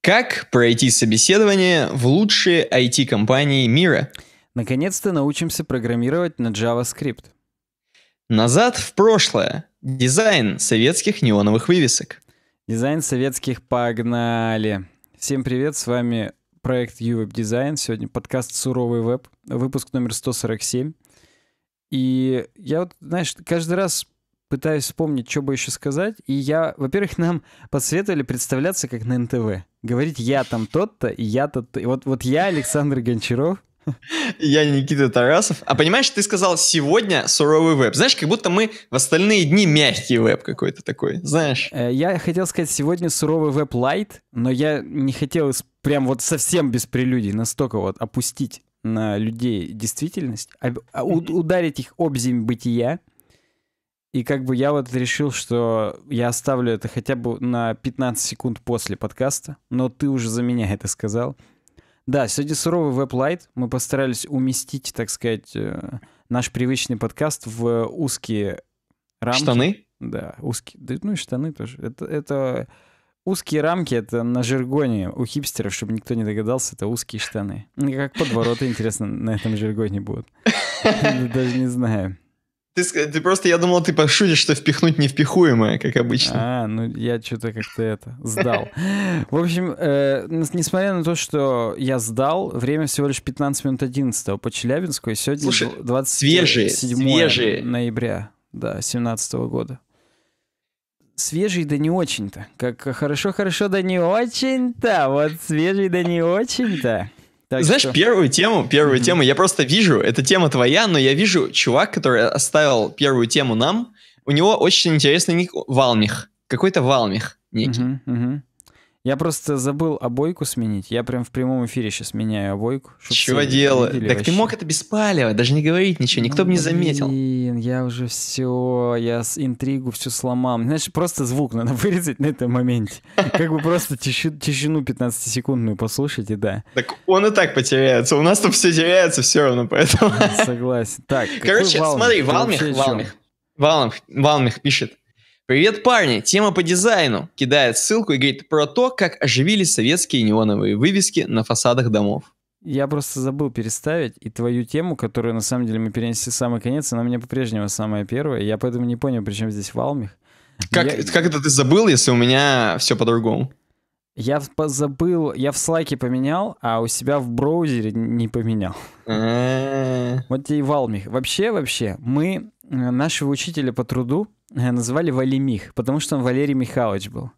Как пройти собеседование в лучшие IT-компании мира? Наконец-то научимся программировать на JavaScript. Назад в прошлое. Дизайн советских неоновых вывесок. Дизайн советских погнали. Всем привет, с вами проект UWeb Design. Сегодня подкаст «Суровый веб», выпуск номер 147. И я вот, знаешь, каждый раз пытаюсь вспомнить, что бы еще сказать. И я, во-первых, нам подсветовали представляться как на НТВ говорить я там тот-то, я тот -то. вот, вот я Александр Гончаров. Я Никита Тарасов. А понимаешь, ты сказал сегодня суровый веб. Знаешь, как будто мы в остальные дни мягкий веб какой-то такой, знаешь. Э, я хотел сказать сегодня суровый веб лайт, но я не хотел прям вот совсем без прелюдий настолько вот опустить на людей действительность, а, а ударить их обзим бытия, и как бы я вот решил, что я оставлю это хотя бы на 15 секунд после подкаста, но ты уже за меня это сказал. Да, сегодня суровый веб-лайт. Мы постарались уместить, так сказать, э, наш привычный подкаст в узкие рамки. Штаны? Да, узкие. Да, ну и штаны тоже. Это, это узкие рамки, это на жаргоне у хипстеров, чтобы никто не догадался, это узкие штаны. Как подвороты, интересно, на этом жаргоне будут. Ну, даже не знаю. Ты, ты просто, я думал, ты пошутишь, что впихнуть невпихуемое, как обычно. А, ну я что-то как-то это сдал. В общем, э, несмотря на то, что я сдал, время всего лишь 15 минут 11 по Челябинску, и сегодня Слушай, 27 свежие, ноября да, 2017 года. Свежий да не очень-то. Как хорошо-хорошо да не очень-то. Вот свежий да не очень-то. Так Знаешь, что... первую тему, первую mm-hmm. тему, я просто вижу, это тема твоя, но я вижу чувак, который оставил первую тему нам, у него очень интересный ник Валмих, какой-то Валмих некий. Mm-hmm, mm-hmm. Я просто забыл обойку сменить. Я прям в прямом эфире сейчас меняю обойку. Чего делать? Так вообще. ты мог это без даже не говорить ничего, никто ну, бы не ну, заметил. Блин, я уже все, я с интригу все сломал. Знаешь, просто звук надо вырезать на этом моменте. Как бы просто тишину 15-секундную послушать, и да. Так он и так потеряется. У нас там все теряется все равно, поэтому. Согласен. Так. Короче, смотри, Валмих. Валмих, Валмих пишет. Привет, парни! Тема по дизайну. Кидает ссылку и говорит про то, как оживили советские неоновые вывески на фасадах домов. Я просто забыл переставить и твою тему, которую на самом деле мы перенесли в самый конец, она мне по-прежнему самая первая. Я поэтому не понял, при чем здесь Валмих. Как, я... как это ты забыл, если у меня все по-другому? Я забыл, я в слайке поменял, а у себя в браузере не поменял. А. вот тебе и Валмих. Вообще, вообще, мы э, нашего учителя по труду Э, называли Валимих, потому что он Валерий Михайлович был.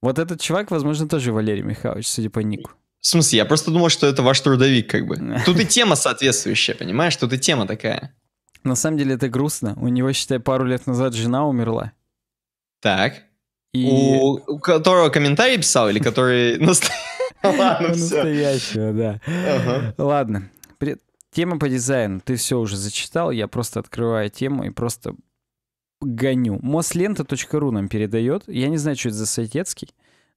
Вот этот чувак, возможно, тоже Валерий Михайлович, судя по нику. В смысле, я просто думал, что это ваш трудовик, как бы. Тут и тема соответствующая, понимаешь? Тут и тема такая. На самом деле это грустно. У него, считай, пару лет назад жена умерла. Так. И... У, у которого комментарий писал или который... Ладно, Настоящего, да. Ладно. Тема по дизайну. Ты все уже зачитал, я просто открываю тему и просто гоню. Мослента.ру нам передает. Я не знаю, что это за сайтецкий,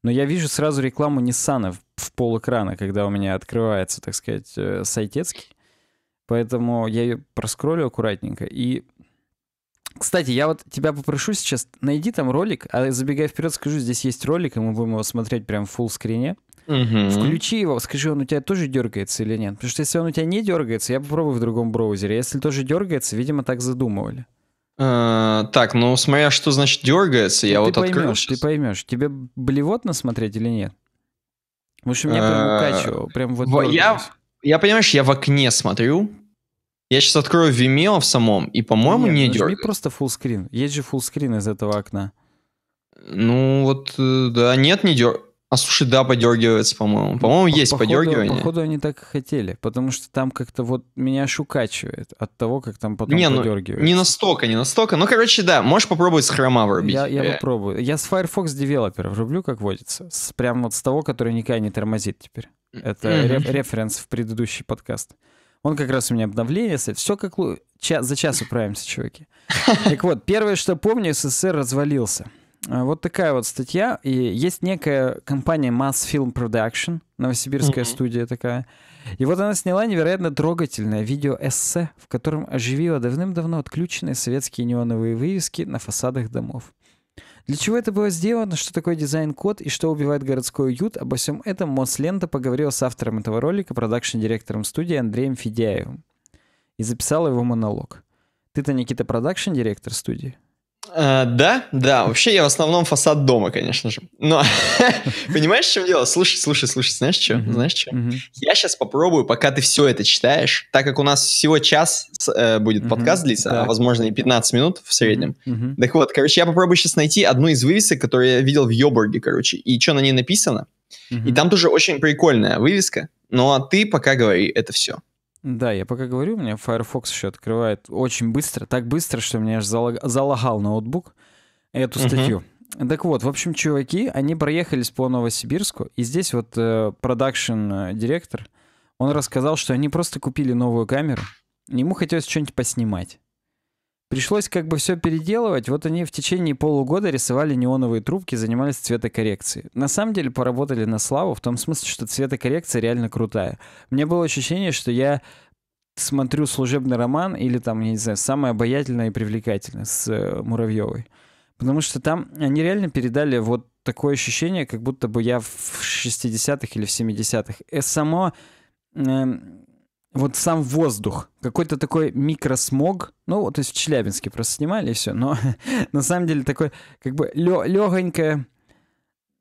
но я вижу сразу рекламу Ниссана в пол экрана, когда у меня открывается, так сказать, э, сайтецкий. Поэтому я ее проскроллю аккуратненько. И, кстати, я вот тебя попрошу сейчас, найди там ролик, а забегая вперед, скажу, здесь есть ролик, и мы будем его смотреть прямо в фулл Угу. Включи его, скажи, он у тебя тоже дергается или нет. Потому что если он у тебя не дергается, я попробую в другом браузере. Если тоже дергается, видимо, так задумывали. Э, так, ну смотря что значит дергается, я вот открыл. Ты поймешь, тебе блевотно смотреть или нет? Потому что меня прям э, укачивало, прям вот. Я, я понимаешь, я в окне смотрю. Я сейчас открою Vimeo в самом, и, по-моему, не ну дергает. просто full screen. Есть же screen из этого окна. Ну вот, э, да, нет, не дергает. А слушай, да, подергивается, по-моему. Ну, по-моему, есть походу, подергивание. Походу, они так и хотели, потому что там как-то вот меня шукачивает от того, как там потом не, ну, подергивается. не настолько, не настолько. Ну, короче, да, можешь попробовать с хрома вырубить. Я, я э. попробую. Я с Firefox Developer врублю, как водится. С, прям вот с того, который никогда не тормозит теперь. Это mm-hmm. реф- референс в предыдущий подкаст. Он как раз у меня обновление. стоит. Все как... Ча- за час управимся, чуваки. Так вот, первое, что помню, СССР развалился. А, вот такая вот статья. И есть некая компания Mass Film Production, новосибирская mm-hmm. студия такая. И вот она сняла невероятно трогательное видео-эссе, в котором оживила давным-давно отключенные советские неоновые вывески на фасадах домов. Для чего это было сделано, что такое дизайн-код и что убивает городской уют, обо всем этом Мослента поговорила с автором этого ролика, продакшн-директором студии Андреем Федяевым. И записала его монолог. Ты-то, Никита, продакшн-директор студии? Э, да, да. Вообще я в основном фасад дома, конечно же. Но понимаешь, в чем дело? Слушай, слушай, слушай, знаешь что? Знаешь что? Я сейчас попробую, пока ты все это читаешь, так как у нас всего час э, будет подкаст длиться, а возможно и 15 минут в среднем. Так вот, короче, я попробую сейчас найти одну из вывесок, которую я видел в Йобурге, короче, и что на ней написано. И там тоже очень прикольная вывеска. Но ты пока говори это все. Да, я пока говорю, у меня Firefox еще открывает очень быстро, так быстро, что мне меня аж залаг... залагал ноутбук эту статью. Uh-huh. Так вот, в общем, чуваки, они проехались по Новосибирску, и здесь вот э, продакшн-директор, э, он рассказал, что они просто купили новую камеру, ему хотелось что-нибудь поснимать. Пришлось как бы все переделывать. Вот они в течение полугода рисовали неоновые трубки, занимались цветокоррекцией. На самом деле поработали на славу в том смысле, что цветокоррекция реально крутая. Мне было ощущение, что я смотрю служебный роман или там, я не знаю, самое обаятельное и привлекательное с э, Муравьевой. Потому что там они реально передали вот такое ощущение, как будто бы я в 60-х или в 70-х. И э, само э, вот сам воздух, какой-то такой микросмог, ну, то есть в Челябинске просто снимали и все, но на самом деле такой как бы легонькое,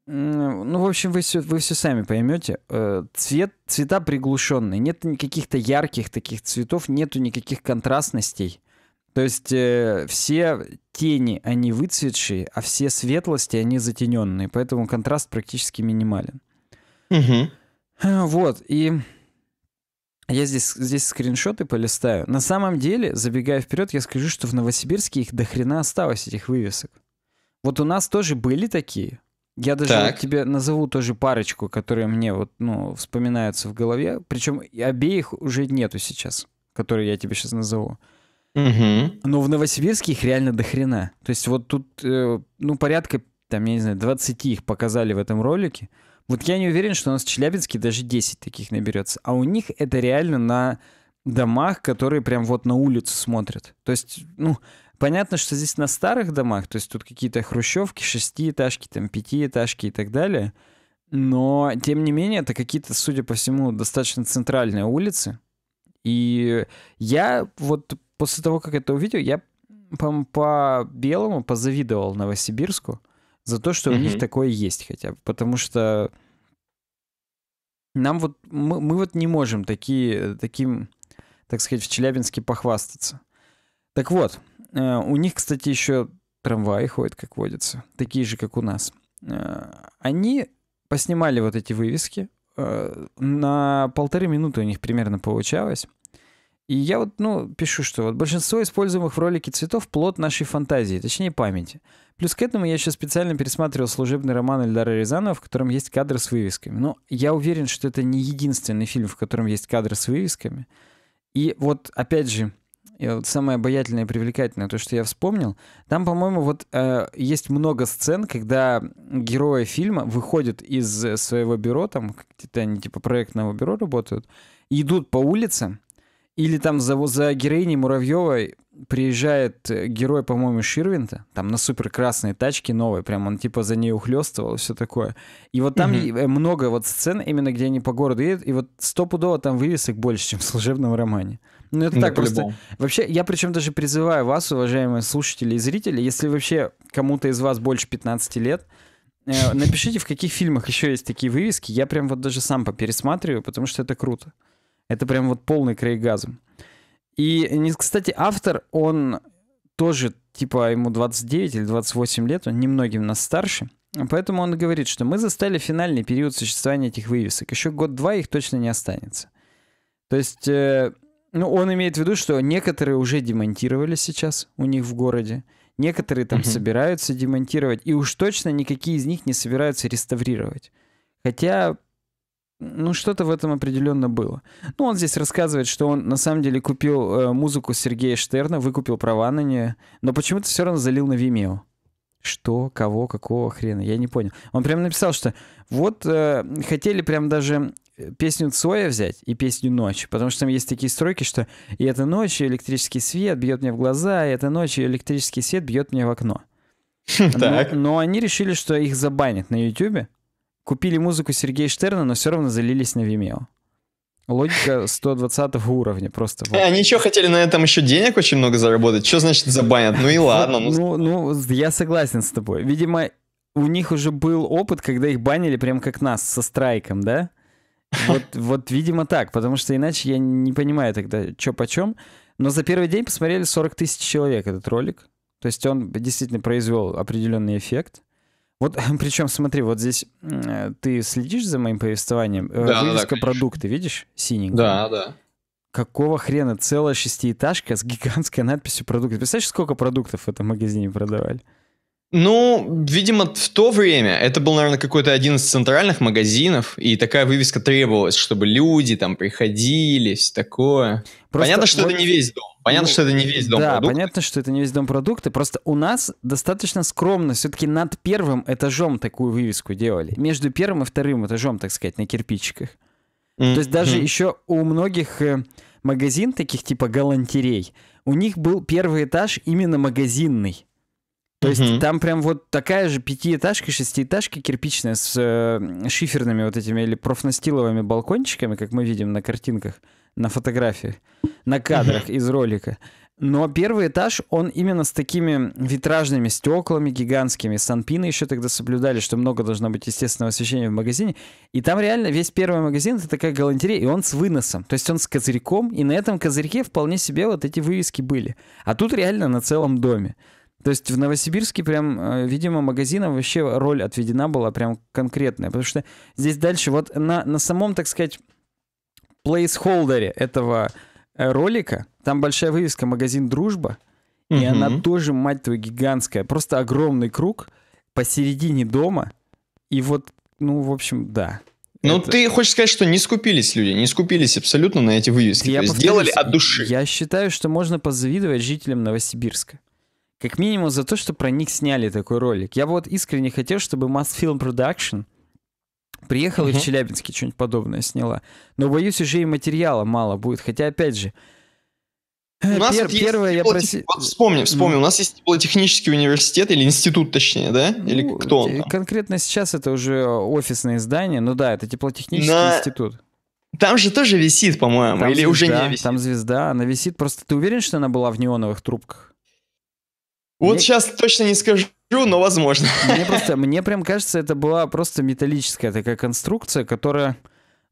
ну, в общем, вы все, вы все сами поймете. Э, цвет, цвета приглушенные, нет никаких-то ярких таких цветов, нету никаких контрастностей. То есть э, все тени, они выцветшие, а все светлости, они затененные, поэтому контраст практически минимален. Угу. Вот, и я здесь, здесь скриншоты полистаю. На самом деле, забегая вперед, я скажу, что в Новосибирске их дохрена осталось, этих вывесок. Вот у нас тоже были такие. Я даже так. вот тебе назову тоже парочку, которые мне вот, ну, вспоминаются в голове. Причем обеих уже нету сейчас, которые я тебе сейчас назову. Угу. Но в Новосибирске их реально дохрена. То есть вот тут, э, ну, порядка, там, я не знаю, 20 их показали в этом ролике. Вот я не уверен, что у нас в Челябинске даже 10 таких наберется. А у них это реально на домах, которые прям вот на улицу смотрят. То есть, ну, понятно, что здесь на старых домах, то есть тут какие-то хрущевки, шестиэтажки, там, пятиэтажки и так далее. Но, тем не менее, это какие-то, судя по всему, достаточно центральные улицы. И я вот после того, как это увидел, я по, по белому позавидовал Новосибирску, за то, что mm-hmm. у них такое есть хотя бы. Потому что нам вот мы, мы вот не можем такие, таким, так сказать, в Челябинске похвастаться. Так вот, э, у них, кстати, еще трамваи ходят, как водится, такие же, как у нас. Э, они поснимали вот эти вывески. Э, на полторы минуты у них примерно получалось. И я вот, ну, пишу, что вот большинство используемых в ролике цветов — плод нашей фантазии, точнее памяти. Плюс к этому я еще специально пересматривал служебный роман Эльдара Рязанова, в котором есть кадры с вывесками. Но ну, я уверен, что это не единственный фильм, в котором есть кадры с вывесками. И вот, опять же, вот самое обаятельное и привлекательное, то, что я вспомнил, там, по-моему, вот э, есть много сцен, когда герои фильма выходят из своего бюро, там, где-то они типа проектного бюро работают, и идут по улице, или там за, за героиней Муравьевой приезжает э, герой, по-моему, Ширвинта, там на супер красной тачке новой, прям он типа за ней ухлестывал, все такое. И вот там mm-hmm. много вот сцен именно, где они по городу едут, и вот стопудово там вывесок больше, чем в служебном романе. Ну это ну, так просто. Любому. Вообще, я причем даже призываю вас, уважаемые слушатели и зрители, если вообще кому-то из вас больше 15 лет, э, напишите, в каких фильмах еще есть такие вывески. Я прям вот даже сам попересматриваю, потому что это круто. Это прям вот полный крейгазм. И, кстати, автор, он тоже, типа, ему 29 или 28 лет, он немногим нас старше. Поэтому он говорит, что мы застали финальный период существования этих вывесок. Еще год-два их точно не останется. То есть, э, ну, он имеет в виду, что некоторые уже демонтировали сейчас у них в городе. Некоторые там mm-hmm. собираются демонтировать, и уж точно никакие из них не собираются реставрировать. Хотя ну, что-то в этом определенно было. Ну, он здесь рассказывает, что он на самом деле купил э, музыку Сергея Штерна, выкупил права на нее, но почему-то все равно залил на Vimeo. Что, кого, какого хрена, я не понял. Он прям написал, что вот э, хотели прям даже э, песню Цоя взять и песню «Ночь», потому что там есть такие строки, что «И эта ночь, и электрический свет бьет мне в глаза, и эта ночь, и электрический свет бьет мне в окно». Но, но они решили, что их забанят на YouTube, Купили музыку Сергея Штерна, но все равно залились на Vimeo. Логика 120 уровня просто. Вот. Они что, хотели на этом еще денег очень много заработать? Что значит забанят? Ну и ладно. Ну, ну, ну я согласен с тобой. Видимо, у них уже был опыт, когда их банили прям как нас, со страйком, да? Вот, вот видимо, так, потому что иначе я не понимаю тогда, что почем. Но за первый день посмотрели 40 тысяч человек этот ролик. То есть он действительно произвел определенный эффект. Вот, причем, смотри, вот здесь ты следишь за моим повествованием? Э, да, Вывеска да, продукты, видишь? Синенькая. Да, да. Какого хрена целая шестиэтажка с гигантской надписью продукты? Представляешь, сколько продуктов в этом магазине продавали? Ну, видимо, в то время это был, наверное, какой-то один из центральных магазинов, и такая вывеска требовалась, чтобы люди там приходили, все такое. Просто Понятно, что вот это не весь дом. Понятно, ну, что это не весь дом да, продукты. понятно, что это не весь дом продукты. Просто у нас достаточно скромно все-таки над первым этажом такую вывеску делали. Между первым и вторым этажом, так сказать, на кирпичиках. Mm-hmm. То есть даже еще у многих э, магазин таких типа галантерей, у них был первый этаж именно магазинный. То есть mm-hmm. там прям вот такая же пятиэтажка, шестиэтажка кирпичная с э, шиферными вот этими или профнастиловыми балкончиками, как мы видим на картинках на фотографиях, на кадрах из ролика. Но первый этаж, он именно с такими витражными стеклами гигантскими. Санпины еще тогда соблюдали, что много должно быть естественного освещения в магазине. И там реально весь первый магазин, это такая галантерея, и он с выносом. То есть он с козырьком, и на этом козырьке вполне себе вот эти вывески были. А тут реально на целом доме. То есть в Новосибирске прям, э, видимо, магазинам вообще роль отведена была прям конкретная. Потому что здесь дальше вот на, на самом, так сказать, плейсхолдере этого э, ролика, там большая вывеска «Магазин Дружба», угу. и она тоже, мать твою, гигантская. Просто огромный круг посередине дома, и вот, ну, в общем, да. Ну, это... ты хочешь сказать, что не скупились люди, не скупились абсолютно на эти вывески. Я То есть делали от души. Я считаю, что можно позавидовать жителям Новосибирска. Как минимум за то, что про них сняли такой ролик. Я бы вот искренне хотел, чтобы Mass Film Production — Приехала угу. и в Челябинске что-нибудь подобное сняла. Но боюсь, уже и материала мало будет. Хотя, опять же, у нас Пер, вот есть первое я проси... вот вспомни, вспомни, у нас есть теплотехнический университет или институт, точнее, да? Или ну, кто он? Там? Конкретно сейчас это уже офисное здание, но ну да, это теплотехнический На... институт. Там же тоже висит, по-моему, там или звезда, уже не висит? Там звезда, она висит. Просто ты уверен, что она была в неоновых трубках? Вот Мне... сейчас точно не скажу, True, но возможно. Мне просто, мне прям кажется, это была просто металлическая такая конструкция, которая,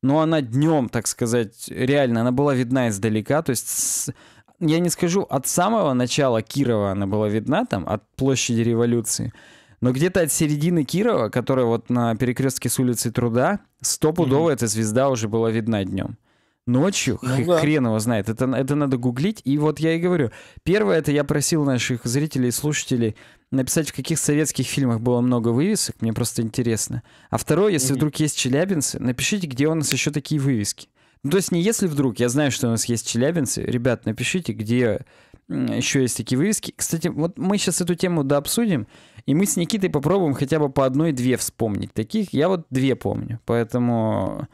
ну, она днем, так сказать, реально, она была видна издалека, то есть с, я не скажу, от самого начала Кирова она была видна, там, от площади революции, но где-то от середины Кирова, которая вот на перекрестке с улицы Труда, стопудово mm-hmm. эта звезда уже была видна днем ночью, ну, да. хрен его знает, это, это надо гуглить. И вот я и говорю, первое, это я просил наших зрителей и слушателей написать, в каких советских фильмах было много вывесок, мне просто интересно. А второе, если mm-hmm. вдруг есть челябинцы, напишите, где у нас еще такие вывески. Ну, то есть не если вдруг, я знаю, что у нас есть челябинцы, ребят, напишите, где еще есть такие вывески. Кстати, вот мы сейчас эту тему дообсудим, и мы с Никитой попробуем хотя бы по одной-две вспомнить таких. Я вот две помню, поэтому...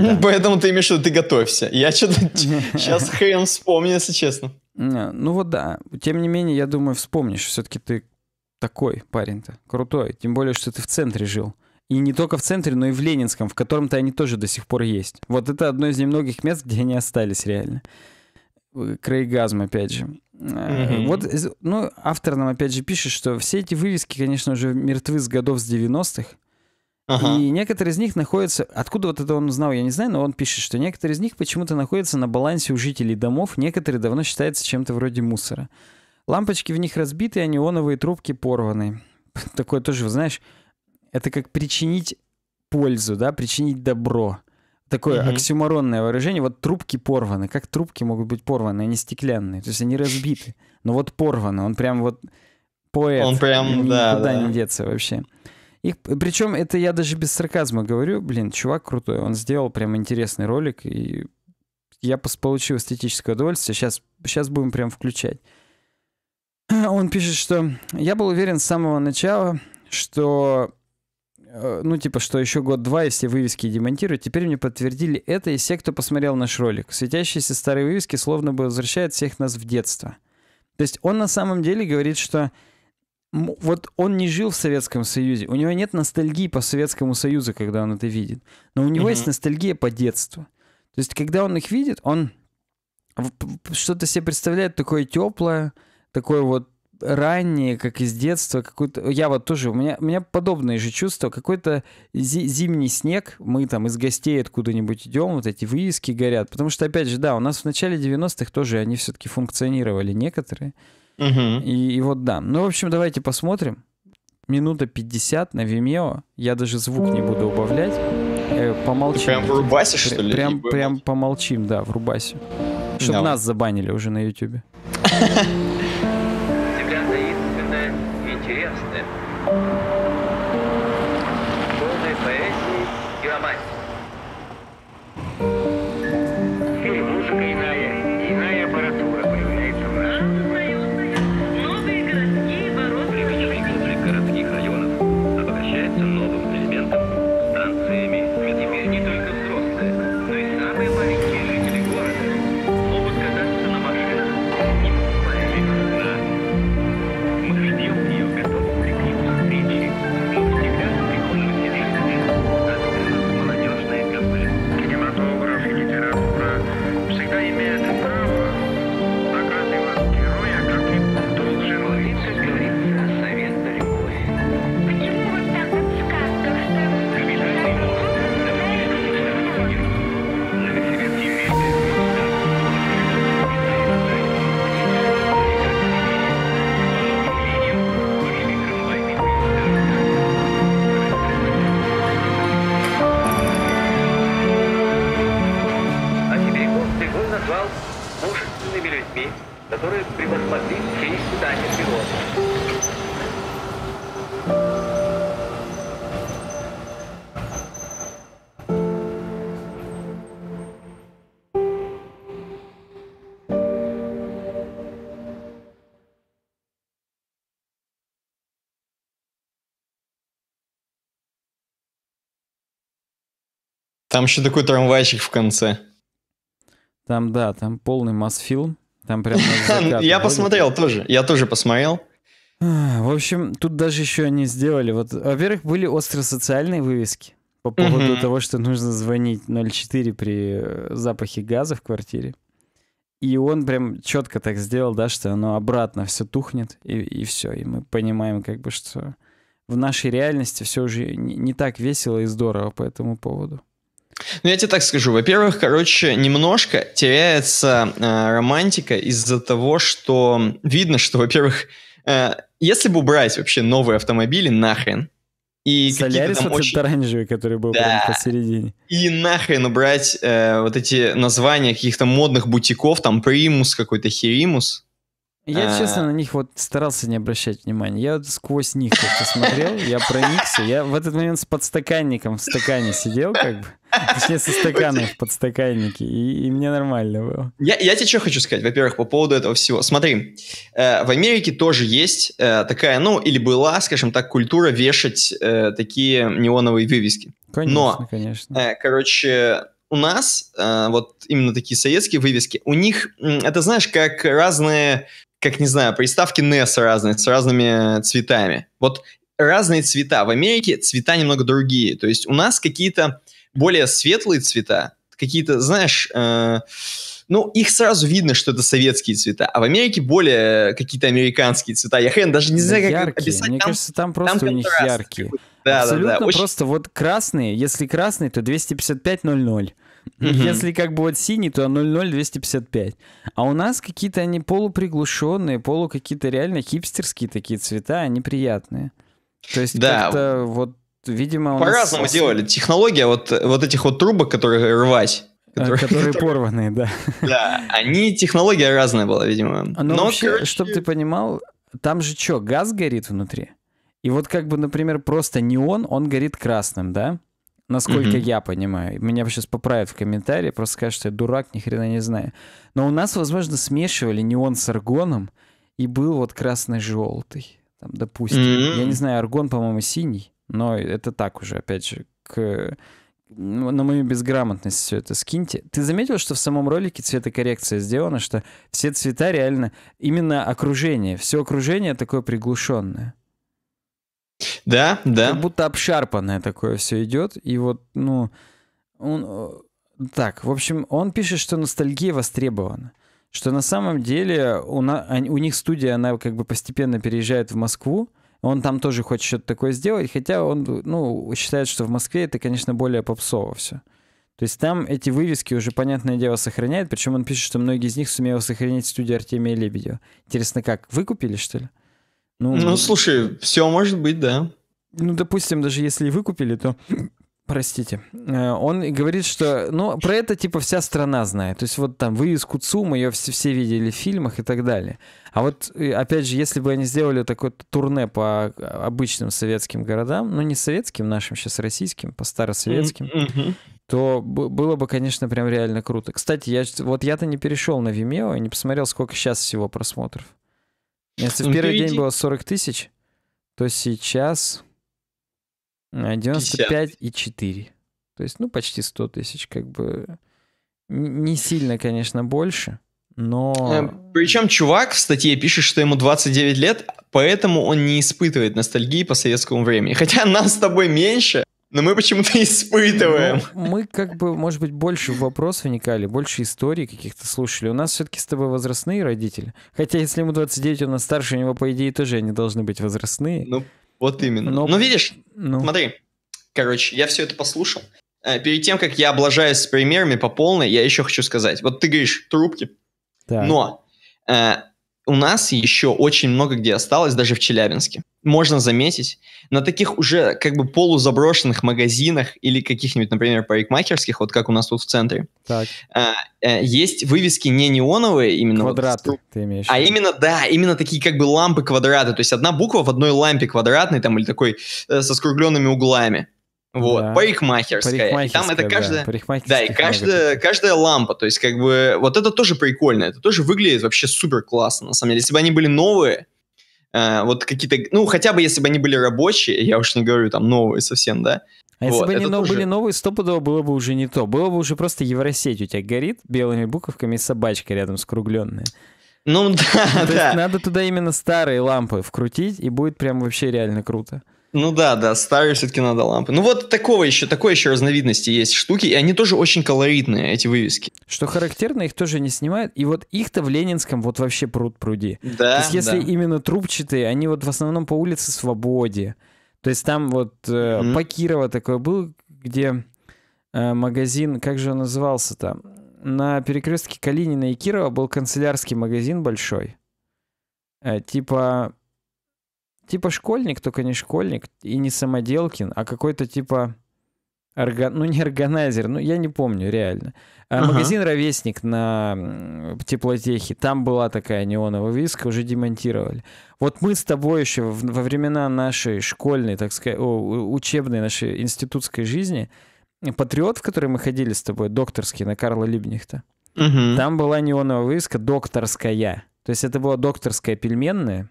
Да. Поэтому ты имеешь в виду, ты готовься. Я что-то сейчас хрен вспомню, если честно. Ну вот да. Тем не менее, я думаю, вспомнишь. Все-таки ты такой парень-то, крутой. Тем более, что ты в центре жил. И не только в центре, но и в Ленинском, в котором-то они тоже до сих пор есть. Вот это одно из немногих мест, где они остались реально. Э, Крейгазм, опять же. Mm-hmm. Вот, ну, автор нам опять же пишет, что все эти вывески, конечно, уже мертвы с годов с 90-х. Ага. И некоторые из них находятся... Откуда вот это он узнал, я не знаю, но он пишет, что некоторые из них почему-то находятся на балансе у жителей домов, некоторые давно считаются чем-то вроде мусора. Лампочки в них разбиты, а неоновые трубки порваны. Такое тоже, знаешь, это как причинить пользу, да, причинить добро. Такое mm оксюморонное выражение. Вот трубки порваны. Как трубки могут быть порваны? Они стеклянные, то есть они разбиты. Но вот порваны. Он прям вот поэт. Он прям, никуда да. Никуда да. не деться вообще. Их, причем это я даже без сарказма говорю, блин, чувак крутой, он сделал прям интересный ролик, и я получил эстетическое удовольствие, сейчас, сейчас будем прям включать. Он пишет, что я был уверен с самого начала, что э, ну, типа, что еще год-два, если вывески демонтируют. Теперь мне подтвердили это и все, кто посмотрел наш ролик. Светящиеся старые вывески словно бы возвращают всех нас в детство. То есть он на самом деле говорит, что вот он не жил в Советском Союзе, у него нет ностальгии по Советскому Союзу, когда он это видит, но у него mm-hmm. есть ностальгия по детству. То есть, когда он их видит, он что-то себе представляет такое теплое, такое вот раннее, как из детства, какой-то... Я вот тоже, у меня, у меня подобные же чувства. Какой-то зи- зимний снег, мы там из гостей откуда-нибудь идем, вот эти вывески горят. Потому что, опять же, да, у нас в начале 90-х тоже они все-таки функционировали некоторые. Угу. И, и вот да. Ну, в общем, давайте посмотрим. Минута 50 на Vimeo. Я даже звук не буду убавлять. Э, помолчим. Ты прям в Рубасе, что ли? Прям, прям помолчим, да, в Рубасе. Чтобы нас забанили уже на Ютубе. Там еще такой трамвайчик в конце. Там, да, там полный масфилм. Там прям ну, Я посмотрел тоже. Я тоже посмотрел. А, в общем, тут даже еще они сделали. Вот, во-первых, были социальные вывески по поводу того, что нужно звонить 04 при э, запахе газа в квартире. И он прям четко так сделал, да, что оно обратно все тухнет, и, и все. И мы понимаем, как бы, что в нашей реальности все уже не, не так весело и здорово по этому поводу. Ну, я тебе так скажу. Во-первых, короче, немножко теряется э, романтика из-за того, что видно, что, во-первых, э, если бы брать вообще новые автомобили, нахрен. И Солярис там очень... этот оранжевый, который был да. посередине. И нахрен убрать э, вот эти названия каких-то модных бутиков, там Примус какой-то, Херимус. Я, а... честно, на них вот старался не обращать внимания. Я вот сквозь них как-то смотрел, я проникся. Я в этот момент с подстаканником в стакане сидел, как бы. Точнее, со стакана в подстаканнике. И, и мне нормально было. Я, я тебе что хочу сказать, во-первых, по поводу этого всего. Смотри, э, в Америке тоже есть э, такая, ну, или была, скажем так, культура вешать э, такие неоновые вывески. Конечно, Но, конечно. Э, короче, у нас, э, вот именно такие советские вывески, у них, это знаешь, как разные, как не знаю, приставки NES разные, с разными цветами. Вот разные цвета. В Америке цвета немного другие. То есть у нас какие-то более светлые цвета, какие-то, знаешь, э, ну, их сразу видно, что это советские цвета, а в Америке более какие-то американские цвета. Я хрен даже не знаю, да, как яркие. описать. Мне там, кажется, там просто там у них яркие. Да, Абсолютно да, да. Очень... просто вот красные, если красный, то 255-00. Угу. Если как бы вот синий, то 00255. А у нас какие-то они полуприглушенные, полу какие-то реально хипстерские такие цвета, они приятные. То есть да. как-то вот видимо... По-разному нас... делали. Технология а вот, вот этих вот трубок, которые рвать, а, Которые, которые порванные, да. Да, они, технология разная была, видимо. А, Но, ну, Но вообще, короче... чтобы ты понимал, там же что, газ горит внутри? И вот как бы, например, просто неон, он горит красным, да? Насколько mm-hmm. я понимаю. Меня сейчас поправят в комментарии, просто скажут, что я дурак, ни хрена не знаю. Но у нас, возможно, смешивали неон с аргоном, и был вот красно-желтый, там, допустим. Mm-hmm. Я не знаю, аргон, по-моему, синий. Но это так уже, опять же, к ну, на мою безграмотность все это скиньте. Ты заметил, что в самом ролике цветокоррекция сделана, что все цвета реально именно окружение, все окружение такое приглушенное. Да, да. Как будто обшарпанное такое все идет. И вот, ну, он... Э, так, в общем, он пишет, что ностальгия востребована. Что на самом деле у, на, у них студия, она как бы постепенно переезжает в Москву, он там тоже хочет что-то такое сделать, хотя он, ну, считает, что в Москве это, конечно, более попсово все. То есть там эти вывески уже, понятное дело, сохраняет, причем он пишет, что многие из них сумели сохранить студию Артемия Лебедева. Интересно, как, выкупили, что ли? Ну, ну слушай, все может быть, да. Ну, допустим, даже если и выкупили, то простите, э, он говорит, что, ну, про это, типа, вся страна знает. То есть вот там вывеску ЦУМ, ее все, все видели в фильмах и так далее. А вот, э, опять же, если бы они сделали такое турне по а, обычным советским городам, ну, не советским нашим, сейчас российским, по старосоветским, mm-hmm. то было бы, конечно, прям реально круто. Кстати, я, вот я-то не перешел на Vimeo и не посмотрел, сколько сейчас всего просмотров. Если в ну, первый день иди. было 40 тысяч, то сейчас... Э, и 95,4. То есть, ну, почти 100 тысяч, как бы. Не сильно, конечно, больше, но... Э, Причем чувак в статье пишет, что ему 29 лет, поэтому он не испытывает ностальгии по советскому времени. Хотя нас с тобой меньше, но мы почему-то испытываем. Ну, мы как бы, может быть, больше вопросов вопрос вникали, больше историй каких-то слушали. У нас все-таки с тобой возрастные родители. Хотя если ему 29, у нас старше, у него, по идее, тоже они должны быть возрастные. Ну, вот именно. Но... Ну, ну, видишь, ну... смотри, короче, я все это послушал. Э, перед тем, как я облажаюсь с примерами по полной, я еще хочу сказать. Вот ты говоришь, трубки. Так. Но э, у нас еще очень много где осталось, даже в Челябинске можно заметить, на таких уже как бы полузаброшенных магазинах или каких-нибудь, например, парикмахерских, вот как у нас тут в центре, так. Э, э, есть вывески не неоновые именно. Квадраты вот, ты имеешь. А именно, да, именно такие как бы лампы квадраты. То есть одна буква в одной лампе квадратной там или такой э, со скругленными углами. Вот, да. парикмахерская. парикмахерская. И там это каждая... Да, да и каждая, каждая лампа, то есть как бы... Вот это тоже прикольно, это тоже выглядит вообще супер классно, на самом деле. Если бы они были новые, Э, вот какие-то, ну, хотя бы если бы они были рабочие, я уж не говорю там новые совсем, да. А вот, если бы они тоже... были новые, стопудово было бы уже не то. Было бы уже просто Евросеть у тебя горит белыми буковками и собачка рядом скругленная. Ну да, то да. Есть надо туда именно старые лампы вкрутить, и будет прям вообще реально круто. Ну да, да, старые все-таки надо лампы. Ну вот такого еще, такой еще разновидности есть штуки, и они тоже очень колоритные, эти вывески. Что характерно, их тоже не снимают, и вот их-то в Ленинском вот вообще пруд пруди. Да, То есть если да. именно трубчатые, они вот в основном по улице Свободе. То есть там вот э, mm-hmm. Покирова был, где э, магазин, как же он назывался там? На перекрестке Калинина и Кирова был канцелярский магазин большой. Э, типа Типа школьник, только не школьник и не самоделкин, а какой-то типа... Орга... Ну, не органайзер, ну, я не помню, реально. А, ага. Магазин «Ровесник» на теплотехе. Там была такая неоновая виска, уже демонтировали. Вот мы с тобой еще во времена нашей школьной, так сказать, о, учебной нашей институтской жизни, «Патриот», в который мы ходили с тобой, докторский, на Карла Либнихта, угу. там была неоновая вывеска «Докторская». То есть это была докторская пельменная,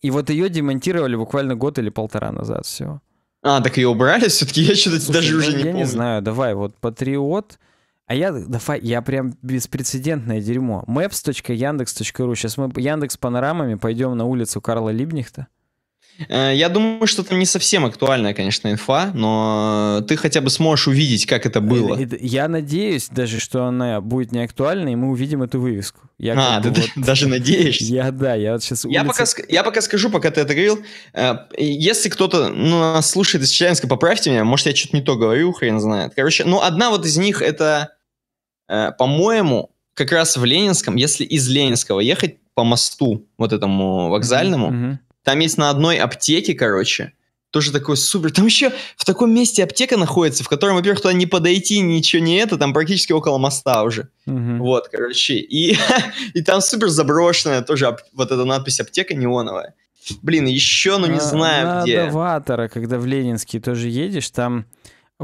и вот ее демонтировали буквально год или полтора назад всего. А, так ее убрали все-таки? Я что-то даже уже не я помню. Я не знаю, давай, вот Патриот. А я, давай, я прям беспрецедентное дерьмо. maps.yandex.ru. Сейчас мы Яндекс панорамами пойдем на улицу Карла Либнихта. Э, я думаю, что там не совсем актуальная, конечно, инфа, но ты хотя бы сможешь увидеть, как это было. Э, я надеюсь даже, что она будет не актуальна, и мы увидим эту вывеску. Я а, ты вот... даже надеешься? Я, да, я вот сейчас... Я, улица... пока, я пока скажу, пока ты это говорил. Э, если кто-то ну, нас слушает из Челябинска, поправьте меня, может, я что-то не то говорю, хрен знает. Короче, ну, одна вот из них это, по-моему, как раз в Ленинском, если из Ленинского ехать по мосту вот этому вокзальному, mm-hmm. Там есть на одной аптеке, короче, тоже такой супер. Там еще в таком месте аптека находится, в котором, во-первых, туда не подойти, ничего не это, там практически около моста уже. Угу. Вот, короче. И, и там супер заброшенная тоже вот эта надпись аптека неоновая. Блин, еще, ну не а, знаю на где. Новатора, когда в Ленинский тоже едешь, там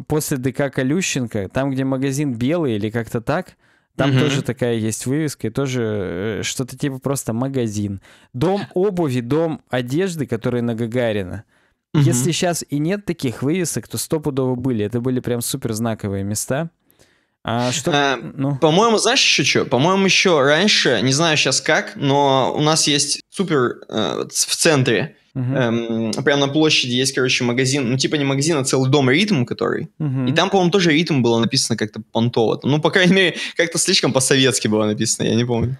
после ДК Колющенко, там, где магазин белый или как-то так, там угу. тоже такая есть вывеска, и тоже э, что-то типа просто магазин. Дом обуви, дом одежды, который на Гагарина. Угу. Если сейчас и нет таких вывесок, то стопудово были. Это были прям супер знаковые места. А э, что... а, ну. По-моему, знаешь еще что? По-моему, еще раньше, не знаю сейчас как, но у нас есть супер э, в центре Uh-huh. Эм, прямо на площади есть, короче, магазин, ну, типа не магазин, а целый дом ритм, который. Uh-huh. И там, по-моему, тоже ритм было написано как-то понтово. Ну, по крайней мере, как-то слишком по-советски было написано, я не помню.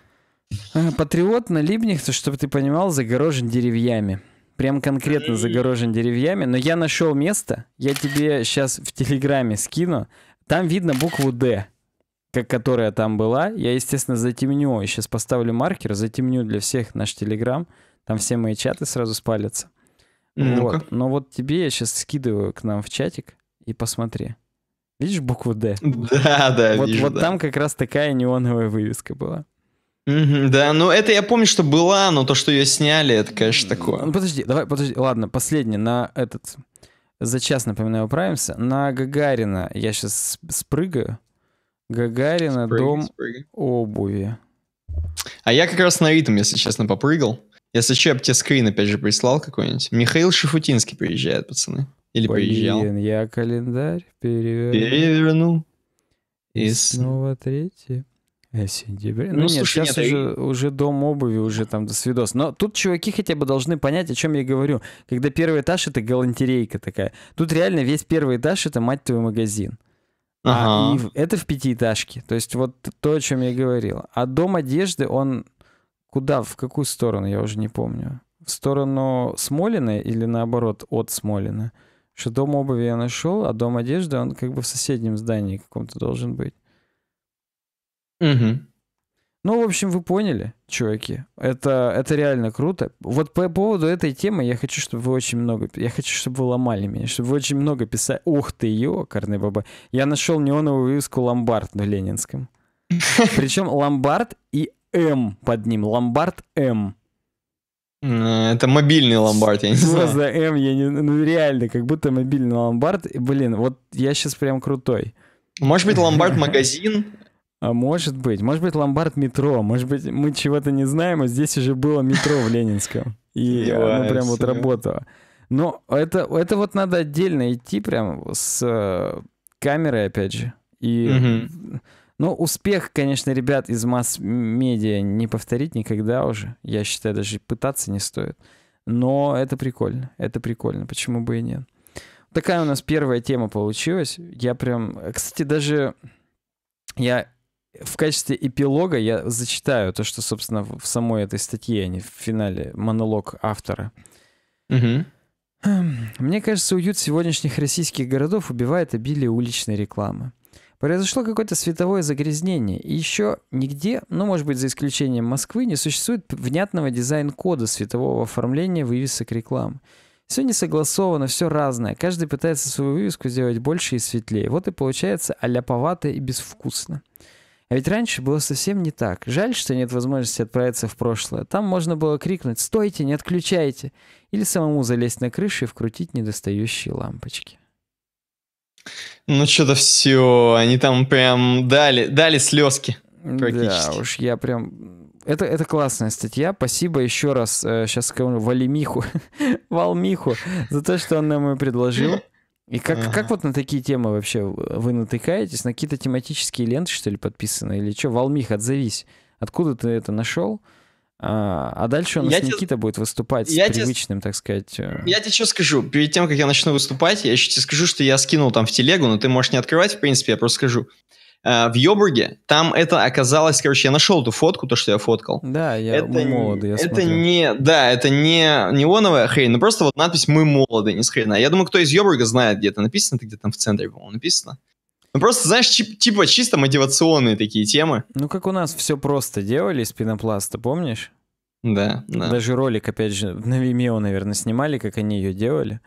А, Патриот на Либнях, чтобы ты понимал, загорожен деревьями. Прям конкретно загорожен деревьями. Но я нашел место, я тебе сейчас в Телеграме скину. Там видно букву «Д», как, которая там была. Я, естественно, затемню. Сейчас поставлю маркер, затемню для всех наш Телеграм. Там все мои чаты сразу спалятся. Ну вот. Но вот тебе я сейчас скидываю к нам в чатик и посмотри. Видишь букву «Д»? Да, да, вот, вижу. Вот да. там как раз такая неоновая вывеска была. Mm-hmm, да, ну это я помню, что была, но то, что ее сняли, это, конечно, такое. Ну подожди, давай, подожди, ладно, последний на этот... За час, напоминаю, управимся. На Гагарина я сейчас спрыгаю. Гагарина, спрыгай, дом спрыгай. обуви. А я как раз на ритм, если честно, попрыгал. Если что, я бы тебе скрин опять же прислал какой-нибудь. Михаил Шифутинский приезжает, пацаны. Или Блин, приезжал. я календарь перевернул. Перевернул. И, и снова третий. Э, сентябрь. Ну, ну нет, слушай, сейчас нет, уже, и... Э, уже дом обуви, уже там до свидос. Но тут чуваки хотя бы должны понять, о чем я говорю. Когда первый этаж это галантерейка такая. Тут реально весь первый этаж это мать твой магазин. А ага. А, и это в пятиэтажке. То есть вот то, о чем я говорил. А дом одежды, он Куда, в какую сторону, я уже не помню. В сторону Смолина или наоборот от Смолина. Что дом обуви я нашел, а дом одежды, он как бы в соседнем здании каком-то должен быть. Угу. Ну, в общем, вы поняли, чуваки. Это, это реально круто. Вот по поводу этой темы я хочу, чтобы вы очень много... Я хочу, чтобы вы ломали меня, чтобы вы очень много писали... Ух ты, ё, Карны Баба. Я нашел неоновую вывеску «Ломбард» на Ленинском. Причем ломбард и М под ним, ломбард М. Э, это мобильный ломбард, я не Что знаю. за М, я не... Ну, реально, как будто мобильный ломбард. Блин, вот я сейчас прям крутой. Может быть, ломбард-магазин? А может быть. Может быть, ломбард-метро. Может быть, мы чего-то не знаем, а здесь уже было метро в Ленинском. И оно прям вот работало. Но это, это вот надо отдельно идти прям с э, камерой, опять же. И... Ну, успех, конечно, ребят из масс-медиа не повторить никогда уже. Я считаю, даже пытаться не стоит. Но это прикольно. Это прикольно. Почему бы и нет? Такая у нас первая тема получилась. Я прям... Кстати, даже я в качестве эпилога я зачитаю то, что, собственно, в самой этой статье, а не в финале, монолог автора. Угу. Мне кажется, уют сегодняшних российских городов убивает обилие уличной рекламы. Произошло какое-то световое загрязнение, и еще нигде, ну, может быть, за исключением Москвы, не существует внятного дизайн-кода светового оформления вывесок рекламы. Все не согласовано, все разное. Каждый пытается свою вывеску сделать больше и светлее. Вот и получается аляповато и безвкусно. А ведь раньше было совсем не так. Жаль, что нет возможности отправиться в прошлое. Там можно было крикнуть «Стойте, не отключайте!» или самому залезть на крышу и вкрутить недостающие лампочки. Ну, что-то все, они там прям дали, дали слезки. практически. Да, уж я прям... Это, это классная статья. Спасибо еще раз, сейчас э, скажу, Валимиху, Валмиху, за то, что он нам ее предложил. И как, ага. как вот на такие темы вообще вы натыкаетесь? На какие-то тематические ленты, что ли, подписаны? Или что? Валмих, отзовись. Откуда ты это нашел? А, а дальше у нас я Никита те... будет выступать я с привычным, те... так сказать... Э, я тебе что скажу. Перед тем, как я начну выступать, я еще тебе скажу, что я скинул там в телегу, но ты можешь не открывать, в принципе, я просто скажу. Э, в Йобурге там это оказалось, короче, я нашел эту фотку, то, что я фоткал. Да, я это, мы молоды, я Это смотрю. не, да, это не неоновая хрень, но просто вот надпись «Мы молоды», не с хрена. Я думаю, кто из Йобурга знает, где это написано, это где-то там в центре, по-моему, написано. Ну просто, знаешь, типа чисто мотивационные такие темы. Ну как у нас все просто делали из пенопласта, помнишь? Да, да. Даже ролик, опять же, на Vimeo, наверное, снимали, как они ее делали.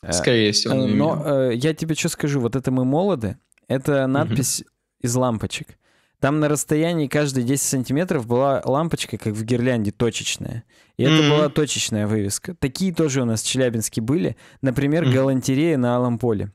Э, Скорее всего, на Vimeo. Но э, я тебе что скажу, вот это «Мы молоды», это надпись угу. из лампочек. Там на расстоянии каждые 10 сантиметров была лампочка, как в гирлянде, точечная. И mm-hmm. это была точечная вывеска. Такие тоже у нас в Челябинске были. Например, mm-hmm. галантерея на Алом Поле.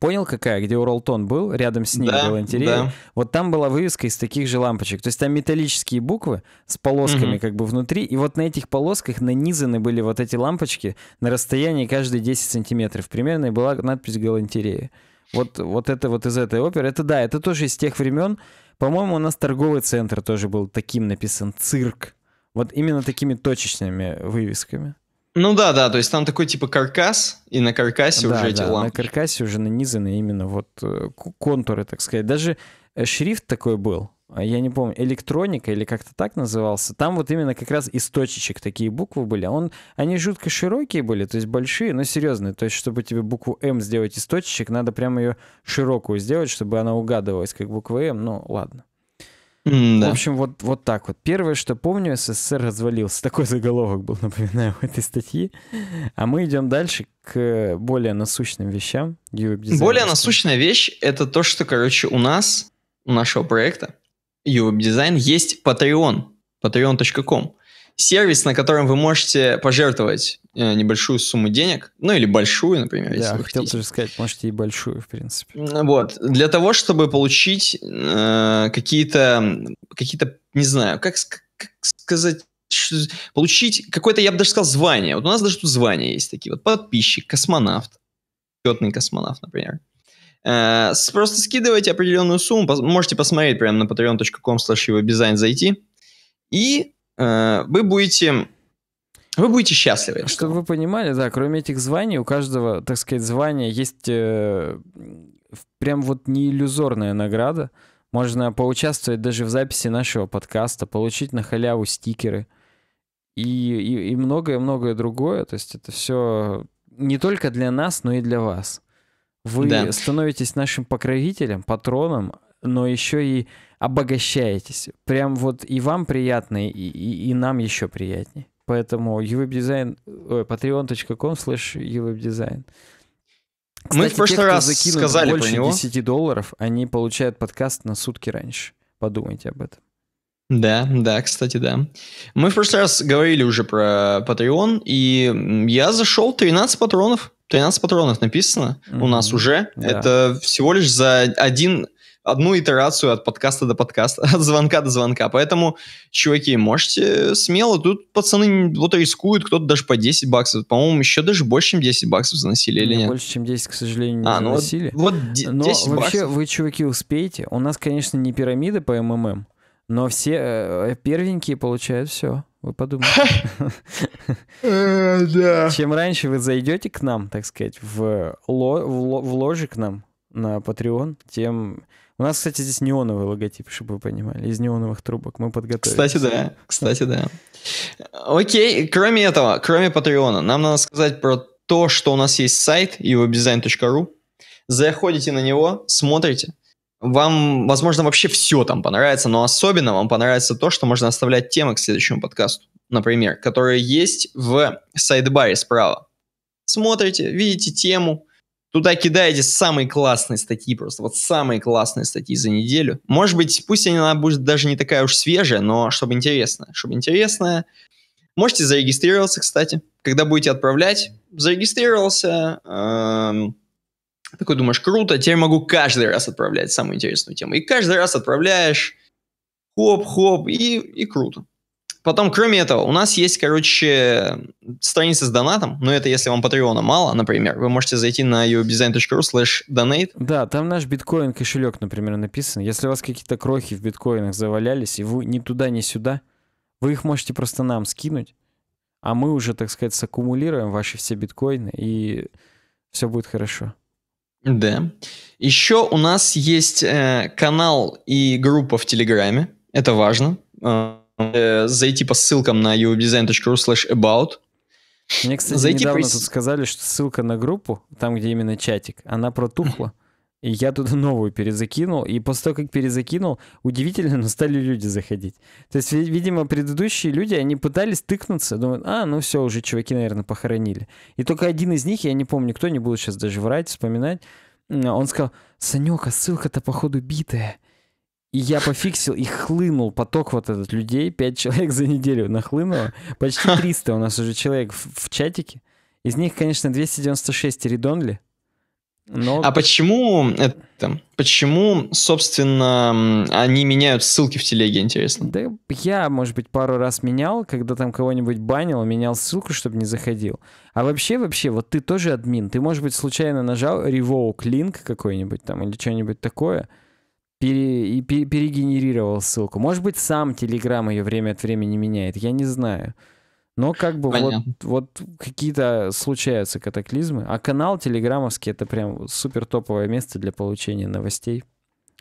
Понял, какая? Где Уралтон был, рядом с ним да, была интерьер. Да. Вот там была вывеска из таких же лампочек. То есть там металлические буквы с полосками угу. как бы внутри, и вот на этих полосках нанизаны были вот эти лампочки на расстоянии каждые 10 сантиметров примерно, и была надпись «Галантерея». Вот, вот это вот из этой оперы. Это да, это тоже из тех времен. По-моему, у нас торговый центр тоже был таким написан «Цирк». Вот именно такими точечными вывесками. Ну да, да, то есть там такой типа каркас, и на каркасе да, уже эти да, лампы. на каркасе уже нанизаны именно вот э, контуры, так сказать. Даже э, шрифт такой был, а я не помню, электроника или как-то так назывался. Там вот именно как раз из точечек такие буквы были. Он, они жутко широкие были, то есть большие, но серьезные. То есть, чтобы тебе букву М сделать из точечек, надо прямо ее широкую сделать, чтобы она угадывалась как буква М. Ну, ладно. Mm, да. В общем, вот, вот так вот. Первое, что помню, СССР развалился. Такой заголовок был, напоминаю, в этой статьи. А мы идем дальше к более насущным вещам. Более насущная вещь — это то, что, короче, у нас, у нашего проекта UWeb Design есть Patreon. Patreon.com сервис, на котором вы можете пожертвовать э, небольшую сумму денег, ну или большую, например, если да, вы хотел тоже сказать, можете и большую, в принципе. Вот, для того, чтобы получить э, какие-то, какие-то, не знаю, как, как сказать, получить какое-то, я бы даже сказал, звание. Вот у нас даже тут звания есть такие. Вот подписчик, космонавт, летный космонавт, например. Э, просто скидывайте определенную сумму, можете посмотреть прямо на patreon.com slash его дизайн зайти, и Э, вы будете вы будете счастливы. Чтобы вы понимали, да, кроме этих званий, у каждого, так сказать, звания есть э, прям вот не иллюзорная награда. Можно поучаствовать даже в записи нашего подкаста, получить на халяву стикеры и и многое-многое другое. То есть это все не только для нас, но и для вас. Вы да. становитесь нашим покровителем, патроном, но еще и обогащаетесь. Прям вот и вам приятно, и, и, и нам еще приятнее. Поэтому uwebdesign, patreon.com slash uwebdesign. Кстати, Мы в прошлый те, раз сказали больше про него. 10 долларов, они получают подкаст на сутки раньше. Подумайте об этом. Да, да, кстати, да. Мы в прошлый раз говорили уже про Patreon, и я зашел 13 патронов. 13 патронов написано mm-hmm. у нас уже. Да. Это всего лишь за один одну итерацию от подкаста до подкаста, от звонка до звонка. Поэтому, чуваки, можете смело. Тут пацаны вот рискуют, кто-то даже по 10 баксов. По-моему, еще даже больше, чем 10 баксов заносили или нет? Больше, чем 10, к сожалению, не а, ну заносили. вот, вот 10 Но баксов. вообще вы, чуваки, успеете. У нас, конечно, не пирамиды по МММ, но все э, э первенькие получают все. Вы подумайте. Э, чем раньше вы зайдете к нам, так сказать, в ложе к нам на Patreon, тем у нас, кстати, здесь неоновый логотип, чтобы вы понимали, из неоновых трубок. Мы подготовились. Кстати, да. Кстати, да. Окей, кроме этого, кроме Патреона, нам надо сказать про то, что у нас есть сайт evobdesign.ru. Заходите на него, смотрите. Вам, возможно, вообще все там понравится, но особенно вам понравится то, что можно оставлять темы к следующему подкасту, например, которые есть в сайдбаре справа. Смотрите, видите тему, Туда кидаете самые классные статьи, просто вот самые классные статьи за неделю. Может быть, пусть она будет даже не такая уж свежая, но чтобы интересно, чтобы интересно. Можете зарегистрироваться, кстати. Когда будете отправлять, зарегистрировался. Эм, такой думаешь, круто, теперь могу каждый раз отправлять самую интересную тему. И каждый раз отправляешь, хоп-хоп, и, и круто. Потом, кроме этого, у нас есть, короче, страница с донатом, но это если вам патреона мало, например, вы можете зайти на uobdesign.ru slash donate. Да, там наш биткоин кошелек, например, написан. Если у вас какие-то крохи в биткоинах завалялись, и вы ни туда, ни сюда, вы их можете просто нам скинуть, а мы уже, так сказать, саккумулируем ваши все биткоины, и все будет хорошо. Да. Еще у нас есть э, канал и группа в Телеграме, это важно э, Э, зайти по ссылкам на uwebdesign.ru slash about. Мне, кстати, зайти недавно по... тут сказали, что ссылка на группу, там, где именно чатик, она протухла. И я туда новую перезакинул, и после того, как перезакинул, удивительно, но стали люди заходить. То есть, видимо, предыдущие люди, они пытались тыкнуться, думают, а, ну все, уже чуваки, наверное, похоронили. И только один из них, я не помню, кто, не буду сейчас даже врать, вспоминать, он сказал, Санек, а ссылка-то, походу, битая. И я пофиксил, и хлынул поток вот этот людей, пять человек за неделю нахлынуло. Почти 300 у нас уже человек в, в чатике. Из них, конечно, 296 редонли. Но... А почему это? Почему, собственно, они меняют ссылки в телеге, интересно? Да я, может быть, пару раз менял, когда там кого-нибудь банил, менял ссылку, чтобы не заходил. А вообще, вообще, вот ты тоже админ. Ты, может быть, случайно нажал revoke link какой-нибудь там или что-нибудь такое, пере, и перегенерировал ссылку. Может быть, сам Telegram ее время от времени меняет, я не знаю. Но как бы вот, вот какие-то случаются катаклизмы. А канал телеграмовский это прям супер топовое место для получения новостей.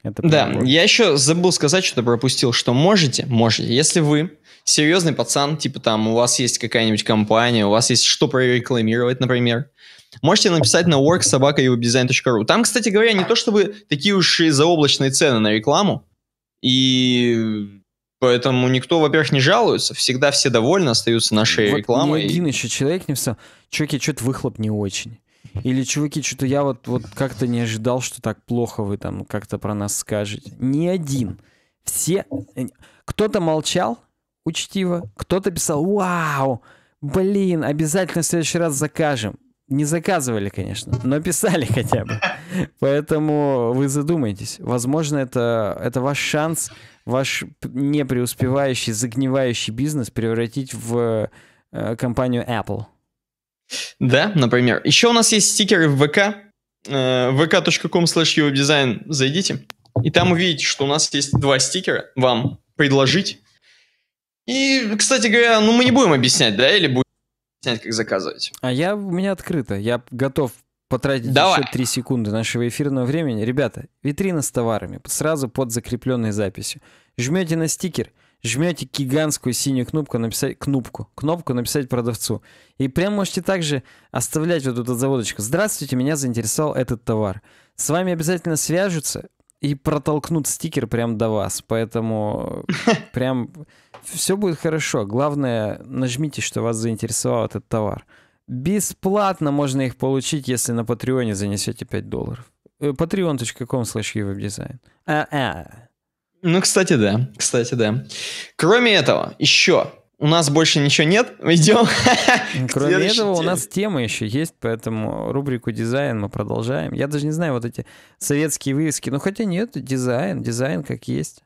Это да, вот. я еще забыл сказать, что пропустил, что можете, можете, если вы серьезный пацан, типа там у вас есть какая-нибудь компания, у вас есть что прорекламировать, например, можете написать на worksobaka.webdesign.ru. Там, кстати говоря, не то чтобы такие уж и заоблачные цены на рекламу, и поэтому никто, во-первых, не жалуется, всегда все довольны остаются нашей вот рекламой. Ни один еще человек не писал, чуваки, что-то выхлоп не очень. Или, чуваки, что-то я вот, вот как-то не ожидал, что так плохо вы там как-то про нас скажете. Ни один. Все... Кто-то молчал учтиво, кто-то писал «Вау! Блин, обязательно в следующий раз закажем». Не заказывали, конечно, но писали хотя бы. Поэтому вы задумайтесь. Возможно, это, это ваш шанс, ваш не загнивающий бизнес превратить в э, компанию Apple. Да, например. Еще у нас есть стикеры в ВК. Э, vk.com slash дизайн Зайдите. И там увидите, что у нас есть два стикера вам предложить. И, кстати говоря, ну мы не будем объяснять, да, или будем объяснять, как заказывать. А я, у меня открыто. Я готов потратить Давай. еще 3 секунды нашего эфирного времени. Ребята, витрина с товарами сразу под закрепленной записью. Жмете на стикер, жмете гигантскую синюю кнопку написать кнопку, кнопку написать продавцу. И прям можете также оставлять вот эту заводочку. Здравствуйте, меня заинтересовал этот товар. С вами обязательно свяжутся и протолкнут стикер прям до вас. Поэтому прям все будет хорошо. Главное, нажмите, что вас заинтересовал этот товар. Бесплатно можно их получить, если на Патреоне занесете 5 долларов. patreon.com slash а Ну, кстати, да. Кстати, да. Кроме этого, еще у нас больше ничего нет, идем. Кроме этого, у нас тема еще есть, поэтому рубрику дизайн мы продолжаем. Я даже не знаю, вот эти советские вывески. Ну хотя нет, дизайн, дизайн как есть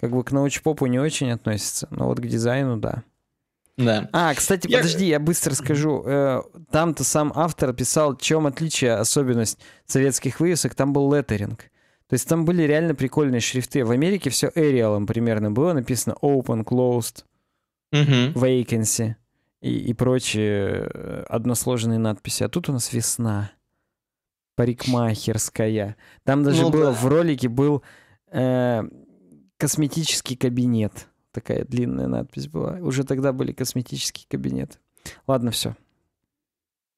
как бы к научпопу не очень относится, но вот к дизайну да. Да. А, кстати, я... подожди, я быстро скажу. Э, там-то сам автор писал, в чем отличие, особенность советских вывесок, там был леттеринг. То есть там были реально прикольные шрифты. В Америке все Arial примерно было написано open, closed, uh vacancy и, и прочие э, односложные надписи. А тут у нас весна, парикмахерская. Там даже ну, было да. в ролике был э, Косметический кабинет. Такая длинная надпись была. Уже тогда были косметические кабинеты. Ладно, все.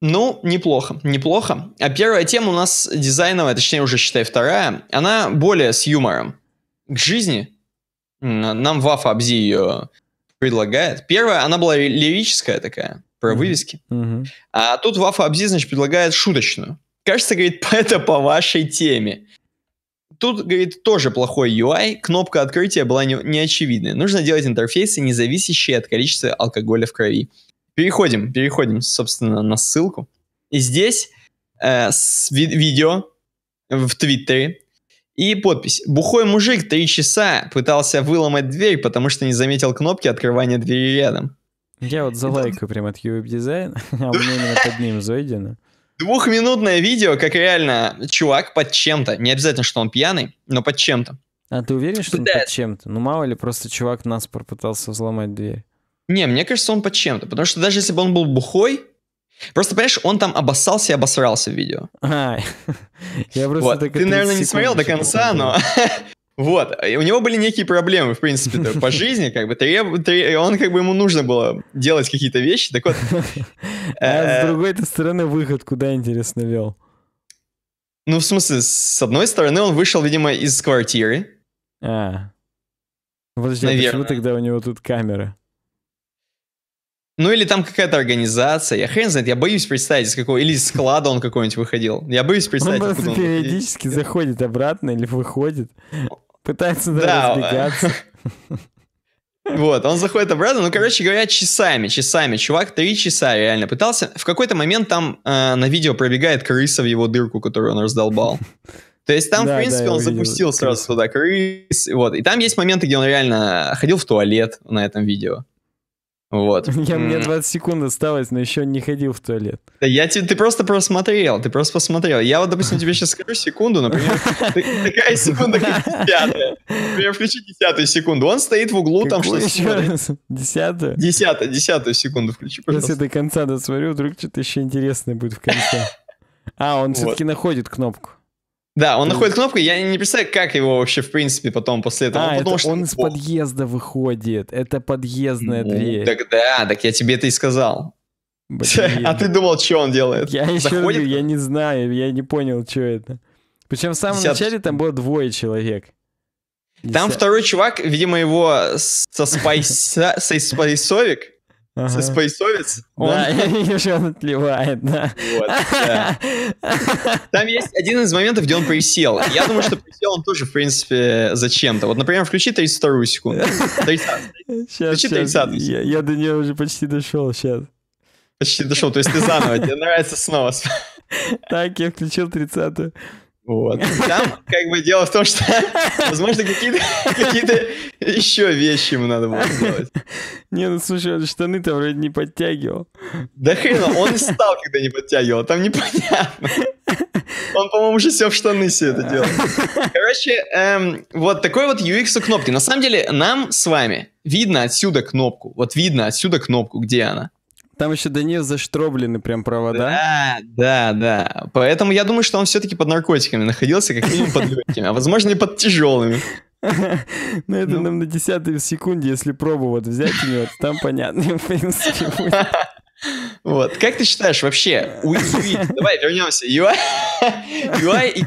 Ну, неплохо, неплохо. А первая тема у нас дизайновая, точнее уже, считай, вторая. Она более с юмором. К жизни. Нам Вафа Абзи ее предлагает. Первая, она была лирическая такая, про mm-hmm. вывески. Mm-hmm. А тут Вафа Абзи, значит, предлагает шуточную. Кажется, говорит, это по вашей теме. Тут, говорит, тоже плохой UI, кнопка открытия была не, не Нужно делать интерфейсы, не зависящие от количества алкоголя в крови. Переходим, переходим, собственно, на ссылку. И здесь э, с ви- видео в Твиттере и подпись. Бухой мужик три часа пытался выломать дверь, потому что не заметил кнопки открывания двери рядом. Я вот за лайку прям от UWeb дизайн, а у меня именно под ним зайдено. Двухминутное видео, как реально чувак под чем-то, не обязательно, что он пьяный, но под чем-то. А ты уверен, что Пытается. он под чем-то? Ну мало ли, просто чувак нас пытался взломать дверь. Не, мне кажется, он под чем-то, потому что даже если бы он был бухой, Просто, понимаешь, он там обоссался и обосрался в видео. А, я просто вот. Ты, наверное, не смотрел до конца, но Вот, и у него были некие проблемы, в принципе, по жизни, как бы, треб... Треб... он, как бы, ему нужно было делать какие-то вещи, так вот... А с э, другой стороны, выход куда, интересно, вел? Ну, в смысле, с одной стороны, он вышел, видимо, из квартиры. А, подожди, Наверное. почему тогда у него тут камера? Ну или там какая-то организация, я хрен знает, я боюсь представить, из какого, или из склада он какой-нибудь выходил. Я боюсь представить, он просто периодически выходил. заходит обратно или выходит. Пытается да, разбегаться. Вот, он заходит обратно, ну, короче говоря, часами, часами. Чувак три часа реально пытался. В какой-то момент там э, на видео пробегает крыса в его дырку, которую он раздолбал. То есть там, в принципе, он запустил сразу туда крыс. Вот. И там есть моменты, где он реально ходил в туалет на этом видео. Вот. Я, мне 20 секунд осталось, но еще не ходил в туалет. Да я тебе, ты просто просмотрел, ты просто посмотрел. Я вот, допустим, тебе сейчас скажу секунду, например, такая секунда, как десятая. Например, включи десятую секунду. Он стоит в углу, там что-то еще Десятую? Десятую, десятую секунду включи, пожалуйста. Если до конца досмотрю, вдруг что-то еще интересное будет в конце. А, он все-таки находит кнопку. Да, он находит кнопку, я не представляю, как его вообще, в принципе, потом после этого. А, ну, он, это что... он из подъезда выходит, это подъездная ну, дверь. Так да, так я тебе это и сказал. Блин. А ты думал, что он делает? Я еще говорю, я не знаю, я не понял, что это. Причем в самом 50... начале там было двое человек. Там 50... второй чувак, видимо, его со спайсовик Ага. Спейсовец? Он... Да, еще он отливает, да. Вот, да. Там есть один из моментов, где он присел. Я думаю, что присел он тоже, в принципе, зачем-то. Вот, например, включи 32 секунду. 30 сейчас, включи 30 сейчас. Я, я до нее уже почти дошел сейчас. Почти дошел, то есть ты заново, тебе нравится снова. Так, я включил 30-ю. Вот. Там как бы дело в том, что, возможно, какие-то какие еще вещи ему надо было сделать. Не, ну слушай, он штаны-то вроде не подтягивал. Да хрена, он и стал, когда не подтягивал, там непонятно. Он, по-моему, уже все в штаны все это делал. Короче, эм, вот такой вот UX у кнопки. На самом деле, нам с вами видно отсюда кнопку. Вот видно отсюда кнопку, где она. Там еще до нее заштроблены прям провода. Да, да, да. Поэтому я думаю, что он все-таки под наркотиками находился, как минимум под легкими, а возможно и под тяжелыми. Ну, это ну. нам на десятой секунде, если пробу вот взять у него, там понятно, в принципе, Вот. Как ты считаешь вообще, давай вернемся, UI и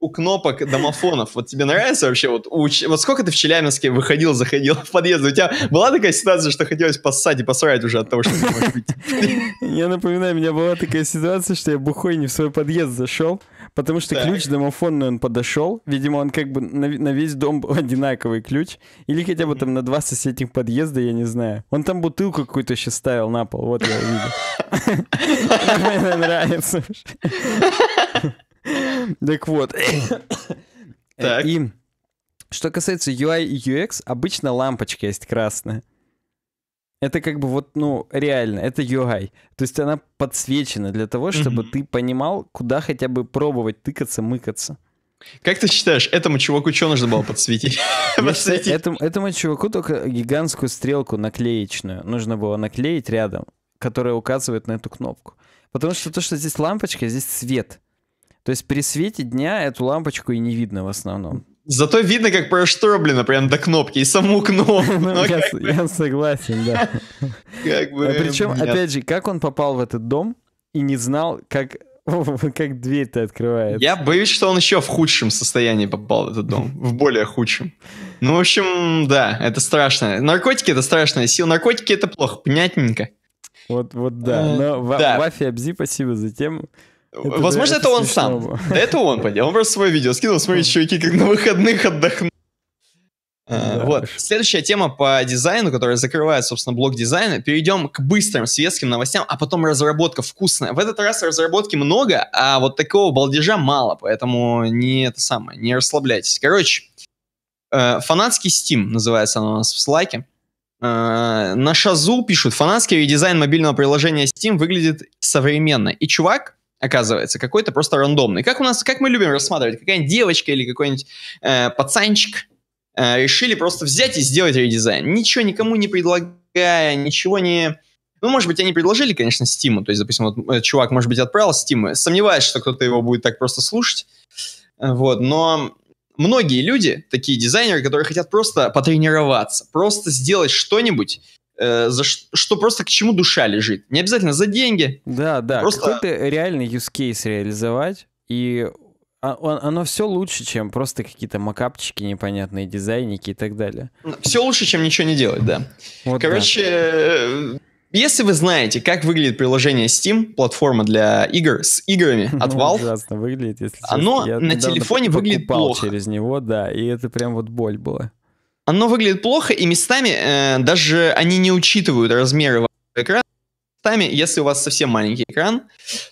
у кнопок домофонов. Вот тебе нравится вообще? Вот, у, вот сколько ты в Челябинске выходил, заходил в подъезд? У тебя была такая ситуация, что хотелось поссать и посрать уже от того, что ты можешь пить? Я напоминаю, у меня была такая ситуация, что я бухой не в свой подъезд зашел, потому что так. ключ домофонный он подошел. Видимо, он как бы на, на весь дом был одинаковый ключ. Или хотя бы там на два соседних подъезда, я не знаю. Он там бутылку какую-то еще ставил на пол. Вот я видел. Мне нравится. Так вот. Так. И что касается UI и UX, обычно лампочка есть красная. Это как бы вот, ну, реально, это UI. То есть она подсвечена для того, чтобы ты понимал, куда хотя бы пробовать тыкаться, мыкаться. Как ты считаешь, этому чуваку что нужно было подсветить? этому чуваку только гигантскую стрелку наклеечную нужно было наклеить рядом, которая указывает на эту кнопку. Потому что то, что здесь лампочка, здесь свет. То есть при свете дня эту лампочку и не видно в основном. Зато видно, как проштроблено прям до кнопки и саму кнопку. Ну, я, я согласен, да. А Причем, опять же, как он попал в этот дом и не знал, как как дверь-то открывает. Я боюсь, что он еще в худшем состоянии попал в этот дом. В более худшем. Ну, в общем, да, это страшно. Наркотики — это страшная сила. Наркотики — это плохо, понятненько. Вот, вот да. Э, Но да. Вафи Абзи, спасибо за тему. Это, э, Возможно, это, это он сам. Да, это он понял. Он просто свое видео скинул, смотрите, чуваки, как на выходных отдохнули. А, да, вот. Хорошо. Следующая тема по дизайну, которая закрывает, собственно, блок дизайна. Перейдем к быстрым светским новостям, а потом разработка вкусная. В этот раз разработки много, а вот такого балдежа мало, поэтому не это самое, не расслабляйтесь. Короче, э, фанатский Steam называется он у нас в слайке. Э, на Шазу пишут, фанатский редизайн мобильного приложения Steam выглядит современно. И чувак, оказывается, какой-то просто рандомный. Как у нас, как мы любим рассматривать, какая-нибудь девочка или какой-нибудь э, пацанчик э, решили просто взять и сделать редизайн. Ничего никому не предлагая, ничего не... Ну, может быть, они предложили, конечно, Стиму. То есть, допустим, вот э, чувак, может быть, отправил Стиму. Сомневаюсь, что кто-то его будет так просто слушать. Э, вот, но многие люди, такие дизайнеры, которые хотят просто потренироваться, просто сделать что-нибудь, Э, за что просто к чему душа лежит. Не обязательно за деньги. Да, да. Просто... Какой-то реальный use case реализовать, и а, оно все лучше, чем просто какие-то макапчики непонятные, дизайники и так далее. Все лучше, чем ничего не делать, да. Вот Короче, да. Э, если вы знаете, как выглядит приложение Steam, платформа для игр с играми ну, от Valve, ну, ужасно выглядит, если оно на телефоне выглядит плохо. через него, да, и это прям вот боль была. Оно выглядит плохо, и местами э, даже они не учитывают размеры экрана. Местами, если у вас совсем маленький экран,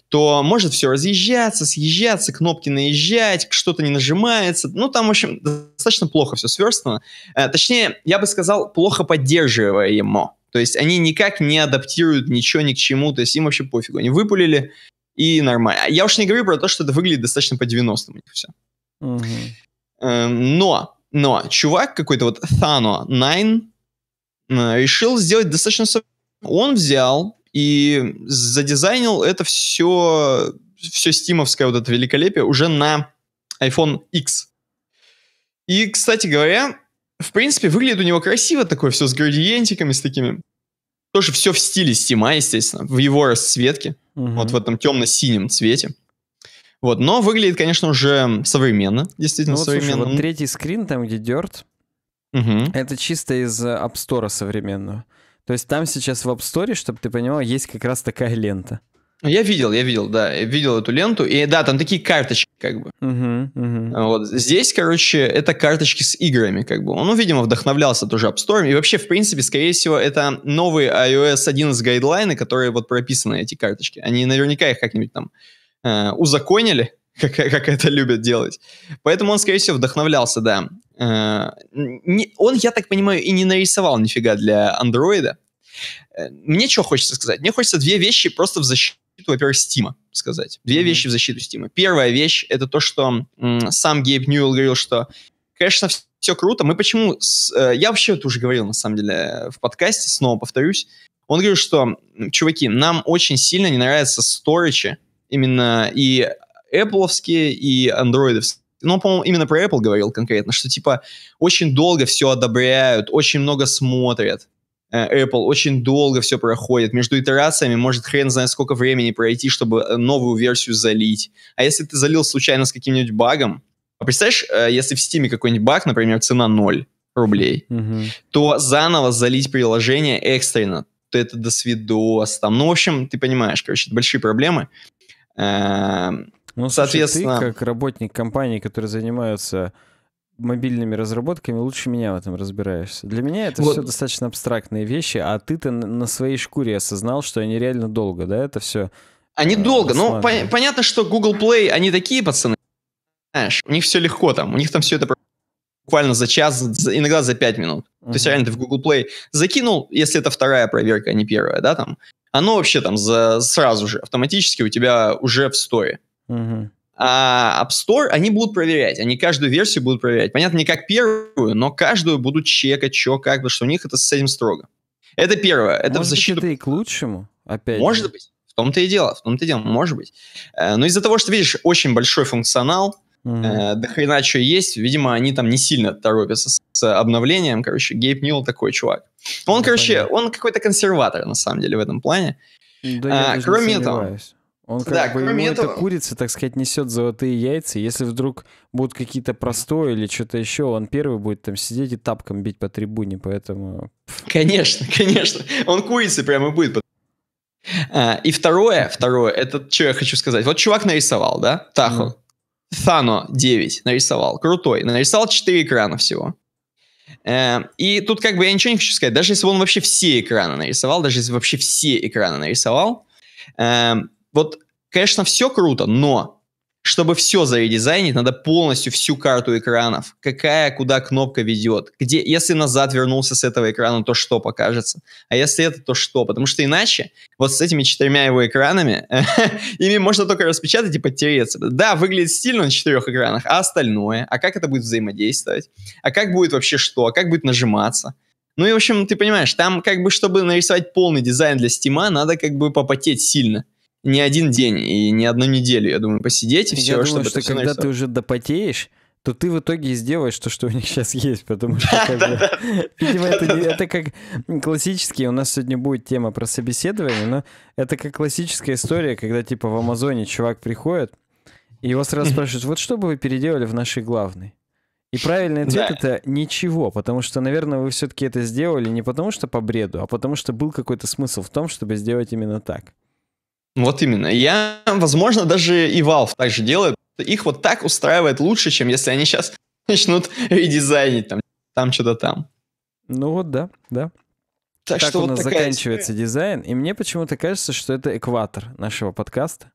то может все разъезжаться, съезжаться, кнопки наезжать, что-то не нажимается. Ну, там, в общем, достаточно плохо все сверстано. Э, точнее, я бы сказал, плохо поддерживаемо. То есть они никак не адаптируют ничего ни к чему, то есть им вообще пофигу. Они выпулили, и нормально. Я уж не говорю про то, что это выглядит достаточно по 90-м все. Угу. Эм, но но чувак какой-то вот Thano 9 э, решил сделать достаточно... Он взял и задизайнил это все, все стимовское вот это великолепие уже на iPhone X. И, кстати говоря, в принципе, выглядит у него красиво такое, все с градиентиками, с такими. Тоже все в стиле стима, естественно, в его расцветке, угу. вот в этом темно-синем цвете. Вот, но выглядит, конечно, уже современно, действительно ну, вот, современно. Слушай, вот третий скрин, там, где Dirt, угу. это чисто из э, App Store современного. То есть там сейчас в App Store, чтобы ты понимал, есть как раз такая лента. Ну, я видел, я видел, да, я видел эту ленту, и да, там такие карточки, как бы. Uh-huh, uh-huh. Вот здесь, короче, это карточки с играми, как бы. Он, ну, видимо, вдохновлялся тоже App Store, и вообще, в принципе, скорее всего, это новые iOS 11 гайдлайны, которые вот прописаны эти карточки. Они наверняка их как-нибудь там э, узаконили, как, как это любят делать. Поэтому он, скорее всего, вдохновлялся, да. Э, не, он, я так понимаю, и не нарисовал нифига для андроида. Э, мне что хочется сказать? Мне хочется две вещи просто в защиту, во-первых, Стима сказать. Две mm-hmm. вещи в защиту Стима. Первая вещь — это то, что сам Гейб Ньюэлл говорил, что, конечно, все круто. Мы почему... С, э, я вообще это уже говорил, на самом деле, э, в подкасте, снова повторюсь. Он говорил, что, чуваки, нам очень сильно не нравятся сторичи именно и Apple, и Android. Но ну, по-моему, именно про Apple говорил конкретно, что типа очень долго все одобряют, очень много смотрят. Э, Apple очень долго все проходит. Между итерациями может хрен знает сколько времени пройти, чтобы э, новую версию залить. А если ты залил случайно с каким-нибудь багом, а представляешь, э, если в Steam какой-нибудь баг, например, цена 0 рублей, угу. то заново залить приложение экстренно. То это до свидос там. Ну, в общем, ты понимаешь, короче, это большие проблемы. Эм, ну, соответственно... Слушай, ты, как работник компании, который занимается мобильными разработками, лучше меня в этом разбираешься. Для меня это вот. все достаточно абстрактные вещи, а ты-то на своей шкуре осознал, что они реально долго, да, это все. Они э, долго, ну, но по- понятно, что Google Play, они такие пацаны, знаешь, у них все легко там, у них там все это буквально за час, иногда за пять минут. Uh-huh. То есть реально ты в Google Play закинул, если это вторая проверка, а не первая, да, там, оно вообще там за, сразу же автоматически у тебя уже в сторе. Uh-huh. А App Store они будут проверять, они каждую версию будут проверять. Понятно, не как первую, но каждую будут чекать, что, как, бы что у них это с этим строго. Это первое. Это может в защиту... Быть, это и к лучшему, опять Может же. быть. В том-то и дело, в том-то и дело, может быть. Э, но из-за того, что, видишь, очень большой функционал, Mm-hmm. Э, до хрена что есть. Видимо, они там не сильно торопятся с, с обновлением. Короче, Гейб Нил такой чувак. Он, ну, короче, понятно. он какой-то консерватор, на самом деле, в этом плане. Да а, я кроме не этого... Он как да, бы, кроме ему этого... эта курица, так сказать, несет золотые яйца. Если вдруг будут какие-то простые или что-то еще, он первый будет там сидеть и тапком бить по трибуне, поэтому... Конечно, конечно. Он курица прямо будет. А, и второе, второе, это что я хочу сказать. Вот чувак нарисовал, да, Тахо. Mm. Thano 9 нарисовал, крутой. Нарисовал 4 экрана всего. Э, и тут как бы я ничего не хочу сказать. Даже если бы он вообще все экраны нарисовал, даже если вообще все экраны нарисовал, э, вот, конечно, все круто, но чтобы все заредизайнить, надо полностью всю карту экранов. Какая, куда кнопка ведет. Где, если назад вернулся с этого экрана, то что покажется. А если это, то что. Потому что иначе, вот с этими четырьмя его экранами, ими можно только распечатать и подтереться. Да, выглядит стильно на четырех экранах, а остальное? А как это будет взаимодействовать? А как будет вообще что? А как будет нажиматься? Ну и, в общем, ты понимаешь, там как бы, чтобы нарисовать полный дизайн для Стима, надо как бы попотеть сильно не один день и не одну неделю, я думаю, посидеть и все, я все, думаю, что это когда ты уже допотеешь, то ты в итоге сделаешь то, что у них сейчас есть, потому что, это, это как классический, у нас сегодня будет тема про собеседование, но это как классическая история, когда, типа, в Амазоне чувак приходит, и его сразу спрашивают, вот что бы вы переделали в нашей главной? И правильный ответ да. это ничего, потому что, наверное, вы все-таки это сделали не потому что по бреду, а потому что был какой-то смысл в том, чтобы сделать именно так. Вот именно. Я, возможно, даже и Valve так же делает. Их вот так устраивает лучше, чем если они сейчас начнут редизайнить там, там что-то там. Ну вот да, да. Так, так что у вот нас такая... заканчивается дизайн, и мне почему-то кажется, что это экватор нашего подкаста.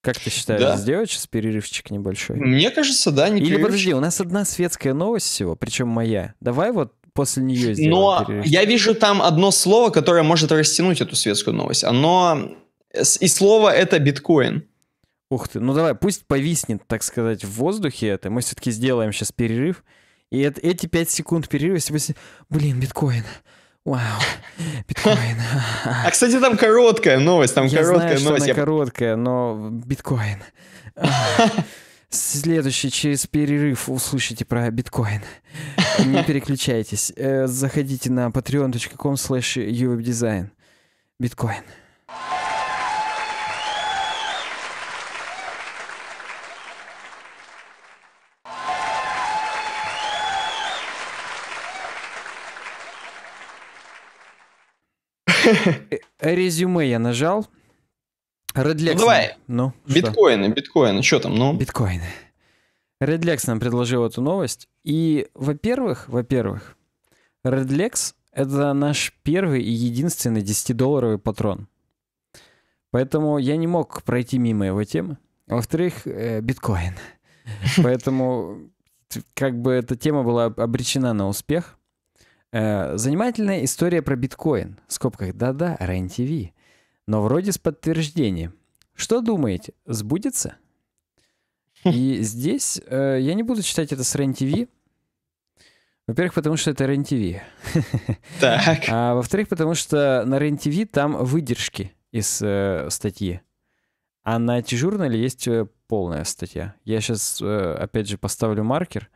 Как ты считаешь, да. сделать сейчас перерывчик небольшой? Мне кажется, да, не Или подожди, у нас одна светская новость всего, причем моя. Давай вот после нее сделаем Но перерывчик. я вижу там одно слово, которое может растянуть эту светскую новость. Оно и слово это биткоин. Ух ты, ну давай, пусть повиснет, так сказать, в воздухе это. Мы все-таки сделаем сейчас перерыв. И это, эти 5 секунд перерыва, если бы... Блин, биткоин. Вау, биткоин. А, кстати, там короткая новость, там Я короткая знаю, новость. Что она Я... короткая, но биткоин. Следующий через перерыв услышите про биткоин. Не переключайтесь. Э, заходите на patreon.com slash bitkcoin. Биткоин. Э, э, резюме я нажал. Redlex. Ну давай. Ну, биткоины, что? биткоины, что там, ну? Биткоины. Redlex нам предложил эту новость. И, во-первых, во-первых, Redlex — это наш первый и единственный 10-долларовый патрон. Поэтому я не мог пройти мимо его темы. А во-вторых, э, биткоин. Поэтому как бы эта тема была обречена на успех. Э, занимательная история про биткоин. В скобках «да-да, РЕН-ТВ». Но вроде с подтверждением. Что думаете, сбудется? И здесь э, я не буду читать это с РЕН-ТВ. Во-первых, потому что это РЕН-ТВ. Так. А во-вторых, потому что на РЕН-ТВ там выдержки из э, статьи. А на Тижурнале есть э, полная статья. Я сейчас, э, опять же, поставлю маркер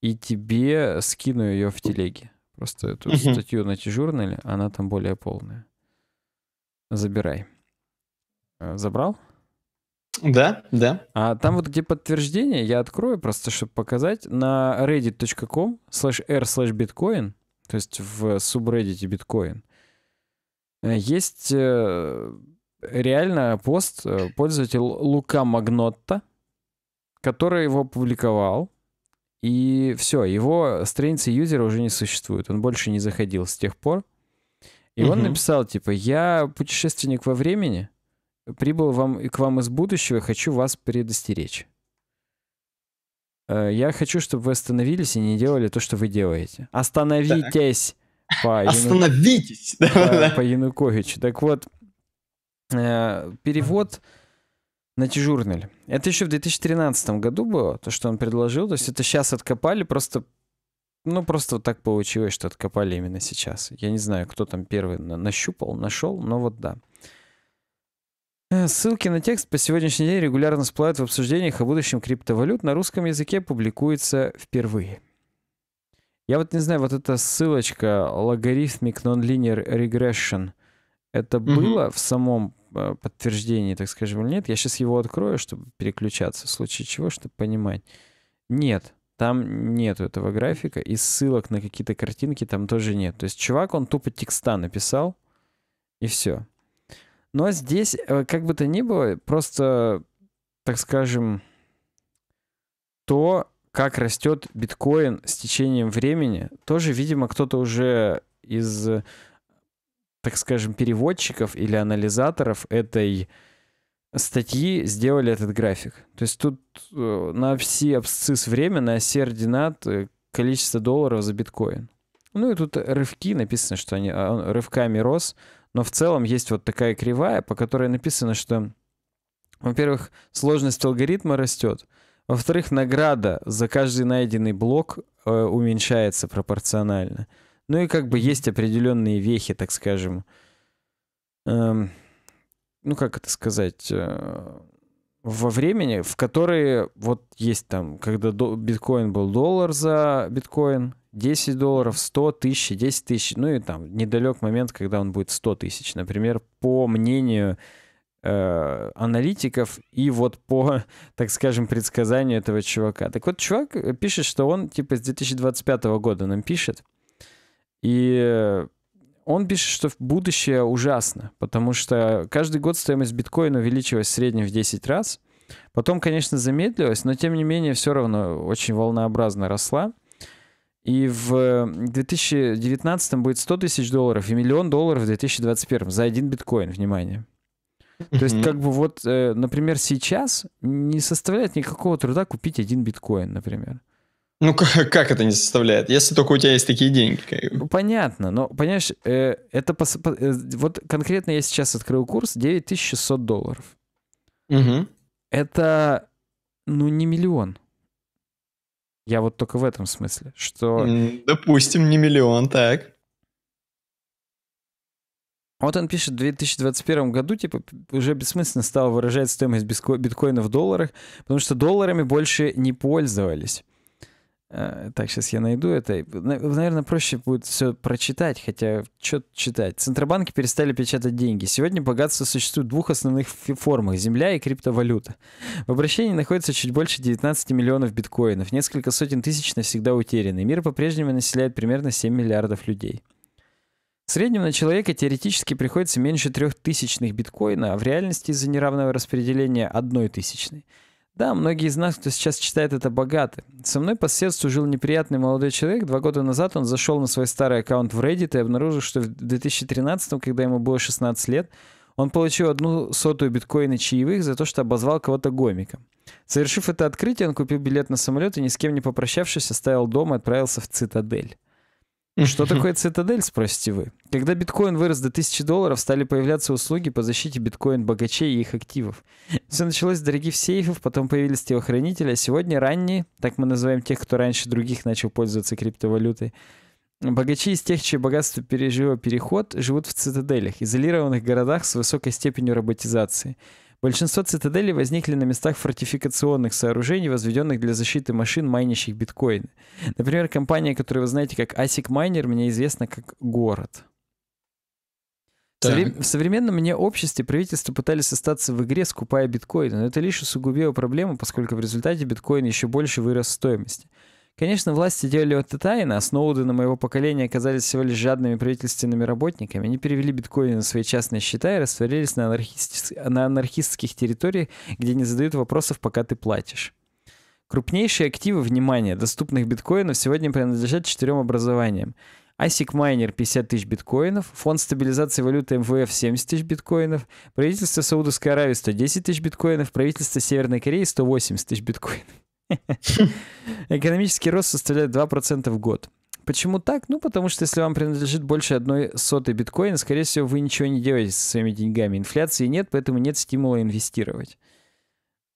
и тебе скину ее в телеге. Просто эту угу. статью на t она там более полная. Забирай. Э, забрал? Да, да. А там вот где подтверждение, я открою просто, чтобы показать, на reddit.com slash r slash bitcoin, то есть в субреддите bitcoin, э, есть э, реально пост пользователя Лука Магнотта, который его опубликовал. И все, его страницы юзера уже не существует. Он больше не заходил с тех пор. И угу. он написал, типа, я путешественник во времени, прибыл вам, к вам из будущего, хочу вас предостеречь. Э, я хочу, чтобы вы остановились и не делали то, что вы делаете. Остановитесь! По Остановитесь! Яну... По, по Януковичу. Так вот, э, перевод... Угу на дежурнель. Это еще в 2013 году было, то, что он предложил. То есть это сейчас откопали, просто ну, просто вот так получилось, что откопали именно сейчас. Я не знаю, кто там первый нащупал, нашел, но вот да. Э, ссылки на текст по сегодняшний день регулярно всплывают в обсуждениях о будущем криптовалют. На русском языке публикуется впервые. Я вот не знаю, вот эта ссылочка Logarithmic Nonlinear Regression, это mm-hmm. было в самом Э, подтверждении, так скажем, или нет. Я сейчас его открою, чтобы переключаться, в случае чего, чтобы понимать. Нет, там нету этого графика, и ссылок на какие-то картинки там тоже нет. То есть чувак, он тупо текста написал, и все. Но здесь, э, как бы то ни было, просто, так скажем, то, как растет биткоин с течением времени, тоже, видимо, кто-то уже из так скажем, переводчиков или анализаторов этой статьи сделали этот график. То есть тут э, на все абсцисс время, на оси ординат э, количество долларов за биткоин. Ну и тут рывки, написано, что они а, рывками рос, но в целом есть вот такая кривая, по которой написано, что, во-первых, сложность алгоритма растет, во-вторых, награда за каждый найденный блок э, уменьшается пропорционально. Ну и как бы есть определенные вехи, так скажем. Эм, ну как это сказать? Э, во времени, в которые вот есть там, когда до, биткоин был доллар за биткоин, 10 долларов, 100 тысяч, 10 тысяч, ну и там недалек момент, когда он будет 100 тысяч, например, по мнению э, аналитиков и вот по, так скажем, предсказанию этого чувака. Так вот, чувак пишет, что он типа с 2025 года нам пишет, и он пишет, что будущее ужасно, потому что каждый год стоимость биткоина увеличилась в среднем в 10 раз. Потом, конечно, замедлилась, но тем не менее все равно очень волнообразно росла. И в 2019 будет 100 тысяч долларов и миллион долларов в 2021 за один биткоин, внимание. То есть, как бы вот, э, например, сейчас не составляет никакого труда купить один биткоин, например. Ну как, это не составляет, если только у тебя есть такие деньги? Ну, понятно, но понимаешь, э, это пос, по, э, вот конкретно я сейчас открыл курс 9600 долларов. Угу. Это, ну не миллион. Я вот только в этом смысле, что... Допустим, не миллион, так. Вот он пишет, в 2021 году, типа, уже бессмысленно стало выражать стоимость биткоина в долларах, потому что долларами больше не пользовались. Э, так, сейчас я найду это. Наверное, проще будет все прочитать, хотя что читать. Центробанки перестали печатать деньги. Сегодня богатство существует в двух основных формах – земля и криптовалюта. В обращении находится чуть больше 19 миллионов биткоинов. Несколько сотен тысяч навсегда утеряны. Мир по-прежнему населяет примерно 7 миллиардов людей. В среднем на человека теоретически приходится меньше трех тысячных биткоина, а в реальности из-за неравного распределения одной тысячной – да, многие из нас, кто сейчас читает это, богаты. Со мной по соседству жил неприятный молодой человек. Два года назад он зашел на свой старый аккаунт в Reddit и обнаружил, что в 2013, когда ему было 16 лет, он получил одну сотую биткоина чаевых за то, что обозвал кого-то гомиком. Совершив это открытие, он купил билет на самолет и, ни с кем не попрощавшись, оставил дома и отправился в цитадель. Что такое цитадель, спросите вы? Когда биткоин вырос до 1000 долларов, стали появляться услуги по защите биткоин-богачей и их активов. Все началось с дорогих сейфов, потом появились телохранители, а сегодня ранние, так мы называем тех, кто раньше других начал пользоваться криптовалютой, Богачи из тех, чье богатство пережило переход, живут в цитаделях, изолированных городах с высокой степенью роботизации. Большинство цитаделей возникли на местах фортификационных сооружений, возведенных для защиты машин, майнящих биткоин. Например, компания, которую вы знаете как ASIC Miner, мне известна как город. В современном мне обществе правительства пытались остаться в игре, скупая биткоины, но это лишь усугубило проблему, поскольку в результате биткоин еще больше вырос в стоимости. Конечно, власти делали это тайно, а Сноуден и моего поколения оказались всего лишь жадными правительственными работниками. Они перевели биткоины на свои частные счета и растворились на, анархист... на анархистских территориях, где не задают вопросов, пока ты платишь. Крупнейшие активы, внимания доступных биткоинов сегодня принадлежат четырем образованиям. ASIC Miner 50 тысяч биткоинов, фонд стабилизации валюты МВФ 70 тысяч биткоинов, правительство Саудовской Аравии 110 тысяч биткоинов, правительство Северной Кореи 180 тысяч биткоинов. Экономический рост составляет 2% в год. Почему так? Ну, потому что если вам принадлежит больше одной сотой биткоина, скорее всего, вы ничего не делаете со своими деньгами. Инфляции нет, поэтому нет стимула инвестировать.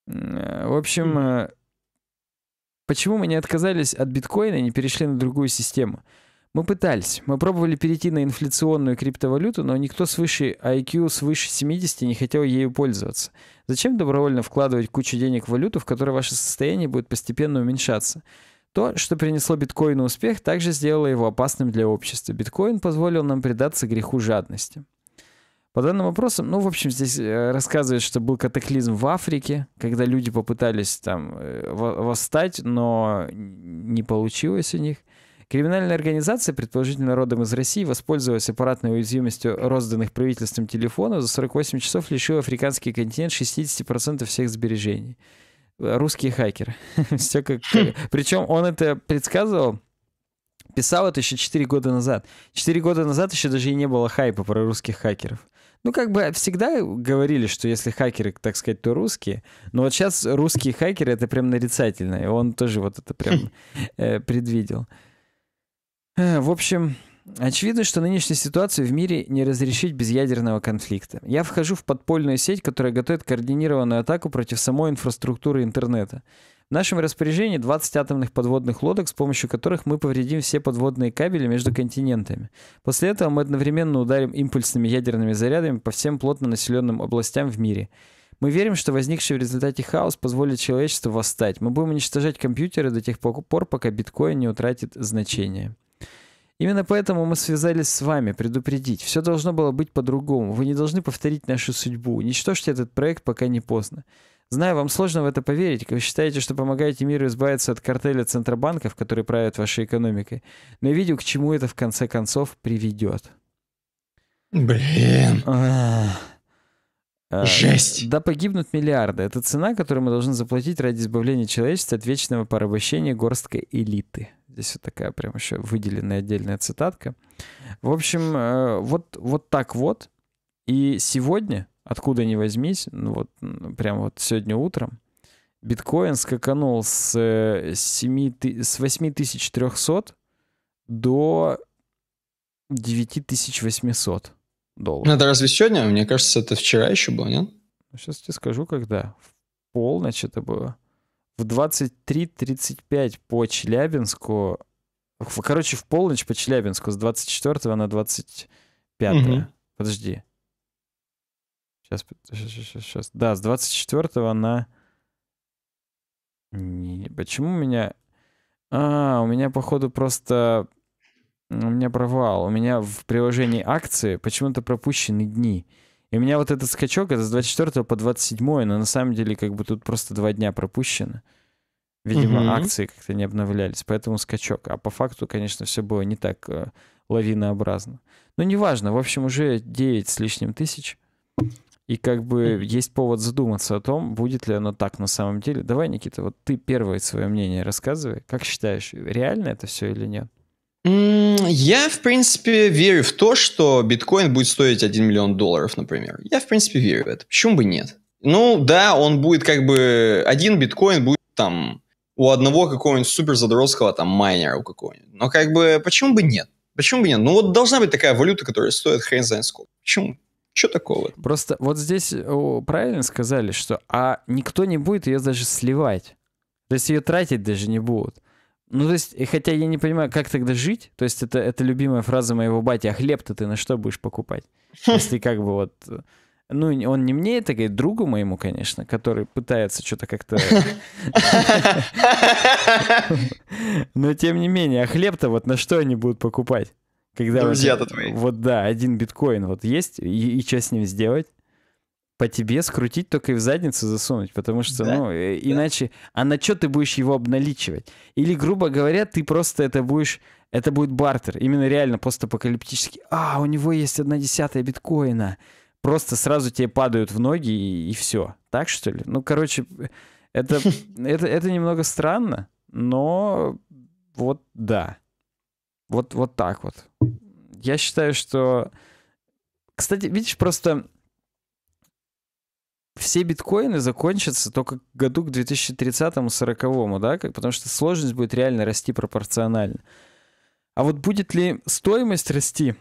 В общем, э, почему мы не отказались от биткоина и не перешли на другую систему? Мы пытались. Мы пробовали перейти на инфляционную криптовалюту, но никто с свыше IQ с свыше 70 не хотел ею пользоваться. Зачем добровольно вкладывать кучу денег в валюту, в которой ваше состояние будет постепенно уменьшаться? То, что принесло биткоину успех, также сделало его опасным для общества. Биткоин позволил нам предаться греху жадности. По данным вопросам, ну, в общем, здесь э, рассказывает, что был катаклизм в Африке, когда люди попытались там э, восстать, но не получилось у них. Криминальная организация, предположительно родом из России, воспользовалась аппаратной уязвимостью розданных правительством телефонов, за 48 часов лишила африканский континент 60% всех сбережений. Русский хакер. Все как... Э, Причем он это предсказывал, писал это еще 4 года назад. 4 года назад еще даже и не было хайпа про русских хакеров. Ну, как бы всегда говорили, что если хакеры, так сказать, то русские. Но вот сейчас русские хакеры — это прям нарицательно. И он тоже вот это прям э, предвидел. Э, в общем, очевидно, что нынешнюю ситуацию в мире не разрешить без ядерного конфликта. Я вхожу в подпольную сеть, которая готовит координированную атаку против самой инфраструктуры интернета. В нашем распоряжении 20 атомных подводных лодок, с помощью которых мы повредим все подводные кабели между континентами. После этого мы одновременно ударим импульсными ядерными зарядами по всем плотно населенным областям в мире. Мы верим, что возникший в результате хаос позволит человечеству восстать. Мы будем уничтожать компьютеры до тех пор, пока биткоин не утратит значение. Именно поэтому мы связались с вами, предупредить. Все должно было быть по-другому. Вы не должны повторить нашу судьбу. Уничтожьте этот проект, пока не поздно. Знаю, вам сложно в это поверить. Вы считаете, что помогаете миру избавиться от картеля центробанков, которые правят вашей экономикой. Но я видел, к чему это в конце концов приведет. Блин. А. А, Жесть. Да погибнут миллиарды. Это цена, которую мы должны заплатить ради избавления человечества от вечного порабощения горсткой элиты. Здесь вот такая прям еще выделенная отдельная цитатка. В общем, э, вот, вот так вот. И сегодня, откуда ни возьмись, ну вот прям вот сегодня утром, биткоин скаканул с, 7, э, с 8300 до 9800 долларов. Ну, это разве сегодня? Мне кажется, это вчера еще было, нет? Сейчас ну, тебе скажу, когда. В полночь это было в 23.35 по Челябинску, короче, в полночь по Челябинску с 24 на 25. Угу. Подожди. Сейчас, сейчас, сейчас, сейчас. Да, с 24 на... Не, почему у меня... А, у меня, походу, просто... У меня провал. У меня в приложении акции почему-то пропущены дни. И у меня вот этот скачок, это с 24 по 27, но на самом деле как бы тут просто два дня пропущено. Видимо, угу. акции как-то не обновлялись, поэтому скачок. А по факту, конечно, все было не так э, лавинообразно. Но ну, неважно, в общем, уже 9 с лишним тысяч. И как бы есть повод задуматься о том, будет ли оно так на самом деле. Давай, Никита, вот ты первое свое мнение рассказывай. Как считаешь, реально это все или нет? Я, в принципе, верю в то, что биткоин будет стоить 1 миллион долларов, например. Я, в принципе, верю в это. Почему бы нет? Ну, да, он будет как бы... Один биткоин будет там у одного какого-нибудь супер там майнера у какого-нибудь. Но как бы почему бы нет? Почему бы нет? Ну вот должна быть такая валюта, которая стоит хрен знает сколько. Почему? Что такого? Просто вот здесь правильно сказали, что а никто не будет ее даже сливать. То есть ее тратить даже не будут. Ну, то есть, хотя я не понимаю, как тогда жить. То есть, это, это любимая фраза моего бати, а хлеб-то ты на что будешь покупать? Если как бы вот... Ну, он не мне это говорит, другу моему, конечно, который пытается что-то как-то... Но тем не менее, а хлеб-то вот на что они будут покупать? Когда Друзья-то твои. Вот да, один биткоин вот есть, и, и что с ним сделать? по тебе скрутить только и в задницу засунуть, потому что, да? ну, да. Э, иначе, а на что ты будешь его обналичивать? Или, грубо говоря, ты просто это будешь, это будет бартер, именно реально постапокалиптический. А, у него есть одна десятая биткоина. Просто сразу тебе падают в ноги и, и все. Так что ли? Ну, короче, э, это, это, это немного странно, но вот да. Вот, вот так вот. Я считаю, что... Кстати, видишь, просто все биткоины закончатся только к году к 2030-40, да, потому что сложность будет реально расти пропорционально. А вот будет ли стоимость расти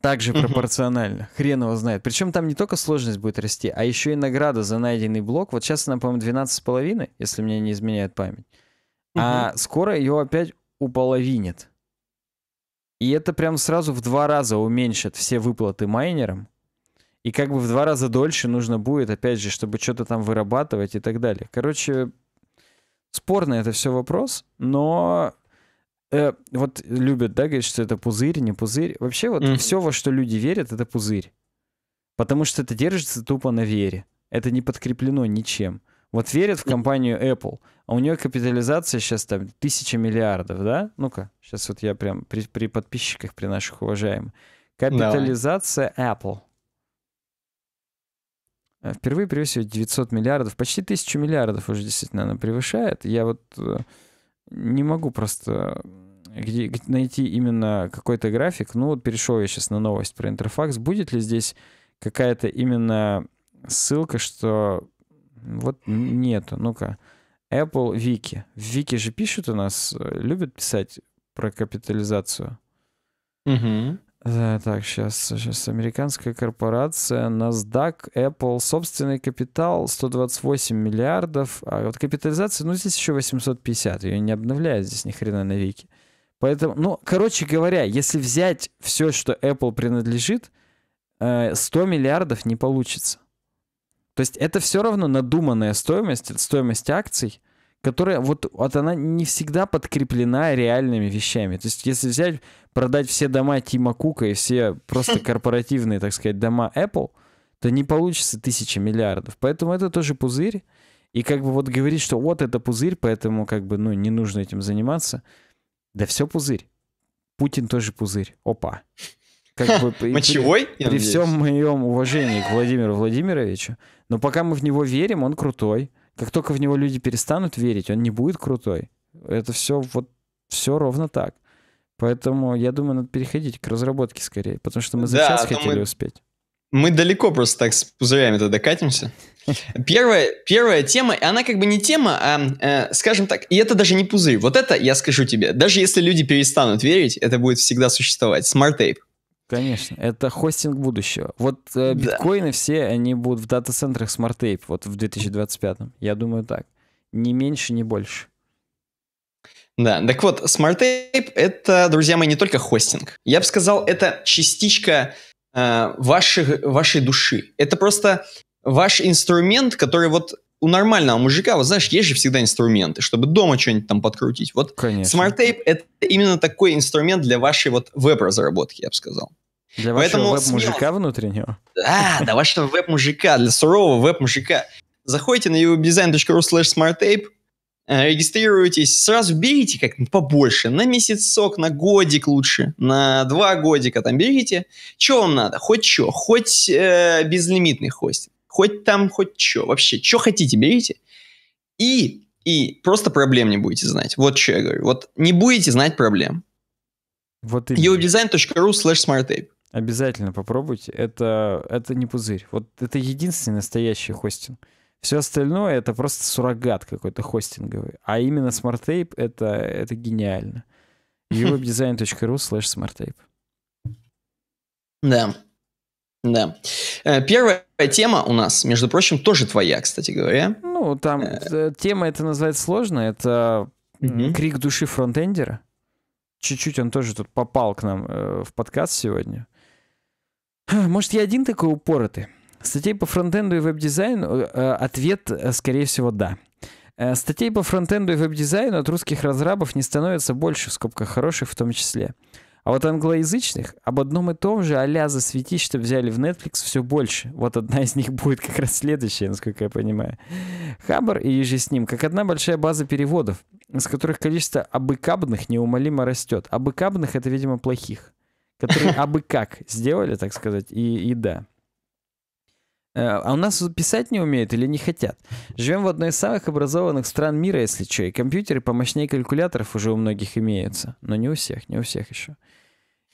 также пропорционально? Угу. Хрен его знает. Причем там не только сложность будет расти, а еще и награда за найденный блок. Вот сейчас она, по-моему, 12,5, если мне не изменяет память. А скоро ее опять уполовинит. И это прям сразу в два раза уменьшит все выплаты майнерам и как бы в два раза дольше нужно будет, опять же, чтобы что-то там вырабатывать и так далее. Короче, спорный это все вопрос, но э, вот любят, да, говорить, что это пузырь, не пузырь. Вообще вот mm-hmm. все, во что люди верят, это пузырь. Потому что это держится тупо на вере. Это не подкреплено ничем. Вот верят в ну компанию Apple, а у нее капитализация сейчас там тысяча миллиардов, да? Ну-ка, сейчас вот я прям при, при подписчиках, при наших уважаемых. Капитализация Apple Э, впервые превысит 900 миллиардов, почти 1000 миллиардов уже действительно она превышает. Я вот э, не могу просто э, где, где найти именно какой-то график. Ну вот перешел я сейчас на новость про Интерфакс. Будет ли здесь какая-то именно ссылка, что вот нету, ну-ка. Apple Вики. В Вики же пишут у нас, любят писать про капитализацию. Угу. Да, э, Так, сейчас, сейчас американская корпорация, NASDAQ, Apple, собственный капитал 128 миллиардов, а вот капитализация, ну, здесь еще 850, ее не обновляют здесь ни хрена на веки. Поэтому, ну, короче говоря, если взять все, что Apple принадлежит, 100 э, миллиардов не получится. То есть это все равно надуманная стоимость, стоимость акций – которая вот, вот она не всегда подкреплена реальными вещами. То есть если взять, продать все дома Тима Кука и все просто корпоративные, так сказать, дома Apple, то не получится тысяча миллиардов. Поэтому это тоже пузырь. И как бы вот говорить, что вот это пузырь, поэтому как бы ну не нужно этим заниматься. Да все пузырь. Путин тоже пузырь. Опа. Как бы, Мочевой? При, при всем моем уважении к Владимиру Владимировичу. Но пока мы в него верим, он крутой. Как только в него люди перестанут верить, он не будет крутой. Это все вот все ровно так. Поэтому я думаю, надо переходить к разработке скорее, потому что мы за да, час а хотели мы... успеть. Мы далеко просто так с пузырями тогда докатимся. Первая, первая тема, она как бы не тема, а, э, скажем так, и это даже не пузырь. Вот это, я скажу тебе, даже если люди перестанут верить, это будет всегда существовать. Смарт-тейп. Конечно, это хостинг будущего. Вот э, биткоины да. все, они будут в дата-центрах Smart SmartApe вот в 2025. Я думаю так. Не меньше, не больше. Да, так вот, Smart SmartApe — это, друзья мои, не только хостинг. Я бы сказал, это частичка э, ваших, вашей души. Это просто ваш инструмент, который вот у нормального мужика, вот знаешь, есть же всегда инструменты, чтобы дома что-нибудь там подкрутить. Вот Конечно. Smart Tape — это именно такой инструмент для вашей вот веб-разработки, я бы сказал. Для Поэтому вашего веб-мужика смело... внутреннего? Да, для вашего веб-мужика, для сурового веб-мужика. Заходите на uwebdesign.ru slash smarttape, э, регистрируйтесь, сразу берите как побольше, на месяцок, на годик лучше, на два годика там берите. Что вам надо? Хоть что, хоть э, безлимитный хостинг, хоть там, хоть что, вообще, что хотите, берите. И, и просто проблем не будете знать. Вот что я говорю. Вот не будете знать проблем. Вот и... slash smarttape. Обязательно попробуйте. Это, это не пузырь. Вот это единственный настоящий хостинг. Все остальное это просто суррогат какой-то хостинговый. А именно смарттейп это, это гениально. uwebdesign.ru slash smarttape. Да. Да. Э, первая тема у нас, между прочим, тоже твоя, кстати говоря. Ну, там э. Э, тема это назвать сложно. Это угу. крик души фронтендера. Чуть-чуть он тоже тут попал к нам в подкаст сегодня. Может, я один такой упоротый? Статей по фронтенду и веб-дизайну э, э, ответ, э, скорее всего, да. Статей по фронтенду и веб-дизайну от русских разрабов не становится больше, в скобках хороших в том числе. А вот англоязычных об одном и том же а-ля засветить, что взяли в Netflix, все больше. Вот одна из них будет как раз следующая, насколько я понимаю. Хабар и еже с ним, как одна большая база переводов, из которых количество абыкабных неумолимо растет. Абыкабных — это, видимо, плохих которые абы как сделали, так сказать, и, и да. Э, а у нас писать не умеют или не хотят? Живем в одной из самых образованных стран мира, если что, и компьютеры помощнее калькуляторов уже у многих имеются. Но не у всех, не у всех еще.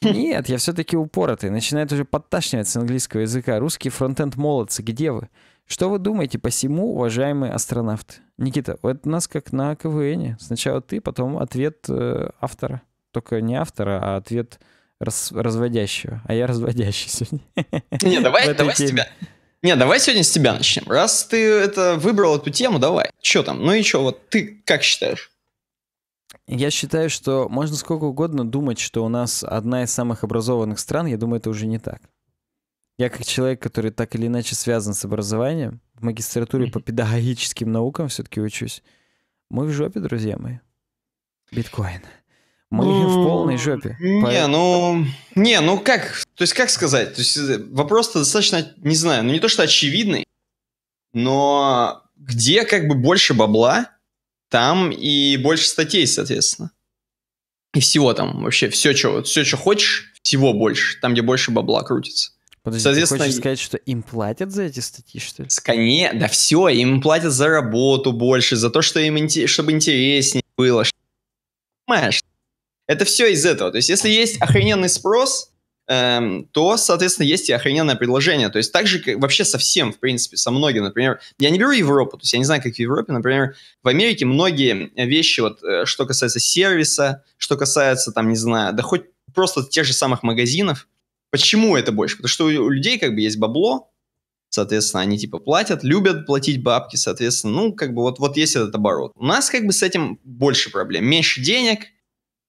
Нет, я все-таки упоротый. Начинает уже подташнивать с английского языка. Русский фронтенд молодцы, где вы? Что вы думаете по сему, уважаемые астронавты? Никита, это у нас как на КВН. Сначала ты, потом ответ э, автора. Только не автора, а ответ э, раз, разводящего, а я разводящий сегодня. Не, давай, давай с тебя. Не, давай сегодня с тебя начнем. Раз ты это выбрал эту тему, давай. Че там? Ну и что, вот ты как считаешь? Я считаю, что можно сколько угодно думать, что у нас одна из самых образованных стран, я думаю, это уже не так. Я как человек, который так или иначе связан с образованием, в магистратуре по педагогическим наукам все-таки учусь, мы в жопе, друзья мои. Биткоин. Мы ну, в полной жопе. Не, поэтому... ну, не, ну как, то есть как сказать, то есть э, вопрос-то достаточно, не знаю, ну не то что очевидный, но где как бы больше бабла, там и больше статей, соответственно. И всего там вообще, все, что, все, что хочешь, всего больше, там, где больше бабла крутится. Подожди, Соответственно, ты хочешь сказать, что им платят за эти статьи, что ли? Сконе, да все, им платят за работу больше, за то, что им чтобы интереснее было. Понимаешь? Это все из этого. То есть, если есть охрененный спрос, эм, то, соответственно, есть и охрененное предложение. То есть, так же, как вообще совсем, в принципе, со многими, например, я не беру Европу, то есть я не знаю, как в Европе, например, в Америке многие вещи, вот, э, что касается сервиса, что касается, там, не знаю, да хоть просто тех же самых магазинов. Почему это больше? Потому что у людей как бы есть бабло, соответственно, они типа платят, любят платить бабки, соответственно, ну, как бы вот, вот есть этот оборот. У нас как бы с этим больше проблем, меньше денег –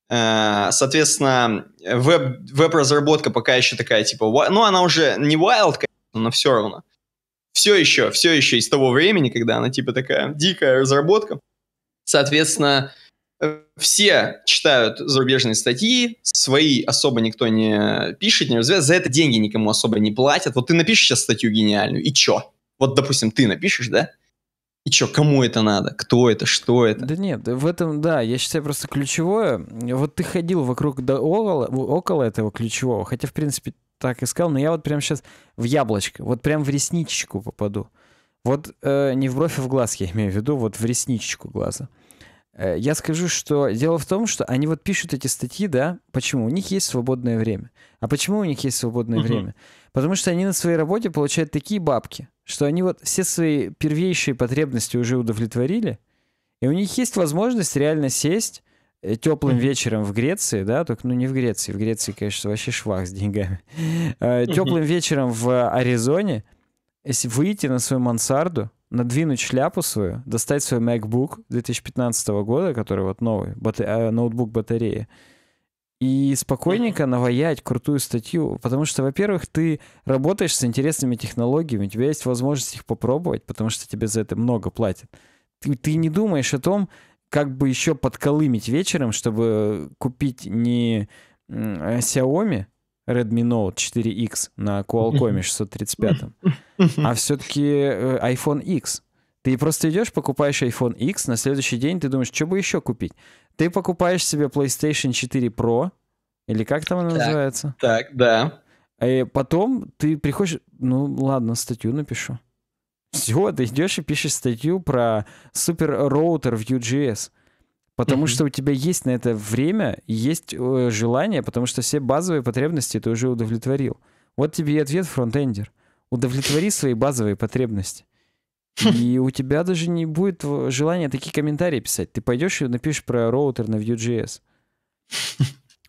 Э, соответственно, веб, веб-разработка пока еще такая, типа, ну, она уже не wild, конечно, но все равно. Все еще, все еще из того времени, когда она, типа, такая дикая разработка. Соответственно, э, все читают зарубежные статьи, свои особо никто не пишет, не развивает, за это деньги никому особо не платят. Вот ты напишешь сейчас статью гениальную, и чё? Вот, допустим, ты напишешь, да? И чё, кому это надо? Кто это? Что это? Да нет, в этом, да, я считаю просто ключевое. Вот ты ходил вокруг да около, около этого ключевого, хотя, в принципе, так и сказал, но я вот прямо сейчас в яблочко, вот прям в ресничечку попаду. Вот э, не в бровь, а в глаз я имею в виду, вот в ресничечку глаза. Э, я скажу, что дело в том, что они вот пишут эти статьи, да, почему? У них есть свободное время. А почему у них есть свободное угу. время? Потому что они на своей работе получают такие бабки, что они вот все свои первейшие потребности уже удовлетворили, и у них есть возможность реально сесть э, теплым вечером в Греции, да, только ну не в Греции, в Греции, конечно, вообще швах с деньгами. Э, теплым вечером в Аризоне э, выйти на свою мансарду, надвинуть шляпу свою, достать свой MacBook 2015 года, который вот новый, бата- ноутбук батареи, и спокойненько наваять крутую статью, потому что, во-первых, ты работаешь с интересными технологиями, у тебя есть возможность их попробовать, потому что тебе за это много платят. Ты, ты не думаешь о том, как бы еще подколымить вечером, чтобы купить не Xiaomi Redmi Note 4X на Qualcomm 635, а все-таки э, iPhone X. Ты просто идешь, покупаешь iPhone X, на следующий день ты думаешь, что бы еще купить. Ты покупаешь себе PlayStation 4 Pro, или как там она так, называется? Так, да. И а, э, потом ты приходишь, ну ладно, статью напишу. Все, ты идешь и пишешь статью про супер роутер UGS, Потому что у тебя есть на это время, есть э, желание, потому что все базовые потребности ты уже удовлетворил. Вот тебе и ответ фронтендер. Удовлетвори свои базовые потребности. И у тебя даже не будет желания такие комментарии писать. Ты пойдешь и напишешь про роутер на Vue.js.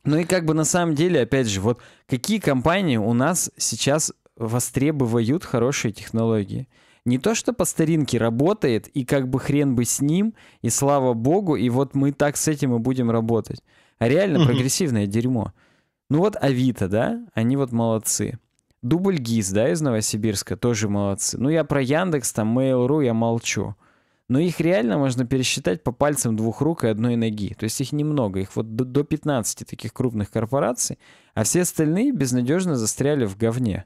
Ну и как бы на самом деле, опять же, вот какие компании у нас сейчас востребовают хорошие технологии? Не то, что по старинке работает, и как бы хрен бы с ним, и слава богу, и вот мы так с этим и будем работать. А реально прогрессивное дерьмо. Ну вот Авито, да, они вот молодцы. Дубль ГИС, да, из Новосибирска, тоже молодцы. Ну, я про Яндекс, там, Mail.ru, я молчу. Но их реально можно пересчитать по пальцам двух рук и одной ноги. То есть их немного, их вот до, до 15 таких крупных корпораций, а все остальные безнадежно застряли в говне.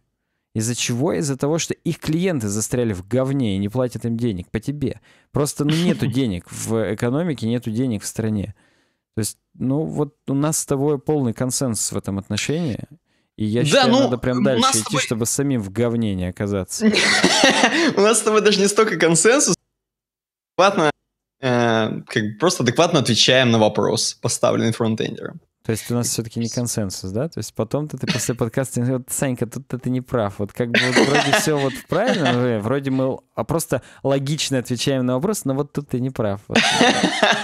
Из-за чего? Из-за того, что их клиенты застряли в говне и не платят им денег по тебе. Просто ну, нету денег в экономике, нету денег в стране. То есть, ну вот у нас с тобой полный консенсус в этом отношении. И я да, ну, надо прям дальше идти, тобой... чтобы самим в говне не оказаться. У нас с тобой даже не столько консенсус. Адекватно, э, как просто адекватно отвечаем на вопрос, поставленный фронтендером. То есть у нас все-таки не консенсус, да? То есть потом-то ты после подкаста, вот, Санька, тут ты не прав. Вот как бы вот, вроде все вот правильно, ну, э, вроде мы а просто логично отвечаем на вопрос, но вот тут ты не прав. Вот.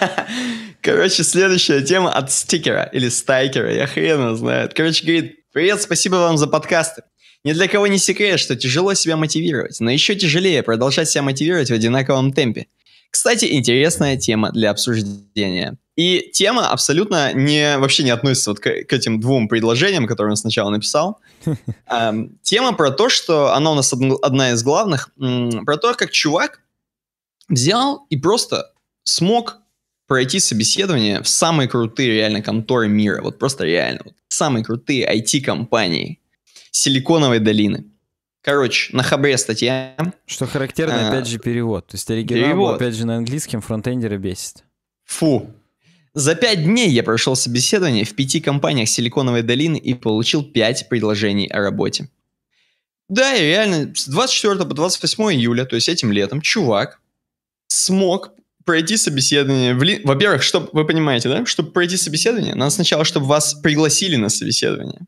Короче, следующая тема от стикера или стайкера, я хрен знает. Короче, говорит, Привет, спасибо вам за подкасты. Ни для кого не секрет, что тяжело себя мотивировать, но еще тяжелее продолжать себя мотивировать в одинаковом темпе. Кстати, интересная тема для обсуждения. И тема абсолютно не, вообще не относится вот к, к этим двум предложениям, которые он сначала написал. Эм, тема про то, что она у нас одна из главных, про то, как чувак взял и просто смог пройти собеседование в самые крутые реально конторы мира, вот просто реально, вот, самые крутые IT-компании Силиконовой долины. Короче, на хабре статья. Что характерно, а, опять же, перевод. То есть оригинал, перевод. опять же, на английском фронтендера бесит. Фу. За пять дней я прошел собеседование в пяти компаниях Силиконовой долины и получил пять предложений о работе. Да, и реально, с 24 по 28 июля, то есть этим летом, чувак смог пройти собеседование, в во-первых, чтобы вы понимаете, да, чтобы пройти собеседование, надо сначала, чтобы вас пригласили на собеседование.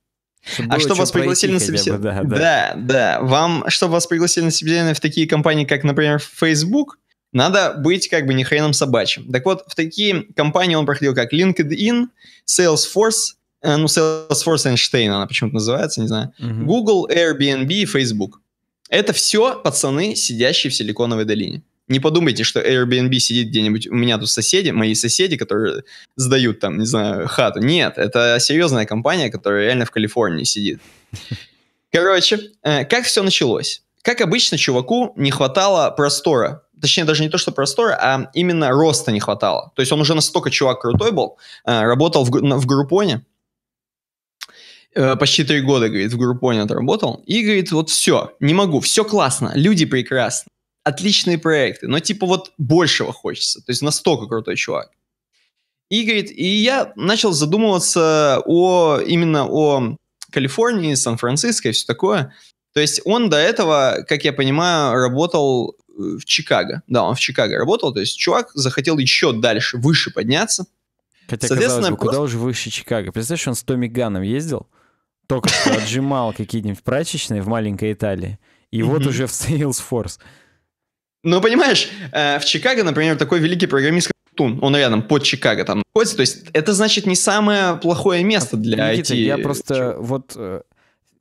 Чтобы а чтобы вас пригласили на собеседование? Бы, да, да. да, да. Вам, чтобы вас пригласили на собеседование в такие компании, как, например, Facebook, надо быть как бы не хреном собачьим. Так вот, в такие компании он проходил как LinkedIn, Salesforce, э, ну, Salesforce Einstein она почему-то называется, не знаю, угу. Google, Airbnb и Facebook. Это все пацаны, сидящие в Силиконовой долине. Не подумайте, что Airbnb сидит где-нибудь. У меня тут соседи, мои соседи, которые сдают там, не знаю, хату. Нет, это серьезная компания, которая реально в Калифорнии сидит. Короче, э, как все началось? Как обычно, чуваку не хватало простора. Точнее, даже не то, что простора, а именно роста не хватало. То есть он уже настолько чувак крутой был, э, работал в, в группоне, э, почти три года, говорит, в группоне отработал. И говорит, вот все, не могу, все классно, люди прекрасны отличные проекты, но типа вот большего хочется. То есть настолько крутой чувак. И говорит, и я начал задумываться о именно о Калифорнии, Сан-Франциско и все такое. То есть он до этого, как я понимаю, работал э, в Чикаго. Да, он в Чикаго работал. То есть чувак захотел еще дальше, выше подняться. Хотя, Соответственно, казалось бы, просто... куда уже выше Чикаго? Представляешь, он с Томми Ганом ездил, только что отжимал какие-нибудь прачечные в маленькой Италии, и вот уже в Salesforce. Ну, понимаешь, э, в Чикаго, например, такой великий программист, как Тун, он рядом, под Чикаго там находится, то есть это, значит, не самое плохое место для Никита, IT. я просто Чего? вот э,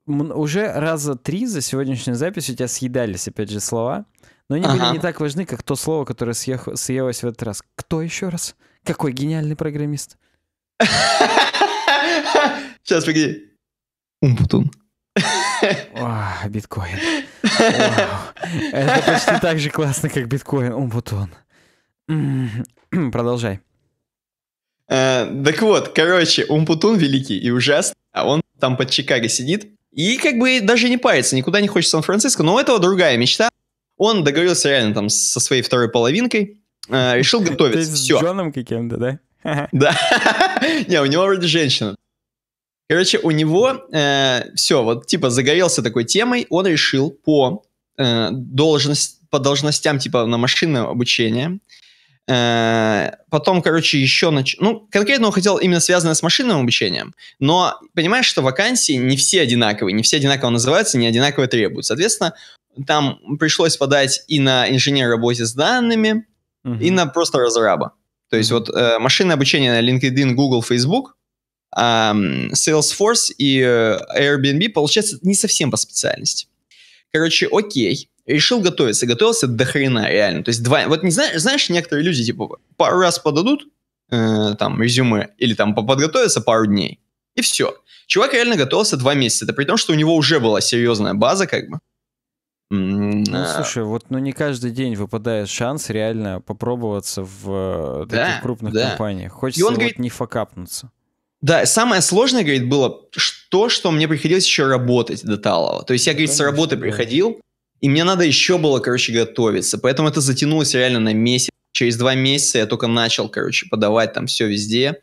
уже раза три за сегодняшнюю запись у тебя съедались, опять же, слова, но они ага. были не так важны, как то слово, которое съех... съелось в этот раз. Кто еще раз? Какой гениальный программист? Сейчас, погоди. Умпутун. Биткоин. Это почти так же классно, как биткоин. О, вот он. М-м-м. Продолжай. Э, так вот, короче, Умпутун великий и ужасный, а он там под Чикаго сидит, и как бы даже не парится, никуда не хочет в Сан-Франциско, но у этого другая мечта. Он договорился реально там со своей второй половинкой, э, решил готовиться. Все. С Джоном каким-то, да? Да. Не, у него вроде женщина. Короче, у него э, все, вот типа загорелся такой темой, он решил по, э, должность, по должностям типа на машинное обучение, э, Потом, короче, еще... Нач... Ну, конкретно он хотел именно связанное с машинным обучением. Но понимаешь, что вакансии не все одинаковые, не все одинаково называются, не одинаково требуют. Соответственно, там пришлось подать и на инженер работе с данными, угу. и на просто разраба. То есть угу. вот э, машинное обучение на LinkedIn, Google, Facebook Salesforce и э, Airbnb, получается, не совсем по специальности. Короче, окей, решил готовиться, готовился до хрена, реально. То есть два, вот не знаешь, знаешь, некоторые люди типа пару раз подадут э, там резюме или там подготовятся пару дней и все. Чувак реально готовился два месяца, это при том, что у него уже была серьезная база как бы. Ну, а слушай, вот ну, не каждый день выпадает шанс реально попробоваться в э, таких да, крупных да. компаниях. Хочется и он вот говорит, не факапнуться. Да, самое сложное, говорит, было то, что мне приходилось еще работать до талого. То есть я, говорит, с работы приходил, и мне надо еще было, короче, готовиться. Поэтому это затянулось реально на месяц. Через два месяца я только начал, короче, подавать там все везде.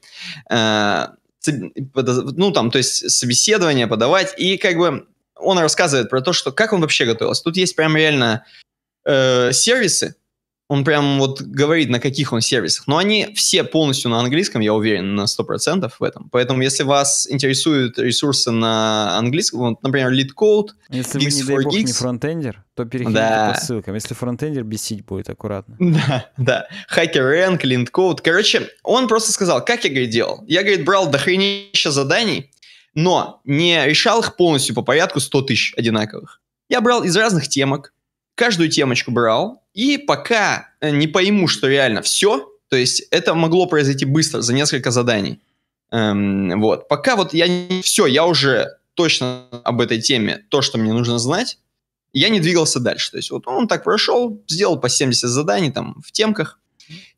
Э, ну, там, то есть собеседование подавать. И как бы он рассказывает про то, что как он вообще готовился. Тут есть прям реально э, сервисы, он прям вот говорит, на каких он сервисах. Но они все полностью на английском, я уверен, на 100% в этом. Поэтому если вас интересуют ресурсы на английском, вот, например, LeetCode, Если Geeks вы, не дай бог, не фронтендер, то переходите да. по ссылкам. Если фронтендер, бесить будет аккуратно. Да, да. HackerRank, LeetCode. Короче, он просто сказал, как я, говорит, делал. Я, говорит, брал дохренища заданий, но не решал их полностью по порядку 100 тысяч одинаковых. Я брал из разных темок, каждую темочку брал, и пока э, не пойму, что реально все, то есть это могло произойти быстро, за несколько заданий. Эм, вот, пока вот я не... Все, я уже точно об этой теме, то, что мне нужно знать, я не двигался дальше. То есть вот он так прошел, сделал по 70 заданий там в темках,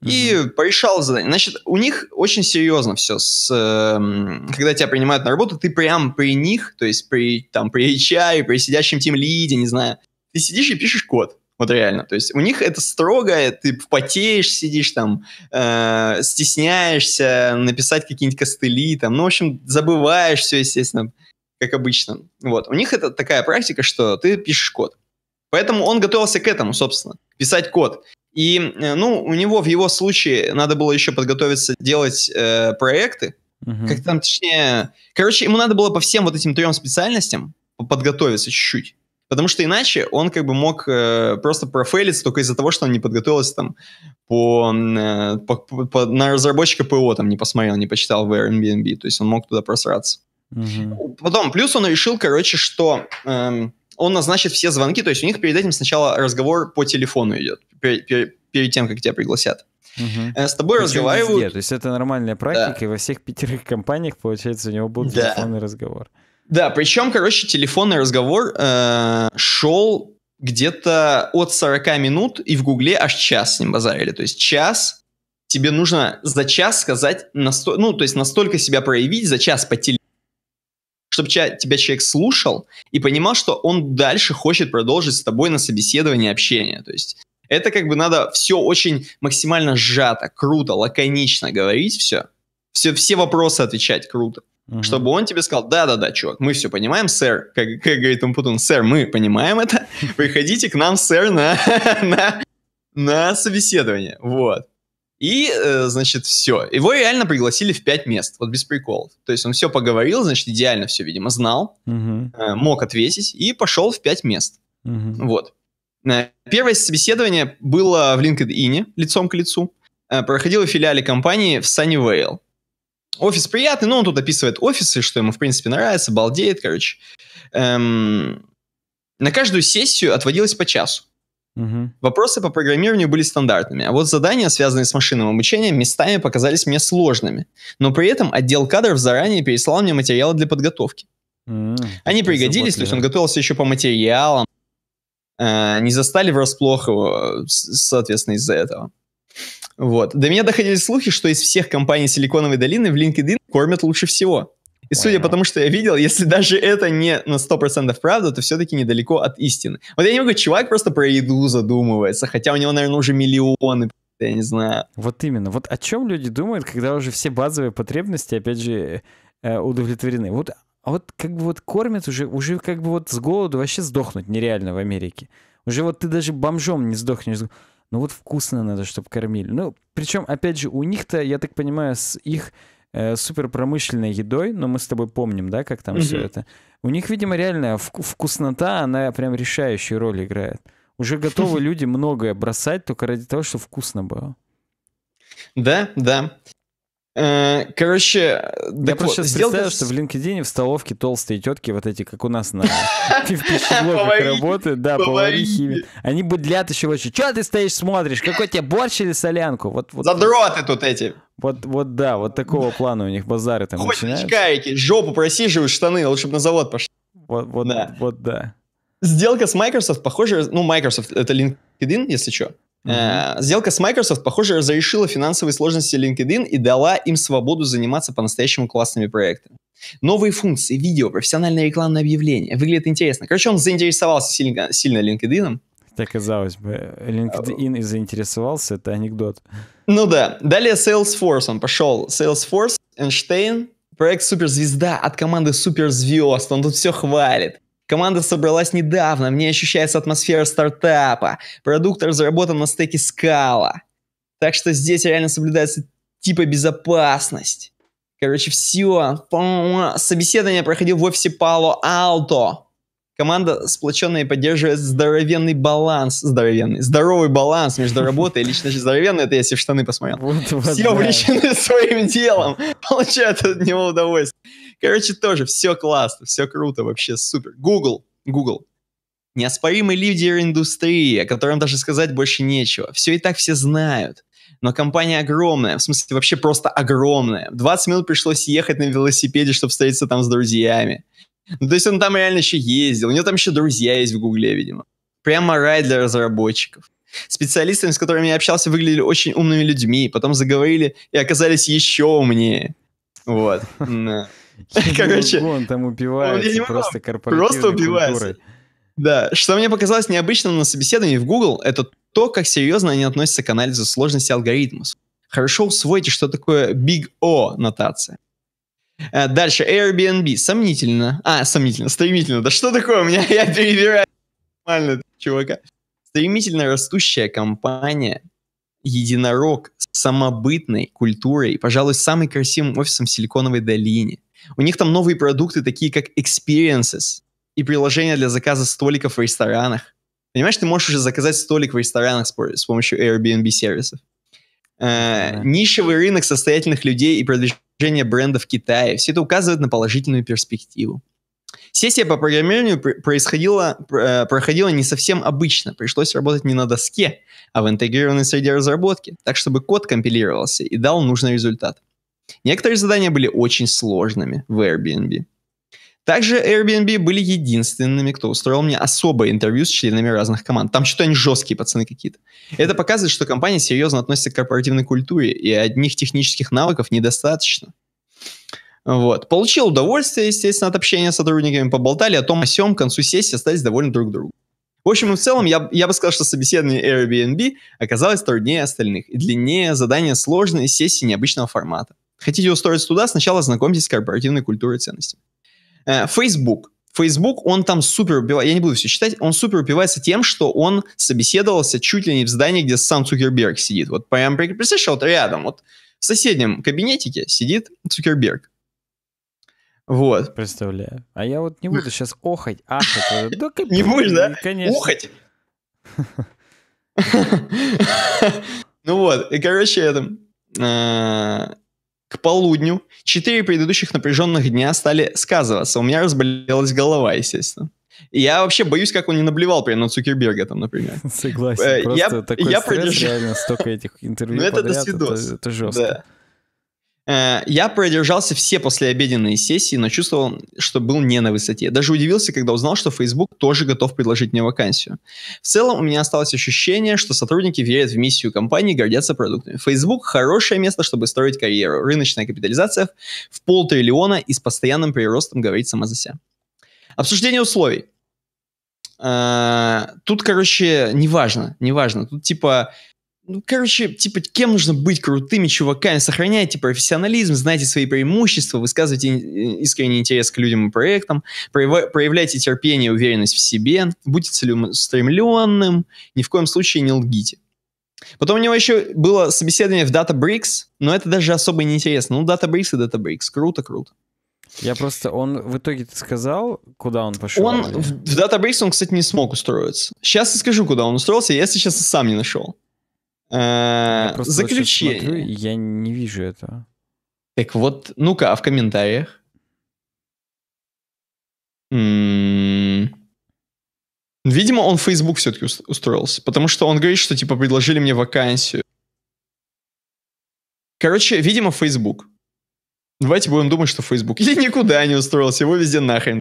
и mm-hmm. порешал задание. Значит, у них очень серьезно все. С, э, когда тебя принимают на работу, ты прям при них, то есть при, там, при HR, при сидящем тем лиде, не знаю, ты сидишь и пишешь код. Вот реально. То есть у них это строгое, ты потеешь, сидишь там, э, стесняешься написать какие-нибудь костыли, там, ну, в общем, забываешь все, естественно, как обычно. Вот. У них это такая практика, что ты пишешь код. Поэтому он готовился к этому, собственно, писать код. И, э, ну, у него в его случае надо было еще подготовиться делать э, проекты, угу. как там, точнее, короче, ему надо было по всем вот этим трем специальностям подготовиться чуть-чуть. Потому что иначе он как бы мог э, просто профейлиться только из-за того, что он не подготовился там по, э, по, по, на разработчика ПО, там не посмотрел, не почитал в Airbnb, то есть он мог туда просраться. Угу. Потом, плюс он решил, короче, что э, он назначит все звонки, то есть у них перед этим сначала разговор по телефону идет, перед, перед, перед тем, как тебя пригласят. Угу. С тобой Причем разговаривают... Везде. То есть это нормальная практика, да. и во всех пятерых компаниях, получается, у него был да. телефонный разговор. Да, причем, короче, телефонный разговор э, шел где-то от 40 минут, и в Гугле аж час с ним базарили. То есть час тебе нужно за час сказать, насто... ну, то есть настолько себя проявить за час по телефону, чтобы тебя человек слушал и понимал, что он дальше хочет продолжить с тобой на собеседование общение. То есть это как бы надо все очень максимально сжато, круто, лаконично говорить все. Все, все вопросы отвечать круто. Угу. Чтобы он тебе сказал, да-да-да, чувак, мы все понимаем, сэр, как, как говорит Умпутун, сэр, мы понимаем это, приходите к нам, сэр, на, на, на собеседование, вот. И, э, значит, все. Его реально пригласили в пять мест, вот без приколов. То есть он все поговорил, значит, идеально все, видимо, знал, угу. мог ответить и пошел в пять мест. Угу. Вот. Э, первое собеседование было в LinkedIn, лицом к лицу. Проходило в филиале компании в Sunnyvale. Офис приятный, но он тут описывает офисы, что ему, в принципе, нравится, балдеет, короче. Эм, на каждую сессию отводилось по часу. Угу. Вопросы по программированию были стандартными, а вот задания, связанные с машинным обучением, местами показались мне сложными. Но при этом отдел кадров заранее переслал мне материалы для подготовки. Mm, -hmm. Они пригодились, то есть он готовился еще по материалам, э, не застали врасплох его, соответственно, из-за этого. Вот. До меня доходили слухи, что из всех компаний Силиконовой долины в LinkedIn кормят лучше всего. И судя wow. по тому, что я видел, если даже это не на 100% правда, то все-таки недалеко от истины. Вот я не могу, чувак просто про еду задумывается, хотя у него, наверное, уже миллионы я не знаю. Вот именно. Вот о чем люди думают, когда уже все базовые потребности, опять же, э, э, удовлетворены. Вот, а вот как бы вот кормят уже, уже как бы вот с голоду вообще сдохнуть нереально в Америке. Уже вот ты даже бомжом не сдохнешь ну вот вкусно надо, чтобы кормили. Ну, причем, опять же, у них-то, я так понимаю, с их э, суперпромышленной едой, но мы с тобой помним, да, как там mm-hmm. все это. У них, видимо, реально вкуснота, она прям решающую роль играет. Уже готовы люди многое бросать только ради того, чтобы вкусно было. Да, да. Э, короче, э, я просто сейчас сделка... представляю, что в LinkedIn в столовке толстые тетки, вот эти, как у нас на пищеблоках работают, да, повари Они быдлят еще вообще. Че ты стоишь, смотришь? Какой тебе борщ или солянку? Вот, вот, Задроты тут эти. Вот, вот да, вот такого плана у них базары там Хоть начинаются. жопу просиживают штаны, лучше бы на завод пошли. Вот, вот, да. вот да. Сделка с Microsoft, похожа? ну, Microsoft это LinkedIn, если что. Mm-hmm. Сделка с Microsoft, похоже, разрешила финансовые сложности LinkedIn и дала им свободу заниматься по-настоящему классными проектами. Новые функции, видео, профессиональное рекламное объявление. Выглядит интересно. Короче, он заинтересовался сильно, сильно LinkedIn. Так казалось бы. LinkedIn и заинтересовался, это анекдот. Ну да. Далее Salesforce он пошел. Salesforce, Эйнштейн, проект Суперзвезда от команды Суперзвезд. Он тут все хвалит. Команда собралась недавно, мне ощущается атмосфера стартапа. Продукт разработан на стеке Scala. Так что здесь реально соблюдается типа безопасность. Короче, все. Собеседование проходил в офисе Пало Алто. Команда сплоченная и поддерживает здоровенный баланс. Здоровенный. Здоровый баланс между работой и личностью. Здоровенный, это я себе в штаны посмотрел. Вот, вот, все увлечены своим делом. Получают от него удовольствие. Короче, тоже все классно, все круто, вообще супер. Google, Google. Неоспоримый лидер индустрии, о котором даже сказать больше нечего. Все и так все знают. Но компания огромная, в смысле вообще просто огромная. 20 минут пришлось ехать на велосипеде, чтобы встретиться там с друзьями. Ну, то есть он там реально еще ездил, у него там еще друзья есть в Гугле, видимо. Прямо рай для разработчиков. Специалистами, с которыми я общался, выглядели очень умными людьми, потом заговорили и оказались еще умнее. Вот. Короче, он там убивается просто корпоративной Просто убивается. Да, что мне показалось необычным на собеседовании в Google, это то, как серьезно они относятся к анализу сложности алгоритмов. Хорошо усвойте, что такое Big O нотация. Э, дальше, Airbnb. Сомнительно. А, сомнительно, стремительно. Да что такое у меня? Я перебираю нормально, чувака. Стремительно растущая компания единорог с самобытной культурой, пожалуй, самым красивым офисом в Силиконовой долине – у них там новые продукты, такие как experiences и приложения для заказа столиков в ресторанах. Понимаешь, ты можешь уже заказать столик в ресторанах с, помощью Airbnb сервисов. Э, нишевый рынок состоятельных людей и продвижение брендов в Китае. Все это указывает на положительную перспективу. Сессия по программированию происходила, э, проходила не совсем обычно. Пришлось работать не на доске, а в интегрированной среде разработки, так чтобы код компилировался и дал нужный результат. Некоторые задания были очень сложными в Airbnb. Также Airbnb были единственными, кто устроил мне особое интервью с членами разных команд. Там что-то они жесткие пацаны какие-то. Это показывает, что компания серьезно относится к корпоративной культуре, и одних технических навыков недостаточно. Вот. Получил удовольствие, естественно, от общения с сотрудниками, поболтали о том, о сём, к концу сессии остались довольны друг другу. В общем и в целом, я, я бы сказал, что собеседование Airbnb оказалось труднее остальных и длиннее задания сложные сессии необычного формата. Хотите устроиться туда, сначала знакомьтесь с корпоративной культурой и ценностями. Э, Facebook. Facebook, он там супер убивается, я не буду все читать, он супер убивается тем, что он собеседовался чуть ли не в здании, где сам Цукерберг сидит. Вот прям, представляешь, вот рядом, вот в соседнем кабинетике сидит Цукерберг. Вот. Представляю. А я вот не буду сейчас охать, ахать. Да, как... Не будешь, да? Ну, конечно. Охать. Ну вот, и, короче, это... Э, к полудню четыре предыдущих напряженных дня стали сказываться. У меня разболелась голова, естественно. я вообще боюсь, как он не наблевал прямо на Цукерберга там, например. Согласен, э, просто я, такой я стресс, продержал... реально столько этих ну, интервью Ну это подряд, досвидос. Это, это жестко. Да. Э, я продержался все послеобеденные сессии, но чувствовал, что был не на высоте. Даже удивился, когда узнал, что Facebook тоже готов предложить мне вакансию. В целом у меня осталось ощущение, что сотрудники верят в миссию компании, гордятся продуктами. Facebook – хорошее место, чтобы строить карьеру. Рыночная капитализация в полтриллиона и с постоянным приростом говорит сама за себя. Обсуждение условий. Э, тут, короче, неважно, неважно. Тут типа ну, короче, типа, кем нужно быть крутыми чуваками? Сохраняйте типа, профессионализм, знайте свои преимущества, высказывайте э, искренний интерес к людям и проектам, проявляйте терпение и уверенность в себе, будьте целеустремленным, ни в коем случае не лгите. Потом у него еще было собеседование в DataBricks, но это даже особо не интересно. Ну, DataBricks и DataBricks. Круто, круто. Я просто... Он в итоге сказал, куда он пошел? Он в, в DataBricks, он, кстати, не смог устроиться. Сейчас я скажу, куда он устроился, я сейчас сам не нашел. Я э, Заключение. Смотрю, я не вижу этого. Так вот, ну-ка, а в комментариях? М-м-м. Видимо, он в Facebook все-таки устроился, потому что он говорит, что типа предложили мне вакансию. Короче, видимо, Facebook. Давайте будем думать, что Facebook. Или никуда не устроился, его везде нахрен.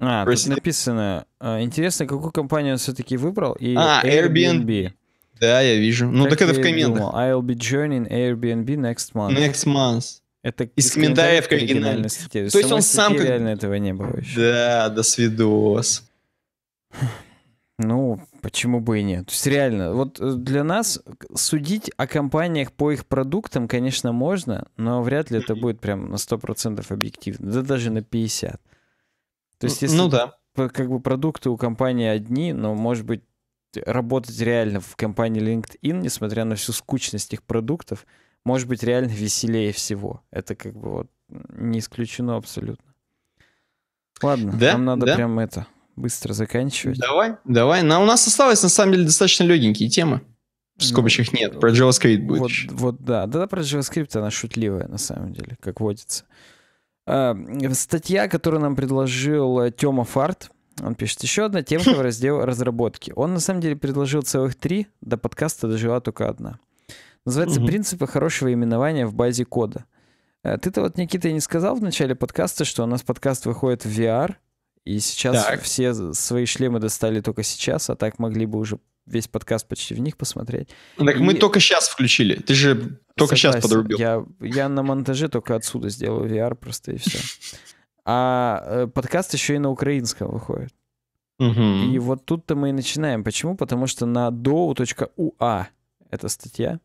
А, тут написано. А, Интересно, какую компанию он все-таки выбрал? И а, Airbnb. Airbnb. Да, я вижу. Ну, так, это в комментах. I'll be joining Airbnb next month. Next month. Это из, из комментариев к оригинальной То есть он сам... Как... реально этого не было еще. Да, до свидос. Ну, почему бы и нет? То есть реально, вот э, для нас судить о компаниях по их продуктам, конечно, можно, но вряд ли это будет прям на 100% объективно, да даже на 50%. То есть ну если ну, да. как бы продукты у компании одни, но, может быть, работать реально в компании LinkedIn, несмотря на всю скучность их продуктов, может быть реально веселее всего. Это как бы вот не исключено абсолютно. Ладно, да? нам надо да? прям это быстро заканчивать. Давай, давай. Но у нас осталось на самом деле достаточно легенькие темы. В ну, скобочках нет, про JavaScript будет. Вот, еще. вот да, да, про JavaScript она шутливая на самом деле, как водится. А, статья, которую нам предложил э, Тёма Фарт, он пишет, еще одна темка в раздел разработки. Он на самом деле предложил целых три, до подкаста дожила только одна. Называется угу. «Принципы хорошего именования в базе кода». Э, ты-то вот, Никита, не сказал в начале подкаста, что у нас подкаст выходит в VR, и сейчас так. все свои шлемы достали только сейчас, а так могли бы уже весь подкаст почти в них посмотреть. Так и... мы только сейчас включили. Ты же только Согласен. сейчас подрубил. Я, я на монтаже только отсюда сделаю VR просто и все. А э, подкаст еще и на украинском выходит. Угу. И вот тут-то мы и начинаем. Почему? Потому что на do.ua а эта статья.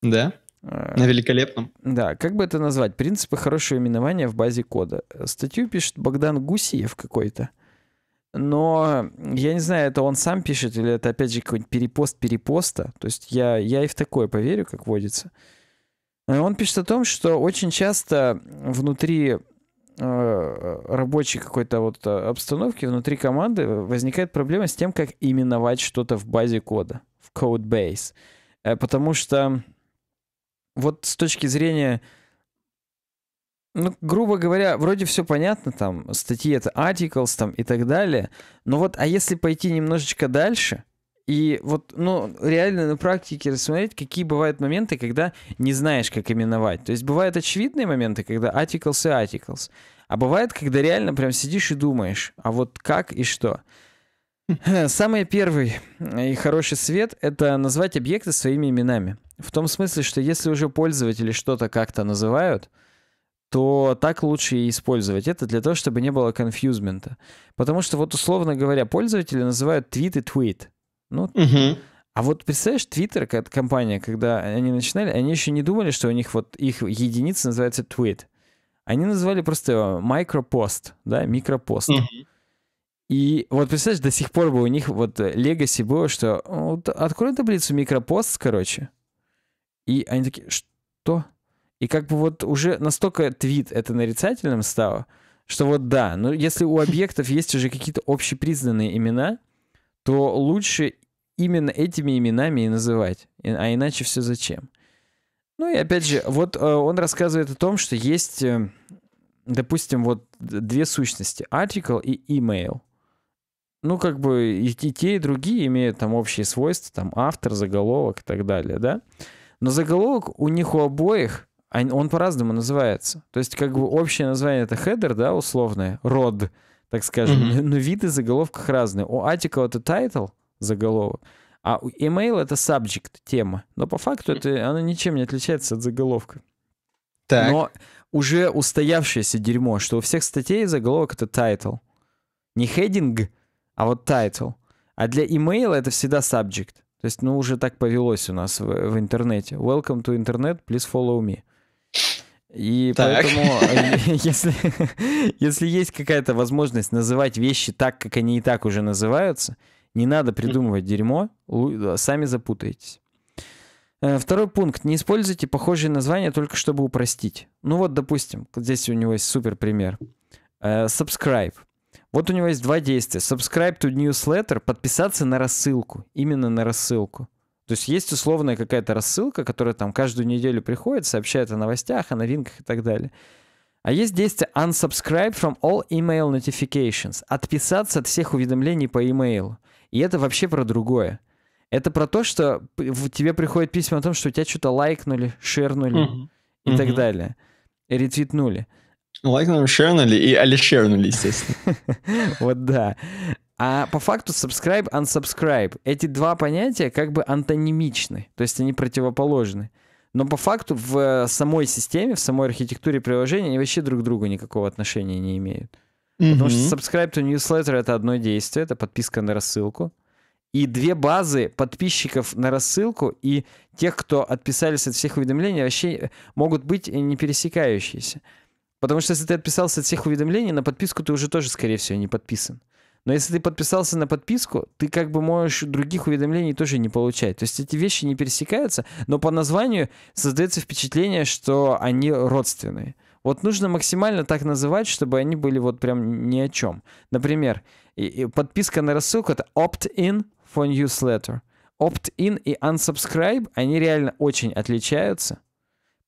Да? А, на великолепном. Да, как бы это назвать? Принципы хорошего именования в базе кода. Статью пишет Богдан Гусиев какой-то. Но я не знаю, это он сам пишет или это опять же какой-нибудь перепост перепоста. То есть я, я и в такое поверю, как водится. Э, он пишет о том, что очень часто внутри Э, рабочей какой-то вот э, обстановки внутри команды э, возникает проблема с тем, как именовать что-то в базе кода, в code base. Потому что вот с точки зрения ну, грубо говоря, вроде все понятно, там, статьи это articles там и так далее, но вот, а если пойти немножечко дальше — и вот, ну, реально на практике рассмотреть, какие бывают моменты, когда не знаешь, как именовать. То есть бывают очевидные моменты, когда articles и articles. А бывает, когда реально прям сидишь и думаешь, а вот как и что. Хм. Самый первый и хороший свет — это назвать объекты своими именами. В том смысле, что если уже пользователи что-то как-то называют, то так лучше и использовать это для того, чтобы не было конфьюзмента. Потому что вот условно говоря, пользователи называют твит и твит — ну, угу. А вот представляешь, Twitter, то компания, когда они начинали, они еще не думали, что у них вот их единица называется tweet. Они назвали просто его micropost, да, микропост. mm И вот представляешь, до сих пор бы у них вот легаси было, что вот, открой таблицу микропост, короче. И они такие, что? И как бы вот уже настолько твит это нарицательным стало, что вот да, но ну, если у объектов есть уже какие-то общепризнанные имена, то лучше именно этими именами и называть. А иначе все зачем? Ну и опять же, вот э, он рассказывает о том, что есть, э, допустим, вот две сущности. Article и email. Ну, как бы и те, и другие имеют там общие свойства, там автор, заголовок и так далее, да? Но заголовок у них у обоих, он по-разному называется. То есть, как бы общее название это header, да, условное, род так скажем. Mm-hmm. Но виды заголовков разные. У атика это тайтл, заголовок, а у email это subject, тема. Но по факту это, она ничем не отличается от заголовка. Так. Но уже устоявшееся дерьмо, что у всех статей заголовок это тайтл. Не хединг, а вот тайтл. А для email это всегда subject. То есть, ну, уже так повелось у нас в, в интернете. Welcome to internet, please follow me. И так. поэтому, э, если, если есть какая-то возможность называть вещи так, как они и так уже называются, не надо придумывать дерьмо, э, сами запутаетесь. Э, второй пункт. Не используйте похожие названия только чтобы упростить. Ну вот, допустим, здесь у него есть супер пример. Subscribe. Вот у него есть два действия. Subscribe to newsletter, подписаться на рассылку, именно на рассылку. То есть есть условная какая-то рассылка, которая там каждую неделю приходит, сообщает о новостях, о новинках и так далее. А есть действие unsubscribe from all email notifications. Отписаться от всех уведомлений по email. И это вообще про другое. Это про то, что в тебе приходят письма о том, что у тебя что-то лайкнули, шернули mm-hmm. и mm-hmm. так далее. И ретвитнули. Лайкнули, шернули и алишернули, естественно. Вот да. А по факту subscribe, unsubscribe. Эти два понятия как бы антонимичны, то есть они противоположны. Но по факту в э, самой системе, в самой архитектуре приложения они вообще друг к другу никакого отношения не имеют. Mm-hmm. Потому что subscribe to newsletter — это одно действие, это подписка на рассылку. И две базы подписчиков на рассылку и тех, кто отписались от всех уведомлений, вообще э, могут быть не пересекающиеся. Потому что если ты отписался от всех уведомлений, на подписку ты уже тоже, скорее всего, не подписан. Но если ты подписался на подписку, ты как бы можешь других уведомлений тоже не получать. То есть эти вещи не пересекаются, но по названию создается впечатление, что они родственные. Вот нужно максимально так называть, чтобы они были вот прям ни о чем. Например, подписка на рассылку — это opt-in for newsletter. Opt-in и unsubscribe, они реально очень отличаются.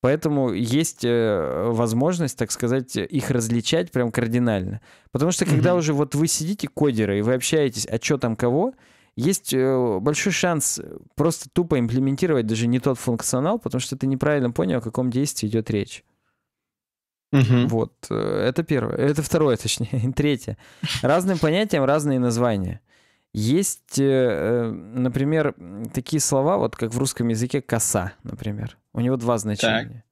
Поэтому есть э, возможность, так сказать, их различать прям кардинально. Потому что когда угу. уже вот вы сидите кодеры и вы общаетесь, а что там кого, есть э, большой шанс просто тупо имплементировать даже не тот функционал, потому что ты неправильно понял, о каком действии идет речь. Угу. Вот, э, это первое. Это второе, точнее. Третье. Разным понятиям разные названия. Есть, э, э, например, такие слова, вот как в русском языке коса, например. У него два значения.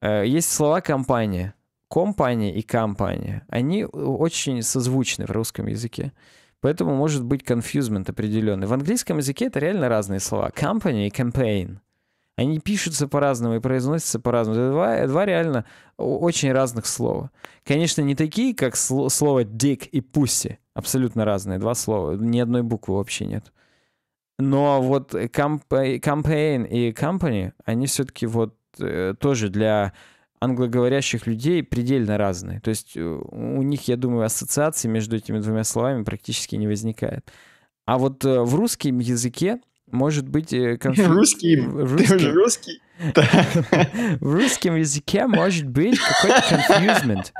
Так. Э, есть слова компания. Компания и компания. Они очень созвучны в русском языке. Поэтому может быть конфьюзмент определенный. В английском языке это реально разные слова. Company и campaign. Они пишутся по-разному и произносятся по-разному. Это два, два реально очень разных слова. Конечно, не такие, как слово «дик» и «пусси». Абсолютно разные два слова. Ни одной буквы вообще нет. Но вот campaign и company, они все-таки вот э, тоже для англоговорящих людей предельно разные. То есть э, у них, я думаю, ассоциации между этими двумя словами практически не возникает. А вот э, в русском языке может быть, э, конфликт... Русским. Русским. Ты же русский. В русском языке может быть какой-то confusement.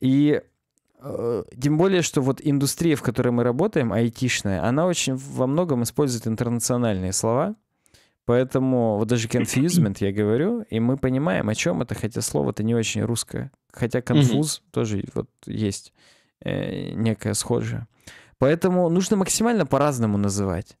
И э, тем более, что вот индустрия, в которой мы работаем, айтишная, она очень во многом использует интернациональные слова. Поэтому вот даже confusement я говорю, и мы понимаем, о чем это, хотя слово-то не очень русское. Хотя конфуз mm-hmm. тоже вот есть э, некое схожее. Поэтому нужно максимально по-разному называть.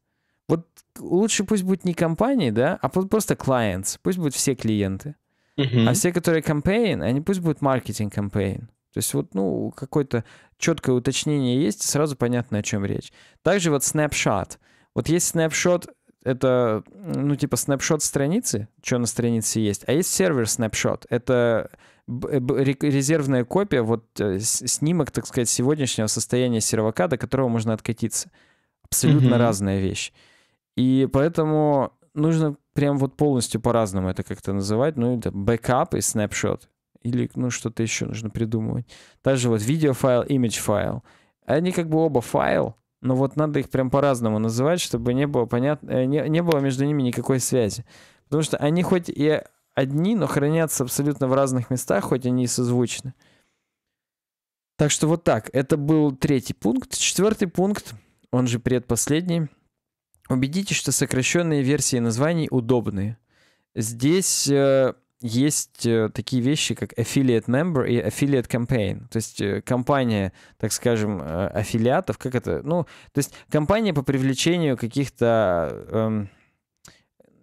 Вот лучше пусть будет не компании, да, а просто clients. Пусть будут все клиенты. Uh-huh. А все, которые campaign, они пусть будут маркетинг campaign. То есть вот, ну, какое-то четкое уточнение есть, сразу понятно, о чем речь. Также вот снапшот. Вот есть снапшот, это, ну, типа снапшот страницы, что на странице есть, а есть сервер снапшот. Это резервная копия, вот э, снимок, так сказать, сегодняшнего состояния сервака, до которого можно откатиться. Абсолютно mm-hmm. разная вещь. И поэтому нужно прям вот полностью по-разному это как-то называть. Ну, это backup и snapshot Или, ну, что-то еще нужно придумывать. Также вот видеофайл, image файл. Они как бы оба файл, но вот надо их прям по-разному называть, чтобы не было, понятно, э, не, не было между ними никакой связи. Потому что они хоть и одни, но хранятся абсолютно в разных местах, хоть они и созвучны. Так что вот так. Это был третий пункт. Четвертый пункт, он же предпоследний — Убедитесь, что сокращенные версии названий удобны. Здесь э, есть э, такие вещи, как affiliate member и affiliate campaign. То есть э, компания, так скажем, э, аффилиатов, как это? Ну, то есть компания по привлечению каких-то... Э,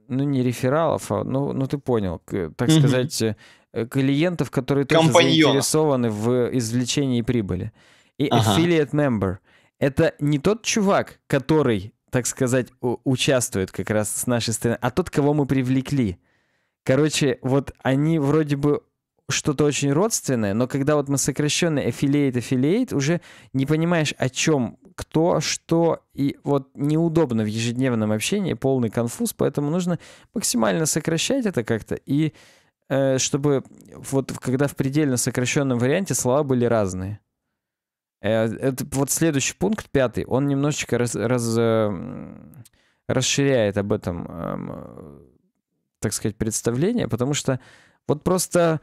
ну, не рефералов, а, ну, ну ты понял, так mm-hmm. сказать, э, клиентов, которые тоже заинтересованы в извлечении прибыли. И ага. affiliate member — это не тот чувак, который так сказать, участвует как раз с нашей стороны, а тот, кого мы привлекли. Короче, вот они вроде бы что-то очень родственное, но когда вот мы сокращенный affiliate, affiliate, уже не понимаешь, о чем, кто, что, и вот неудобно в ежедневном общении, полный конфуз, поэтому нужно максимально сокращать это как-то, и э, чтобы вот когда в предельно сокращенном варианте слова были разные. Э, это вот следующий пункт, пятый, он немножечко раз, раз, э, расширяет об этом, эм, так сказать, представление, потому что вот просто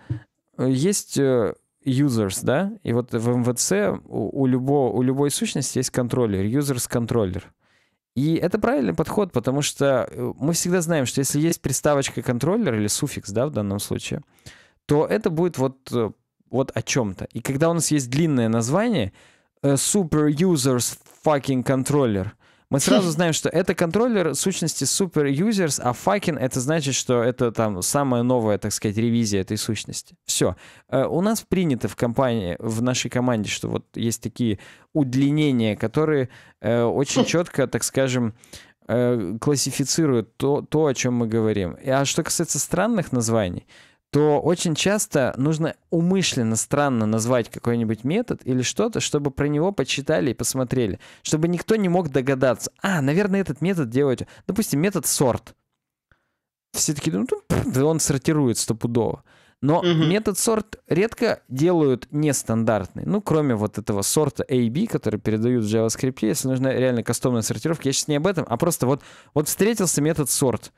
э, есть users, да, и вот в МВЦ у, у, любого, у любой сущности есть контроллер, users-контроллер. И это правильный подход, потому что мы всегда знаем, что если есть приставочка контроллер или суффикс, да, в данном случае, то это будет вот, вот о чем-то. И когда у нас есть длинное название, Super э, Users Fucking Controller. Мы сразу знаем, что это контроллер сущности Super Users, а fucking это значит, что это там самая новая, так сказать, ревизия этой сущности. Все. Э, у нас принято в компании, в нашей команде, что вот есть такие удлинения, которые э, очень четко, так скажем, классифицируют то, то, о чем мы говорим. А что касается странных названий, то очень часто нужно умышленно странно назвать какой-нибудь метод или что-то, чтобы про него почитали и посмотрели, чтобы никто не мог догадаться, а, наверное, этот метод делать, допустим, метод сорт. Все таки ну, он сортирует стопудово. Но угу. метод сорт редко делают нестандартный. Ну, кроме вот этого сорта AB, который передают в JavaScript, если нужна реально кастомная сортировка. Я сейчас не об этом, а просто вот, вот встретился метод сорт.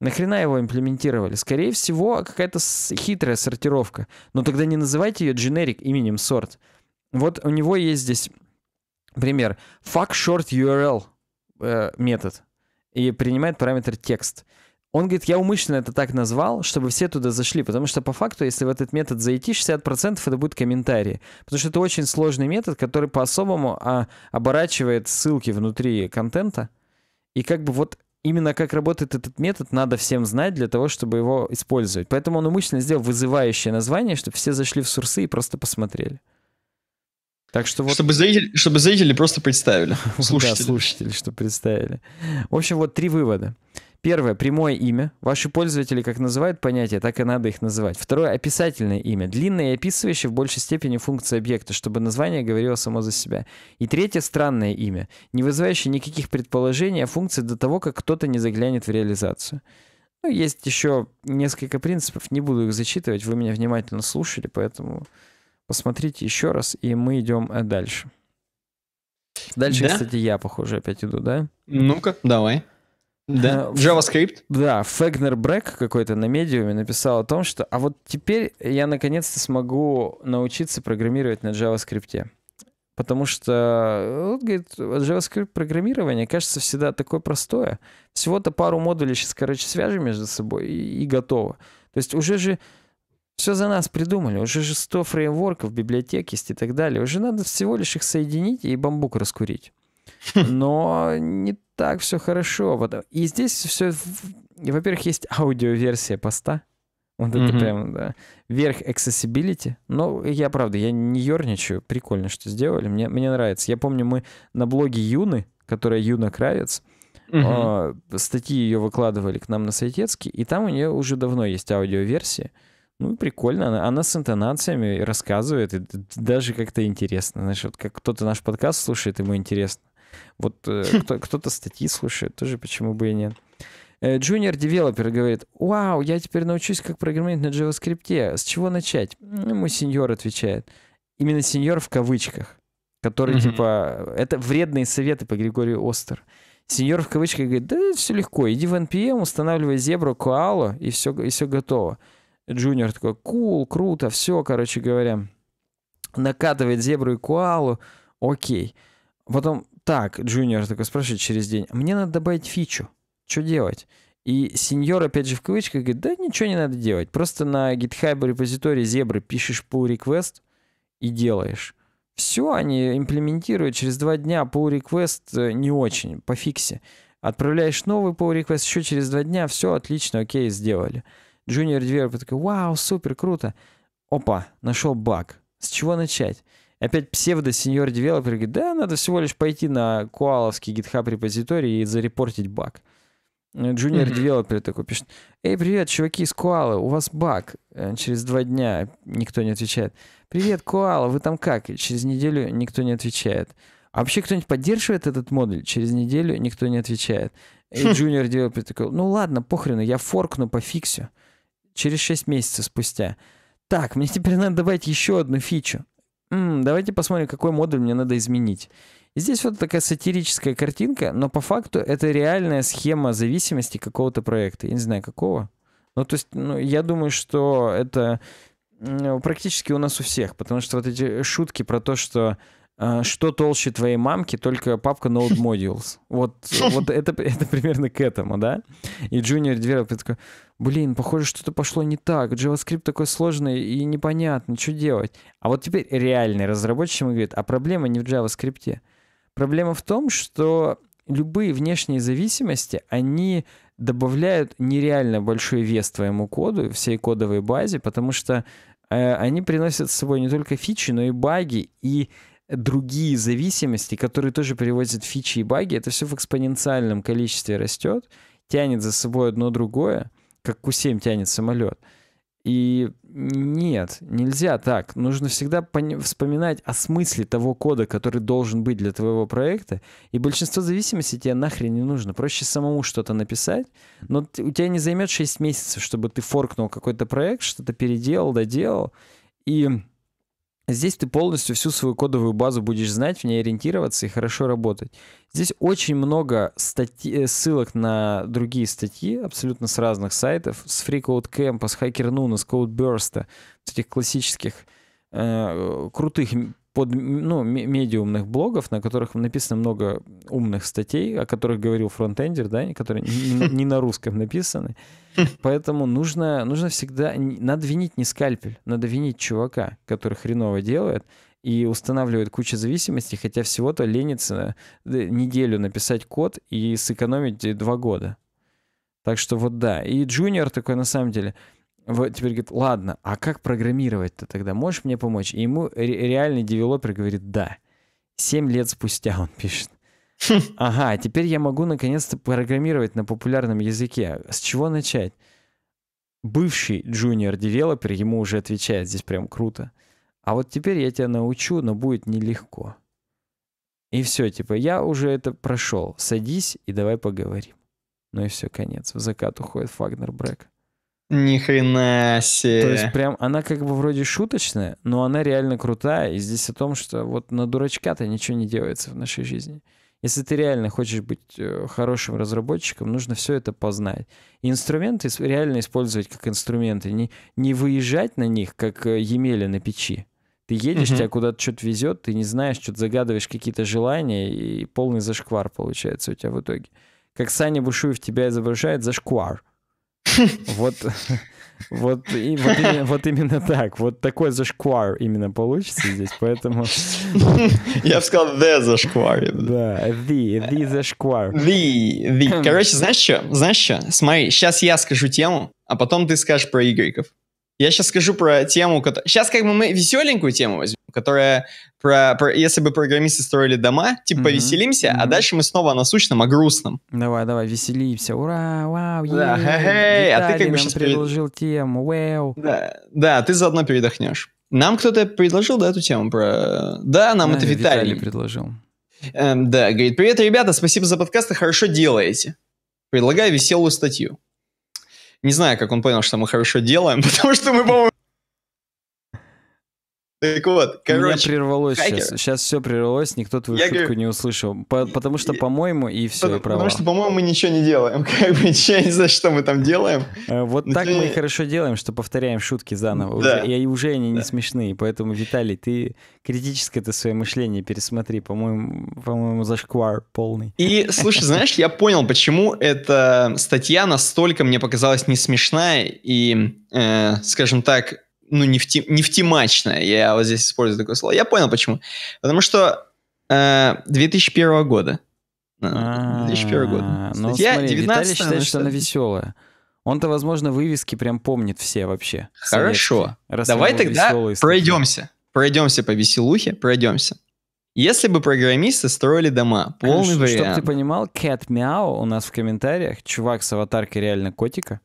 Нахрена его имплементировали? Скорее всего, какая-то хитрая сортировка. Но тогда не называйте ее generic именем сорт. Вот у него есть здесь пример. Fuck short URL э, метод. И принимает параметр текст. Он говорит, я умышленно это так назвал, чтобы все туда зашли, потому что по факту, если в этот метод зайти, 60% это будет комментарии. Потому что это очень сложный метод, который по-особому а, оборачивает ссылки внутри контента. И как бы вот именно как работает этот метод, надо всем знать для того, чтобы его использовать. Поэтому он умышленно сделал вызывающее название, чтобы все зашли в сурсы и просто посмотрели. Так что вот... Чтобы зрители, чтобы зрители просто представили. Слушатели. Да, слушатели, что представили. В общем, вот три вывода. Первое, прямое имя. Ваши пользователи как называют понятия, так и надо их называть. Второе, описательное имя. Длинное и описывающее в большей степени функции объекта, чтобы название говорило само за себя. И третье, странное имя, не вызывающее никаких предположений о функции до того, как кто-то не заглянет в реализацию. Ну, есть еще несколько принципов, не буду их зачитывать, вы меня внимательно слушали, поэтому посмотрите еще раз, и мы идем э, дальше. Дальше, да? кстати, я, похоже, опять иду, да? Ну-ка, давай. Да. Э, в JavaScript? Да, Фегнер Брэк какой-то на медиуме написал о том, что а вот теперь я наконец-то смогу научиться программировать на JavaScript. Потому что, э, вот, говорит, JavaScript программирование, кажется, всегда такое простое. Всего-то пару модулей сейчас, короче, свяжем между собой и, и готово. То есть уже же все за нас придумали. Уже же 100 фреймворков, библиотек есть и так далее. Уже надо всего лишь их соединить и бамбук раскурить. Но не так все хорошо. Вот. И здесь все... Во-первых, есть аудиоверсия поста. Вот mm-hmm. прям, да. Верх accessibility. Но я, правда, я не ерничаю. Прикольно, что сделали. Мне, мне нравится. Я помню, мы на блоге Юны, которая Юна Кравец, mm-hmm. статьи ее выкладывали к нам на советский, и там у нее уже давно есть аудиоверсия. Ну, прикольно. Она, она с интонациями рассказывает, и даже как-то интересно. Знаешь, вот как кто-то наш подкаст слушает, ему интересно. Вот э, кто-то статьи слушает, тоже почему бы и нет. Junior э, девелопер говорит, вау, я теперь научусь, как программировать на JavaScript. С чего начать? Ну, мой сеньор отвечает. Именно сеньор в кавычках, который mm-hmm. типа... Это вредные советы по Григорию Остер. Сеньор в кавычках говорит, да все легко, иди в NPM, эм, устанавливай зебру, коалу, и все, и все готово. Джуниор такой, кул, круто, все, короче говоря. Накатывает зебру и коалу, окей. Потом так, джуниор такой спрашивает через день, мне надо добавить фичу, что делать? И сеньор, опять же, в кавычках, говорит, да ничего не надо делать. Просто на GitHub репозитории зебры пишешь pull request и делаешь. Все они имплементируют. Через два дня pull request э, не очень, по фиксе. Отправляешь новый pull request еще через два дня, все отлично, окей, сделали. Junior Developer такой, вау, супер, круто. Опа, нашел баг. С чего начать? опять псевдо-сеньор девелопер говорит, да, надо всего лишь пойти на куаловский GitHub репозиторий и зарепортить баг. Э, джуниор девелопер такой пишет, эй, привет, чуваки из Куалы, у вас баг. Э, через два дня никто не отвечает. Привет, Куала, вы там как? Через неделю никто не отвечает. А вообще кто-нибудь поддерживает этот модуль? Через неделю никто не отвечает. И хм. джуниор девелопер такой, ну ладно, похрену, я форкну, пофиксю. Через 6 месяцев спустя. Так, мне теперь надо добавить еще одну фичу. М -м, давайте посмотрим, какой модуль мне надо изменить. И здесь вот такая сатирическая картинка, но по факту это реальная схема зависимости какого-то проекта. Я не знаю, какого. Ну, то есть, ну, я думаю, что это практически у нас у всех, потому что вот эти шутки про то, что «А, что толще твоей мамки, только папка Node Modules. Вот, вот это, это примерно к этому, да? И Junior Developer такой, блин, похоже, что-то пошло не так, JavaScript такой сложный и непонятно, что делать. А вот теперь реальный разработчик ему говорит, а проблема не в JavaScript. Проблема в том, что любые внешние зависимости, они добавляют нереально большой вес твоему коду, всей кодовой базе, потому что э, они приносят с собой не только фичи, но и баги, и другие зависимости, которые тоже приводят фичи и баги, это все в экспоненциальном количестве растет, тянет за собой одно другое, как Q7 тянет самолет. И нет, нельзя так. Нужно всегда вспоминать о смысле того кода, который должен быть для твоего проекта. И большинство зависимостей тебе нахрен не нужно. Проще самому что-то написать, но у тебя не займет 6 месяцев, чтобы ты форкнул какой-то проект, что-то переделал, доделал. И Здесь ты полностью всю свою кодовую базу будешь знать, в ней ориентироваться и хорошо работать. Здесь очень много статьи, э, ссылок на другие статьи, абсолютно с разных сайтов, с FreeCodeCamp, с HackerNoon, с CodeBurst, с этих классических э, крутых под, ну, медиумных блогов, на которых написано много умных статей, о которых говорил фронтендер, да, которые не, на русском написаны. Поэтому нужно, нужно всегда... Надо винить не скальпель, надо винить чувака, который хреново делает, и устанавливает кучу зависимостей, хотя всего-то ленится э, неделю написать код и сэкономить э, два года. Так что вот да. И джуниор такой на самом деле вот теперь говорит, ладно, а как программировать-то тогда? Можешь мне помочь? И ему реальный девелопер говорит, да. Семь лет спустя он пишет. Ага, теперь я могу наконец-то программировать на популярном языке. С чего начать? Бывший джуниор-девелопер ему уже отвечает, здесь прям круто. А вот теперь я тебя научу, но будет нелегко. И все, типа, я уже это прошел. Садись и давай поговорим. Ну и все, конец. В закат уходит Фагнер Брэк. Ни хрена себе. То есть прям она как бы вроде шуточная, но она реально крутая. И здесь о том, что вот на дурачка-то ничего не делается в нашей жизни. Если ты реально хочешь быть э, хорошим разработчиком, нужно все это познать. И инструменты реально использовать как инструменты, не, не выезжать на них, как э, Емеля на печи. Ты едешь, угу. тебя куда-то что-то везет, ты не знаешь, что-то загадываешь какие-то желания, и полный зашквар получается у тебя в итоге. Как Саня Бушуев тебя изображает, зашквар. Вот, вот, и, вот, именно, вот именно так. Вот такой зашквар именно получится здесь, поэтому... Я бы сказал the зашквар. Да, the, the зашквар. The, the. Хм. Короче, знаешь что? Знаешь что? Смотри, сейчас я скажу тему, а потом ты скажешь про игреков. Я сейчас скажу про тему, которая... Сейчас как бы мы веселенькую тему возьмем которая про, про если бы программисты строили дома, типа mm-hmm. повеселимся, mm-hmm. а дальше мы снова о насущном, о грустном. Давай, давай, веселимся, ура, вау, е да. хей а ты как бы сейчас предложил перед... тему, вау. Да, да, ты заодно передохнешь. Нам кто-то предложил, да, эту тему про... Да, нам Наверное, это Виталий. Виталий предложил. Эм, да, говорит, привет, ребята, спасибо за подкасты, хорошо делаете. Предлагаю веселую статью. Не знаю, как он понял, что мы хорошо делаем, потому что мы, по-моему, так вот, короче. Меня прервалось хакеры. сейчас. Сейчас все прервалось, никто твою я шутку говорю, не услышал. По потому что, по-моему, и все, потому, и права. Потому что, по-моему, мы ничего не делаем. Как бы я не знаю, что мы там делаем. Э, вот так мы хорошо делаем, что повторяем шутки заново. Да. Уже, и уже они не смешные. Поэтому, Виталий, ты критическое это свое мышление пересмотри. По-моему, по-моему, зашквар полный. И, слушай, знаешь, я понял, почему эта статья настолько мне показалась не смешная и, э, скажем так, ну, не, в Я вот здесь использую такое слово. Я понял, почему. Потому что э, 2001 года. 2001 года. Ну, а, ну смотри, 19 считает, что она веселая. Он-то, возможно, вывески прям помнит все вообще. Хорошо. Давай тогда пройдемся. Пройдемся по веселухе, пройдемся. Если бы программисты строили дома, полный Конечно, вариант. Чтобы ты понимал, Cat Meow у нас в комментариях, чувак с аватаркой реально котика,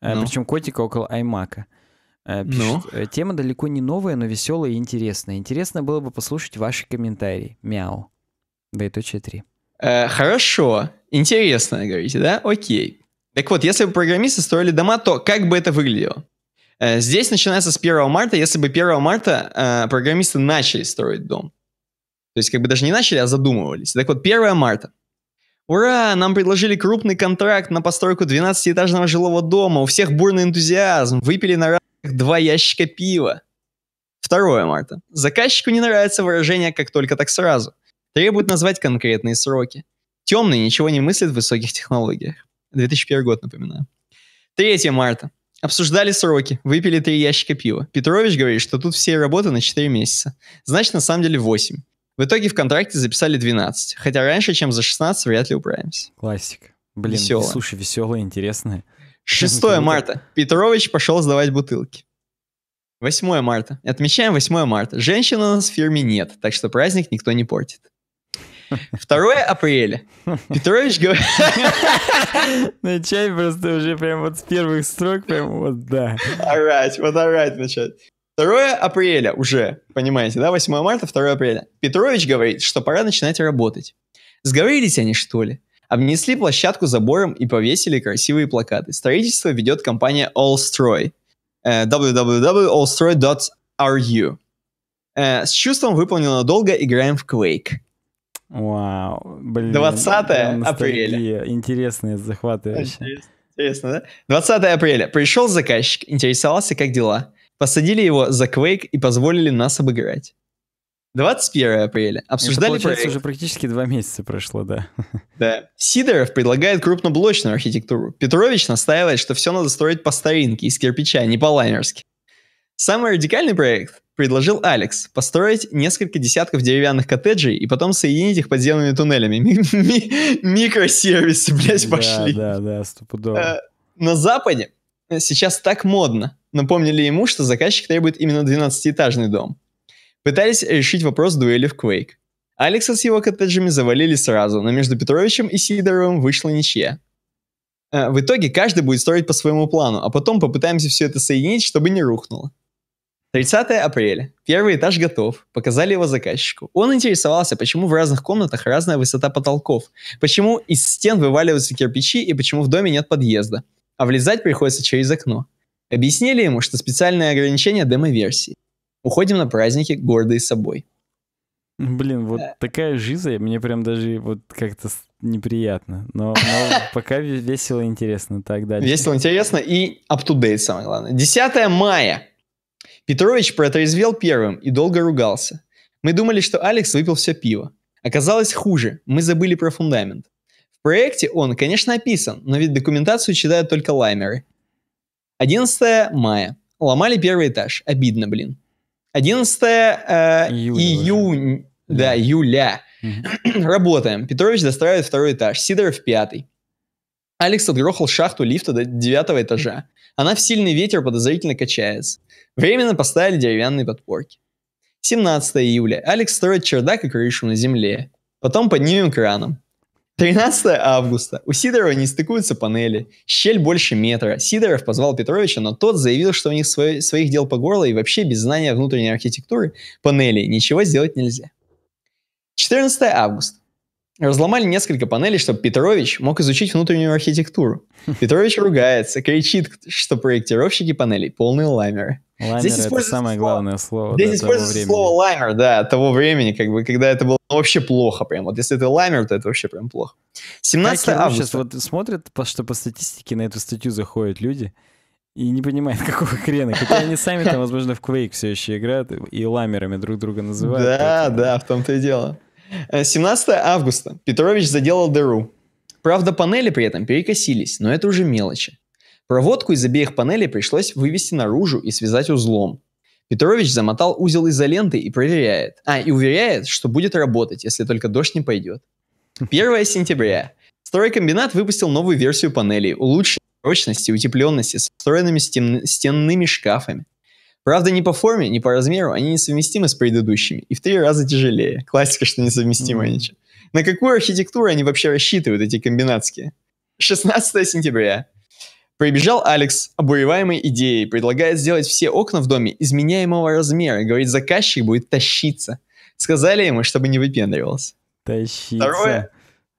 э, ну. причем котика около Аймака. Пишет, э, ну? Э, Тема далеко не новая, но веселая и интересная. Интересно было бы послушать ваши комментарии. Мяу. Двоеточие 3. Э, хорошо. Интересно, говорите, да? Окей. Так вот, если бы программисты строили дома, то как бы это выглядело? Э, здесь начинается с 1 марта. Если бы 1 марта э, программисты начали строить дом. То есть как бы даже не начали, а задумывались. Так вот, 1 марта. Ура! Нам предложили крупный контракт на постройку 12-этажного жилого дома. У всех бурный энтузиазм. Выпили на два ящика пива. 2 марта. Заказчику не нравится выражение «как только так сразу». Требует назвать конкретные сроки. Темный ничего не мыслит в высоких технологиях. 2001 год, напоминаю. 3 марта. Обсуждали сроки, выпили три ящика пива. Петрович говорит, что тут все работы на 4 месяца. Значит, на самом деле 8. В итоге в контракте записали 12. Хотя раньше, чем за 16, вряд ли управимся. Классика. Блин, веселая. слушай, веселая, интересная. 6 марта. Петрович пошел сдавать бутылки. 8 марта. Отмечаем 8 марта. Женщин у нас в фирме нет, так что праздник никто не портит. 2 апреля. Петрович говорит... Начать просто уже прям вот с первых строк, прям вот да. Орать, вот орать начать. 2 апреля уже, понимаете, да, 8 марта, 2 апреля. Петрович говорит, что пора начинать работать. Сговорились они, что ли? Обнесли площадку забором и повесили красивые плакаты. Строительство ведет компания Allstroy. www.allstroy.ru э, э, С чувством выполнено долго, играем в Quake. Вау, блин. 20 апреля. Интересные захваты вообще. Интересно, да? 20 апреля. Пришел заказчик, интересовался, как дела. Посадили его за Quake и позволили нас обыграть. 21 апреля. Обсуждали Это, проект. уже практически два месяца прошло, да. Да. Сидоров предлагает крупноблочную архитектуру. Петрович настаивает, что все надо строить по старинке, из кирпича, а не по-лайнерски. Самый радикальный проект предложил Алекс построить несколько десятков деревянных коттеджей и потом соединить их подземными туннелями. Микросервисы, блядь, пошли. да, да, стопудово. Э, на Западе сейчас так модно. Напомнили ему, что заказчик требует именно 12-этажный дом пытались решить вопрос дуэли в Quake. Алекса с его коттеджами завалили сразу, но между Петровичем и Сидоровым вышла ничья. Э, в итоге каждый будет строить по своему плану, а потом попытаемся все это соединить, чтобы не рухнуло. 30 апреля. Первый этаж готов. Показали его заказчику. Он интересовался, почему в разных комнатах разная высота потолков, почему из стен вываливаются кирпичи и почему в доме нет подъезда, а влезать приходится через окно. Объяснили ему, что специальное ограничение демо-версии. Уходим на праздники гордые собой. Блин, вот э. такая жиза, мне прям даже вот как-то неприятно. Но, но пока весело и интересно. Так, дальше. Весело, интересно и up-to-date самое главное. 10 мая. Петрович протрезвел первым и долго ругался. Мы думали, что Алекс выпил все пиво. Оказалось хуже, мы забыли про фундамент. В проекте он, конечно, описан, но ведь документацию читают только лаймеры. 11 мая. Ломали первый этаж. Обидно, блин. 11 э, июля. июнь, да, июля. Работаем. Петрович достраивает второй этаж, Сидоров пятый. Алекс отгрохал шахту лифта до девятого этажа. Она в сильный ветер подозрительно качается. Временно поставили деревянные подпорки. 17 июля. Алекс строит чердак и крышу на земле. Потом поднимем краном. 13 августа. У Сидорова не стыкуются панели. Щель больше метра. Сидоров позвал Петровича, но тот заявил, что у них свой, своих дел по горло и вообще без знания внутренней архитектуры панелей ничего сделать нельзя. 14 августа. Разломали несколько панелей, чтобы Петрович мог изучить внутреннюю архитектуру. Петрович ругается, кричит, что проектировщики панелей полные ламеры. Лаймер здесь это самое слово, главное слово. Здесь да, используется времени. слово лаймер, да, того времени, как бы, когда это было вообще плохо прям. Вот если это лаймер, то это вообще прям плохо. 17 августа. Сейчас вот смотрят, что по статистике на эту статью заходят люди и не понимают, какого хрена. Хотя они сами там, возможно, в Quake все еще играют и ламерами друг друга называют. Да, поэтому... да, в том-то и дело. 17 э, августа. Петрович заделал дыру. Правда, панели при этом перекосились, но это уже мелочи. Проводку из обеих панелей пришлось вывести наружу и связать узлом. Петрович замотал узел изолентой и проверяет. А, и уверяет, что будет работать, если только дождь не пойдет. 1 сентября. Стройкомбинат выпустил новую версию панелей, улучшенной прочности и утепленности с встроенными стен... стенными шкафами. Правда, не по форме, не по размеру они несовместимы с предыдущими и в три раза тяжелее. Классика, что несовместимы ничего. На какую архитектуру они вообще рассчитывают, эти комбинатские? 16 сентября. Прибежал Алекс, обуреваемый идеей, предлагает сделать все окна в доме изменяемого размера. Говорит, заказчик будет тащиться. Сказали ему, чтобы не выпендривался. Тащиться. Второе,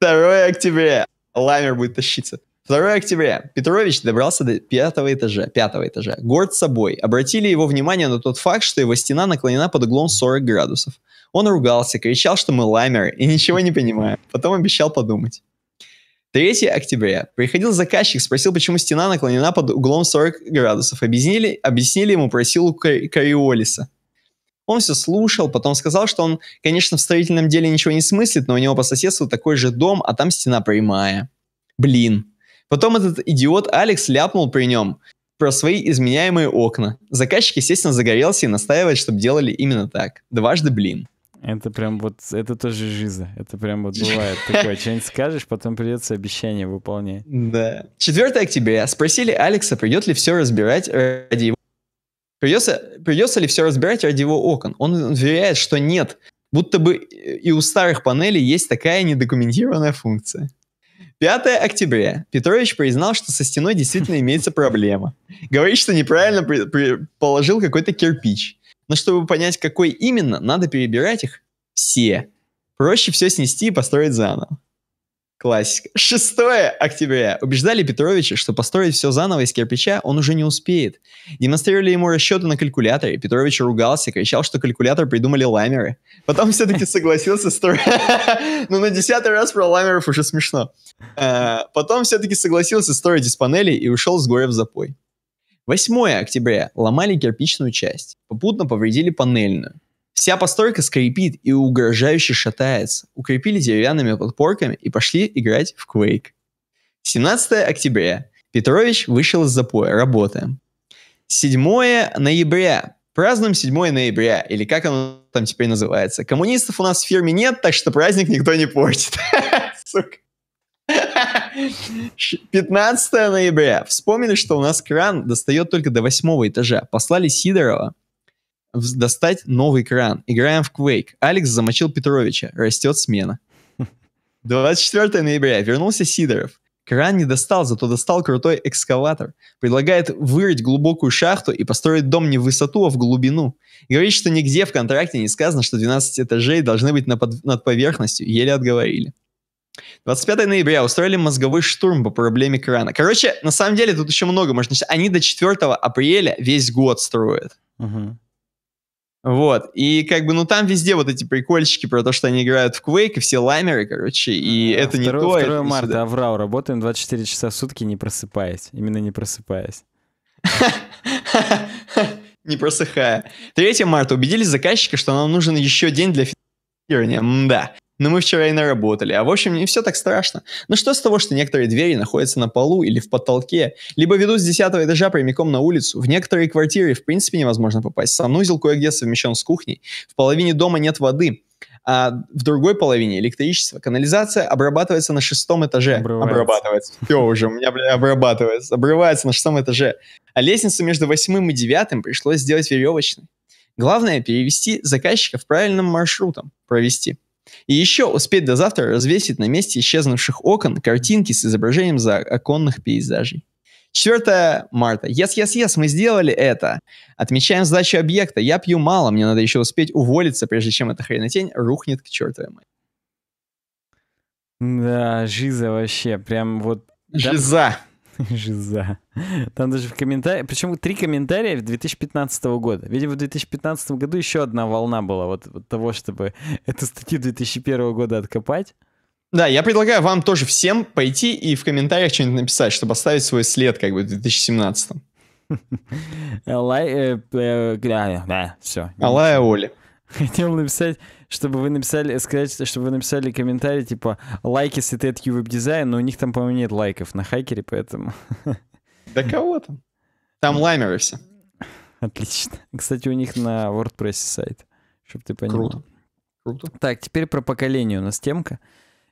2 октября. Лаймер будет тащиться. 2 октября. Петрович добрался до пятого этажа. Пятого этажа. Горд собой. Обратили его внимание на тот факт, что его стена наклонена под углом 40 градусов. Он ругался, кричал, что мы ламеры и ничего не понимаем. Потом обещал подумать. 3 октября приходил заказчик, спросил, почему стена наклонена под углом 40 градусов. Объяснили, объяснили ему про силу Кориолиса. Он все слушал, потом сказал, что он, конечно, в строительном деле ничего не смыслит, но у него по соседству такой же дом, а там стена прямая. Блин. Потом этот идиот Алекс ляпнул при нем про свои изменяемые окна. Заказчик, естественно, загорелся и настаивает, чтобы делали именно так. Дважды блин. Это прям вот, это тоже жиза. Это прям вот бывает такое. Что-нибудь скажешь, потом придется обещание выполнять. Да. 4 октября спросили Алекса, придет ли все разбирать ради его... Придется, придется ли все разбирать ради его окон? Он уверяет, что нет. Будто бы и у старых панелей есть такая недокументированная функция. 5 октября. Петрович признал, что со стеной действительно имеется проблема. Говорит, что неправильно при, при, положил какой-то кирпич. Но чтобы понять, какой именно, надо перебирать их все. Проще все снести и построить заново. Классика. 6 октября. Убеждали Петровича, что построить все заново из кирпича он уже не успеет. Демонстрировали ему расчеты на калькуляторе. Петрович ругался, кричал, что калькулятор придумали ламеры. Потом все-таки согласился строить... Ну на десятый раз про ламеров уже смешно. Э, потом все-таки согласился строить из панелей и ушел с горя в запой. 8 октября ломали кирпичную часть, попутно повредили панельную. Вся постройка скрипит и угрожающе шатается, укрепили деревянными подпорками и пошли играть в Quake. 17 октября. Петрович вышел из запоя, работаем. 7 ноября. Празднуем 7 ноября, или как оно там теперь называется. Коммунистов у нас в фирме нет, так что праздник никто не портит. Сука. 15 ноября. Вспомнили, что у нас кран достает только до восьмого этажа. Послали Сидорова достать новый кран. Играем в Quake. Алекс замочил Петровича. Растет смена. 24 ноября. Вернулся Сидоров. Кран не достал, зато достал крутой экскаватор. Предлагает вырыть глубокую шахту и построить дом не в высоту, а в глубину. Говорит, что нигде в контракте не сказано, что 12 этажей должны быть на под... над поверхностью. Еле отговорили. 25 ноября устроили мозговой штурм по проблеме крана. Короче, на самом деле тут еще много можно. Они до 4 апреля весь год строят. Угу. Вот. И как бы, ну там везде вот эти прикольчики про то, что они играют в Quake, и все лаймеры, короче, и а, это 2, не то. 2 марта, сюда. Аврал, работаем 24 часа в сутки, не просыпаясь. Именно не просыпаясь. Не просыхая. 3 марта убедили заказчика, что нам нужен еще день для финансирования. Да но мы вчера и наработали, а в общем не все так страшно. Но что с того, что некоторые двери находятся на полу или в потолке, либо ведут с десятого этажа прямиком на улицу, в некоторые квартиры в принципе невозможно попасть, санузел кое-где совмещен с кухней, в половине дома нет воды, а в другой половине электричество. Канализация обрабатывается на шестом этаже. Обрывается. Обрабатывается. Все уже, у меня, бля, обрабатывается. Обрывается на шестом этаже. А лестницу между восьмым и девятым пришлось сделать веревочной. Главное перевести заказчика в правильном маршрутом. Провести. И еще успеть до завтра развесить на месте исчезнувших окон картинки с изображением за оконных пейзажей. 4 марта. Yes, yes, yes, мы сделали это. Отмечаем сдачу объекта. Я пью мало, мне надо еще успеть уволиться, прежде чем эта хренотень рухнет к чертовой матери. Да, жиза вообще, прям вот... Жиза. Жиза. Там даже в комментариях... Причем три комментария 2015 года. Видимо, в 2015 году еще одна волна была вот, вот того, чтобы эту статью 2001 года откопать. Да, я предлагаю вам тоже всем пойти и в комментариях что-нибудь написать, чтобы оставить свой след как бы в 2017. Э, э, Алая... Да, все. Алая Оли. Хотел написать, чтобы вы написали, сказать, чтобы вы написали комментарий, типа, лайки, если ты от Ювеб Дизайн, но у них там, по-моему, нет лайков на хакере, поэтому... Да кого там? Там лаймеры все. Отлично. Кстати, у них на WordPress сайт, чтобы ты понял. Круто. Круто. Так, теперь про поколение у нас темка.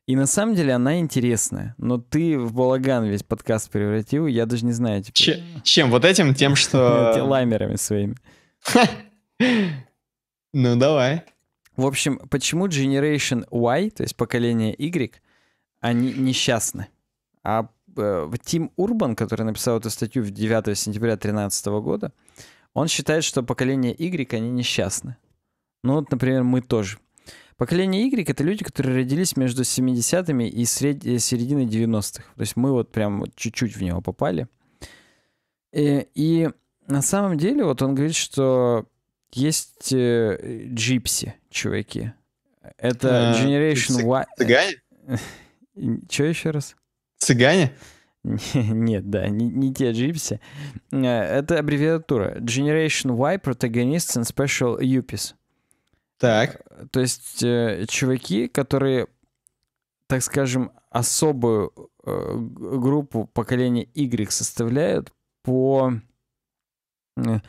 И на самом деле она интересная, но ты в балаган весь подкаст превратил, я даже не знаю. Теперь. Типа. Чем? Вот этим? Тем, что... Лаймерами своими. Ну, давай. В общем, почему Generation Y, то есть поколение Y, они несчастны? А э, Тим Урбан, который написал эту статью в 9 сентября 2013 года, он считает, что поколение Y, они несчастны. Ну вот, например, мы тоже. Поколение Y — это люди, которые родились между 70-ми и сред... Э, серединой 90-х. То есть мы вот прям чуть-чуть в него попали. И, э, и на самом деле, вот он говорит, что есть э, джипси, чуваки. Это а, Generation Y. Цыгане? Че еще раз? Цыгане? Нет, да, не, не те джипси. Э, это аббревиатура. Generation Y Protagonists and Special Yuppies. Так. Э, то есть э, чуваки, которые, так скажем, особую э, группу поколения Y составляют по... Э,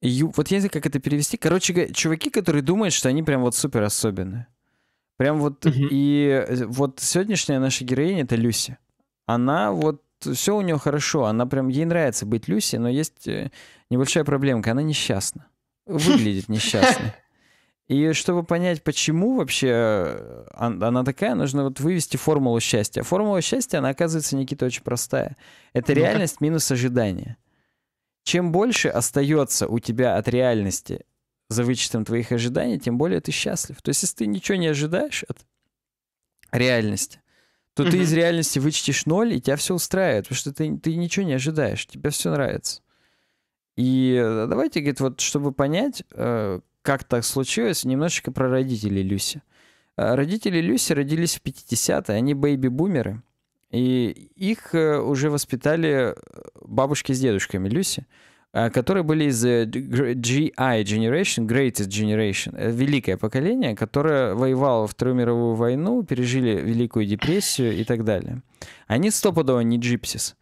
Ю... Вот я не знаю, как это перевести. Короче, чуваки, которые думают, что они прям вот супер особенные. Прям вот... Угу. И э, вот сегодняшняя наша героиня — это Люси. Она вот... Все у нее хорошо. Она прям... Ей нравится быть Люси, но есть э, небольшая проблемка. Она несчастна. Выглядит несчастной. И чтобы понять, почему вообще э, она такая, нужно вот вывести формулу счастья. Формула счастья, она оказывается, Никита, очень простая. Это реальность минус ожидания чем больше остается у тебя от реальности за вычетом твоих ожиданий, тем более ты счастлив. То есть, если ты ничего не ожидаешь от реальности, то ты из реальности вычтешь ноль, и тебя все устраивает, потому что ты, ты ничего не ожидаешь, тебе все нравится. И э, давайте, говорит, вот чтобы понять, э, как так случилось, немножечко про родителей Люси. Э, родители Люси родились в 50-е, они бэйби-бумеры. И их э, уже воспитали э, бабушки с дедушками Люси, э, которые были из GI Generation, Greatest Generation, великое поколение, которое воевало в Вторую мировую войну, пережили Великую депрессию и так далее. Они стопудово не джипсис.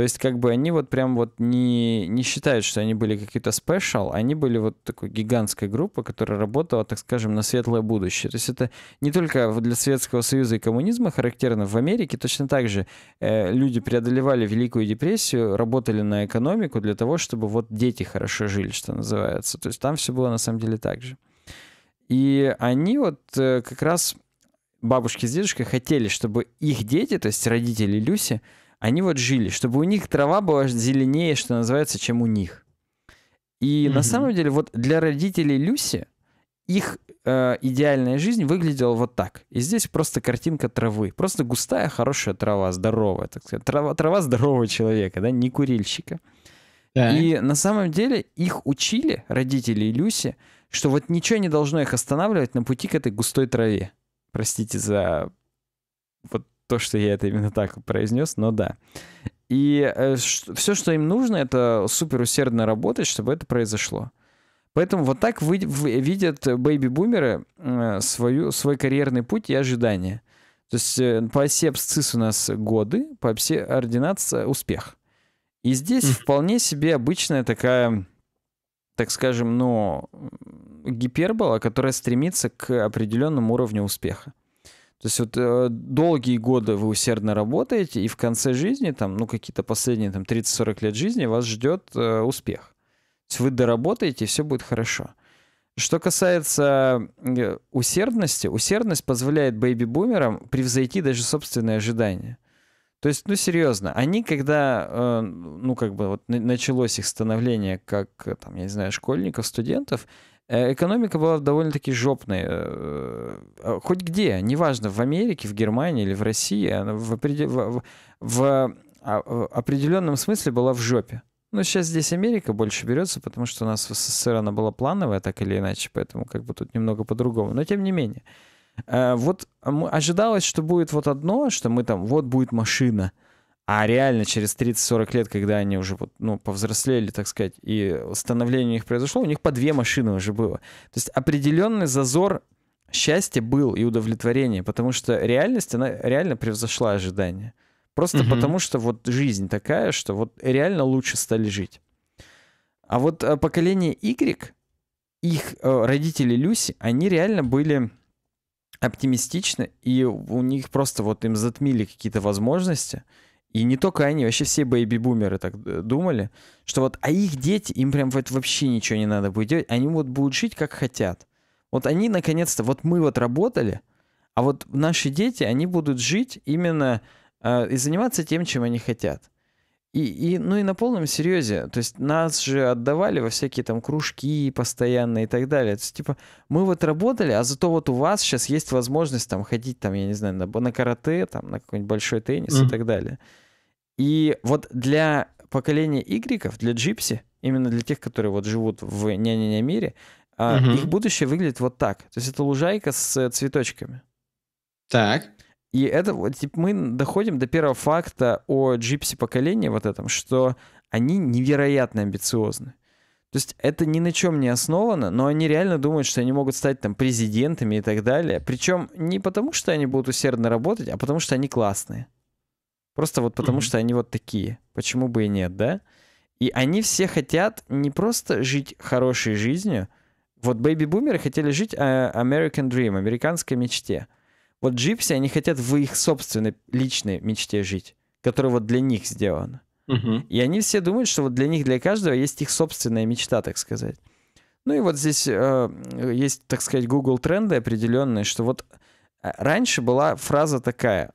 То есть как бы они вот прям вот не, не считают, что они были какие-то спешл, они были вот такой гигантской группой, которая работала, так скажем, на светлое будущее. То есть это не только для Советского Союза и коммунизма характерно, в Америке точно так же э, люди преодолевали Великую депрессию, работали на экономику для того, чтобы вот дети хорошо жили, что называется. То есть там все было на самом деле так же. И они вот э, как раз бабушки с дедушкой хотели, чтобы их дети, то есть родители Люси, они вот жили, чтобы у них трава была зеленее, что называется, чем у них. И mm-hmm. на самом деле вот для родителей Люси их э, идеальная жизнь выглядела вот так. И здесь просто картинка травы. Просто густая, хорошая трава, здоровая, так сказать. Трава, трава здорового человека, да, не курильщика. Да. И на самом деле их учили, родители Люси, что вот ничего не должно их останавливать на пути к этой густой траве. Простите за вот то, что я это именно так произнес, но да. И э, все, что им нужно, это супер усердно работать, чтобы это произошло. Поэтому вот так вы, вы, видят бэйби-бумеры э, свою, свой карьерный путь и ожидания. То есть э, по оси абсцисс у нас годы, по оси ординация успех. И здесь вполне себе обычная такая, так скажем, ну, гипербола, которая стремится к определенному уровню успеха. То есть вот э, долгие годы вы усердно работаете, и в конце жизни, там, ну, какие-то последние там 30-40 лет жизни вас ждет э, успех. То есть вы доработаете, и все будет хорошо. Что касается э, усердности, усердность позволяет бэйби-бумерам превзойти даже собственные ожидания. То есть, ну серьезно, они когда, э, ну как бы вот началось их становление как, э, там, я не знаю, школьников, студентов, Э, экономика была довольно-таки жопной. Э, э, хоть где, неважно, в Америке, в Германии или в России, она в, определ... в, а, в определенном смысле была в жопе. Но сейчас здесь Америка больше берется, потому что у нас в СССР она была плановая, так или иначе, поэтому как бы тут немного по-другому. Но тем не менее. Вот ожидалось, что будет вот одно, что мы там, вот будет машина — а реально через 30-40 лет, когда они уже вот, ну, повзрослели, так сказать, и становление у них произошло, у них по две машины уже было. То есть определенный зазор счастья был и удовлетворение, потому что реальность, она реально превзошла ожидания. Просто угу. потому что вот жизнь такая, что вот реально лучше стали жить. А вот э, поколение Y, их э, родители Люси, они реально были оптимистичны, и у них просто вот им затмили какие-то возможности — и не только они, вообще все бэйби-бумеры так э, думали, что вот, а их дети, им прям вот вообще ничего не надо будет делать, они вот будут жить как хотят. Вот они наконец-то, вот мы вот работали, а вот наши дети, они будут жить именно э, и заниматься тем, чем они хотят. И, и, ну и на полном серьезе, то есть нас же отдавали во всякие там кружки постоянно и так далее. То есть, типа, мы вот работали, а зато вот у вас сейчас есть возможность там ходить, там, я не знаю, на, на карате, там, на какой-нибудь большой теннис mm-hmm. и так далее. И вот для поколения игреков, для джипси, именно для тех, которые вот живут в няня-ня мире, mm-hmm. их будущее выглядит вот так. То есть это лужайка с цветочками. Так. И это вот типа, мы доходим до первого факта о джипсе поколении вот этом, что они невероятно амбициозны. То есть это ни на чем не основано, но они реально думают, что они могут стать там президентами и так далее. Причем не потому, что они будут усердно работать, а потому, что они классные. Просто вот потому, что они вот такие. Почему бы и нет, да? И они все хотят не просто жить хорошей жизнью. Вот бэйби-бумеры хотели жить э, American Dream, американской мечте. Вот джипси, они хотят в их собственной личной мечте жить, которая вот для них сделана. Угу. И они все думают, что вот для них, для каждого есть их собственная мечта, так сказать. Ну и вот здесь э, есть, так сказать, Google тренды определенные, что вот э, раньше была фраза такая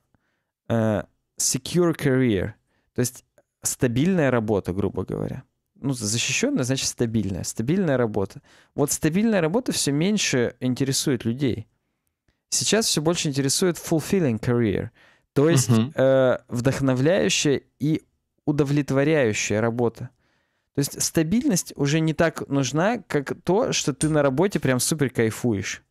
э, secure career, то есть стабильная работа, грубо говоря. Ну, защищенная, значит стабильная, стабильная работа. Вот стабильная работа все меньше интересует людей. Сейчас все больше интересует fulfilling career, то есть угу. э, вдохновляющая и удовлетворяющая работа. То есть стабильность уже не так нужна, как то, что ты на работе прям супер кайфуешь.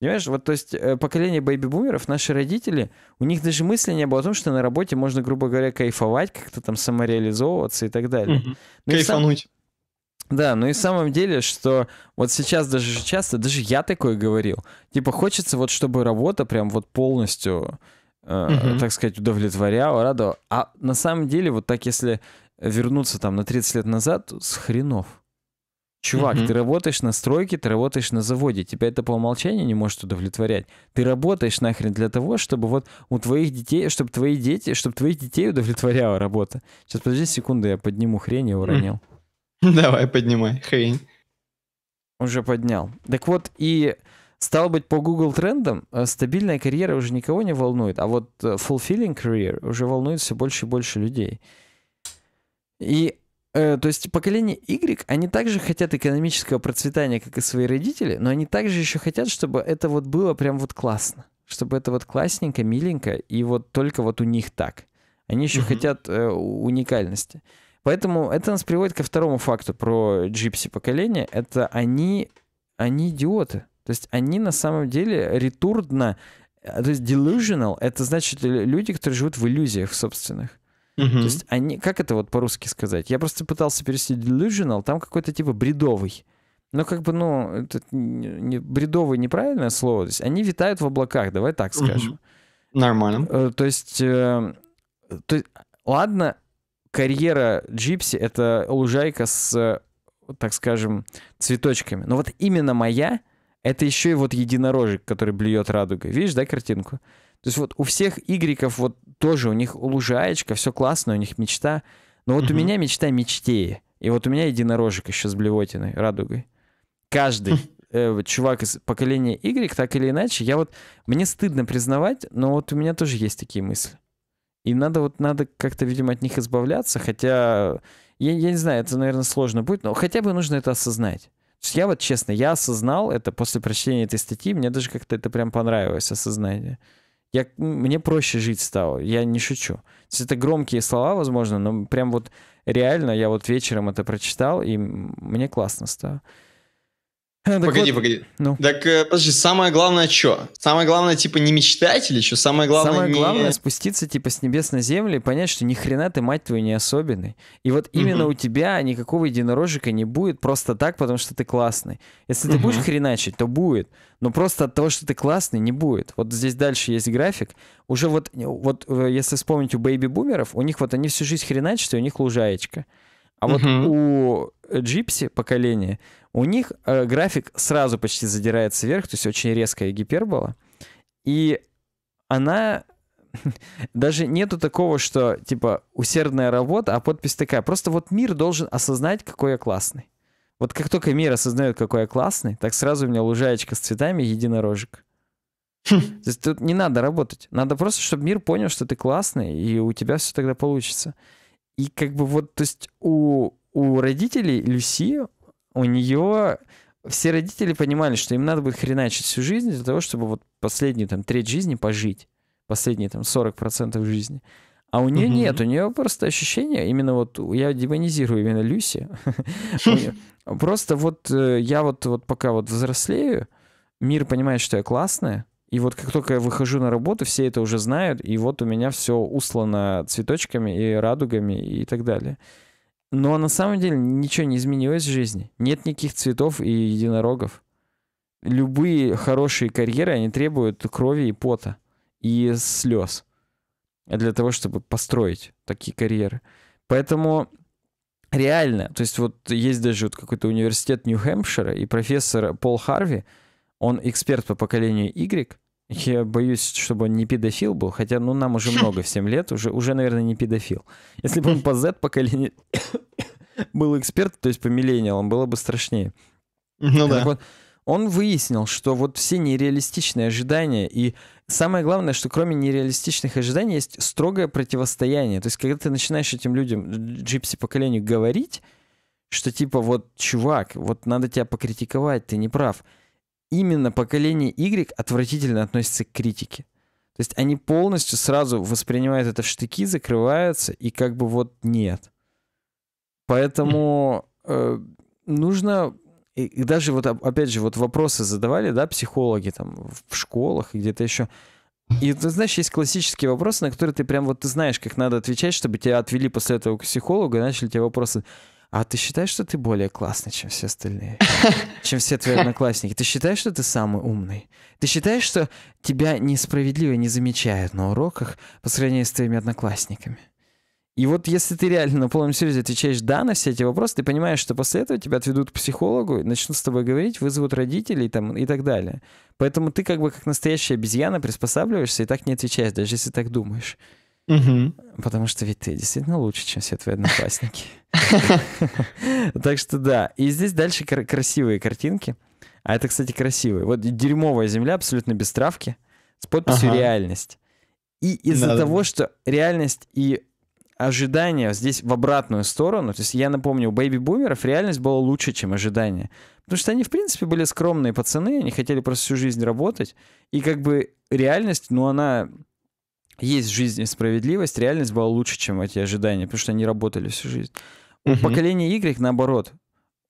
Понимаешь, вот то есть э, поколение бэйби-бумеров, наши родители, у них даже мысли не было о том, что на работе можно, грубо говоря, кайфовать, как-то там самореализовываться и так далее. Угу. Но Кайфануть. И сам, да, ну и в самом деле, что вот сейчас даже часто, даже я такое говорил, типа хочется вот, чтобы работа прям вот полностью, э, угу. так сказать, удовлетворяла, радовала. А на самом деле вот так, если вернуться там на 30 лет назад, с хренов. Чувак, угу. ты работаешь на стройке, ты работаешь на заводе, тебя это по умолчанию не может удовлетворять. Ты работаешь нахрен для того, чтобы вот у твоих детей, чтобы твои дети, чтобы твоих детей удовлетворяла работа. Сейчас подожди секунду, я подниму хрень, я уронил. Угу. Давай, поднимай, хрень. Уже поднял. Так вот, и стало быть, по Google трендам э, стабильная карьера уже никого не волнует, а вот э, fulfilling career уже волнует все больше и больше людей. И э, то есть поколение Y, они также хотят экономического процветания, как и свои родители, но они также еще хотят, чтобы это вот было прям вот классно, чтобы это вот классненько, миленько, и вот только вот у них так. Они еще mm-hmm. хотят э, уникальности. Поэтому это нас приводит ко второму факту про джипси поколение. Это они, они идиоты. То есть они на самом деле ретурдно, э, то есть delusional, это значит люди, которые живут в иллюзиях собственных. Угу. То есть они, как это вот по-русски сказать? Я просто пытался перевести delusional, там какой-то типа бредовый. Но как бы, ну, это не, бредовый неправильное слово. То есть они витают в облаках, давай так скажем. Угу. Нормально. То э, то есть, э, ладно, карьера Джипси — это лужайка с, так скажем, цветочками. Но вот именно моя — это еще и вот единорожек, который блюет радугой. Видишь, да, картинку? То есть вот у всех игреков вот тоже, у них лужаечка, все классно, у них мечта. Но вот угу. у меня мечта мечтее. И вот у меня единорожек еще с блевотиной, радугой. Каждый хм. э, чувак из поколения Y, так или иначе, я вот... Мне стыдно признавать, но вот у меня тоже есть такие мысли. И надо вот надо как-то, видимо, от них избавляться, хотя я, я не знаю, это, наверное, сложно будет, но хотя бы нужно это осознать. То есть я вот честно, я осознал это после прочтения этой статьи, мне даже как-то это прям понравилось осознание. Я, мне проще жить стало, я не шучу. То есть это громкие слова, возможно, но прям вот реально я вот вечером это прочитал, и мне классно стало. Так погоди, вот, погоди. Ну. Так, э, подожди, самое главное что? Самое главное, типа, не мечтать или что? Самое главное Самое не... главное спуститься, типа, с небес на землю и понять, что ни хрена ты, мать твою, не особенный. И вот именно угу. у тебя никакого единорожика не будет просто так, потому что ты классный. Если угу. ты будешь хреначить, то будет. Но просто от того, что ты классный, не будет. Вот здесь дальше есть график. Уже вот, вот э, если вспомнить у бэйби-бумеров, у них вот они всю жизнь хреначат, и у них лужаечка. А вот у Джипси поколения, у них э, график сразу почти задирается вверх, то есть очень резкая гипербола. И она даже нету такого, что типа усердная работа, а подпись такая. Просто вот мир должен осознать, какой я классный. Вот как только мир осознает, какой я классный, так сразу у меня лужаечка с цветами единорожек. Хм. То есть тут не надо работать. Надо просто, чтобы мир понял, что ты классный, и у тебя все тогда получится. И как бы вот, то есть у, у родителей Люси, у нее все родители понимали, что им надо будет хреначить всю жизнь для того, чтобы вот последнюю там треть жизни пожить, последние там 40% жизни. А у нее угу. нет, у нее просто ощущение, именно вот я демонизирую именно Люси. Просто вот э, я вот вот пока вот взрослею, мир понимает, что я классная, и вот как только я выхожу на работу, все это уже знают, и вот у меня все услано цветочками и радугами и так далее. Но на самом деле ничего не изменилось в жизни. Нет никаких цветов и единорогов. Любые хорошие карьеры, они требуют крови и пота, и слез для того, чтобы построить такие карьеры. Поэтому реально, то есть вот есть даже вот какой-то университет Нью-Хэмпшира, и профессор Пол Харви, он эксперт по поколению Y, я боюсь, чтобы он не педофил был, хотя, ну, нам уже много в 7 лет, уже, уже наверное, не педофил. Если бы он по Z поколению был эксперт, то есть по миллениалам, было бы страшнее. Ну да. Вот, он выяснил, что вот все нереалистичные ожидания, и самое главное, что кроме нереалистичных ожиданий есть строгое противостояние. То есть, когда ты начинаешь этим людям, джипси поколению, говорить, что типа вот, чувак, вот надо тебя покритиковать, ты не прав — именно поколение Y отвратительно относится к критике. То есть они полностью сразу воспринимают это в штыки, закрываются, и как бы вот нет. Поэтому э, нужно... И, даже вот, опять же, вот вопросы задавали, да, психологи там в школах и где-то еще. И ты знаешь, есть классические вопросы, на которые ты прям вот ты знаешь, как надо отвечать, чтобы тебя отвели после этого к психологу и начали тебе вопросы а ты считаешь, что ты более классный, чем все остальные? Чем все твои одноклассники? Ты считаешь, что ты самый умный? Ты считаешь, что тебя несправедливо не замечают на уроках по сравнению с твоими одноклассниками? И вот если ты реально на полном серьезе отвечаешь «да» на все эти вопросы, ты понимаешь, что после этого тебя отведут к психологу, начнут с тобой говорить, вызовут родителей там, и так далее. Поэтому ты как бы как настоящая обезьяна приспосабливаешься и так не отвечаешь, даже если так думаешь. Угу. Потому что ведь ты действительно лучше, чем все твои одноклассники. Так что да. И здесь дальше красивые картинки. А это, кстати, красивые. Вот дерьмовая земля, абсолютно без травки, с подписью «Реальность». И из-за того, что реальность и ожидания здесь в обратную сторону, то есть я напомню, у бэйби-бумеров реальность была лучше, чем ожидания. Потому что они, в принципе, были скромные пацаны, они хотели просто всю жизнь работать. И как бы реальность, ну она... Есть в жизни справедливость, реальность была лучше, чем эти ожидания, потому что они работали всю жизнь. У поколения Y, наоборот,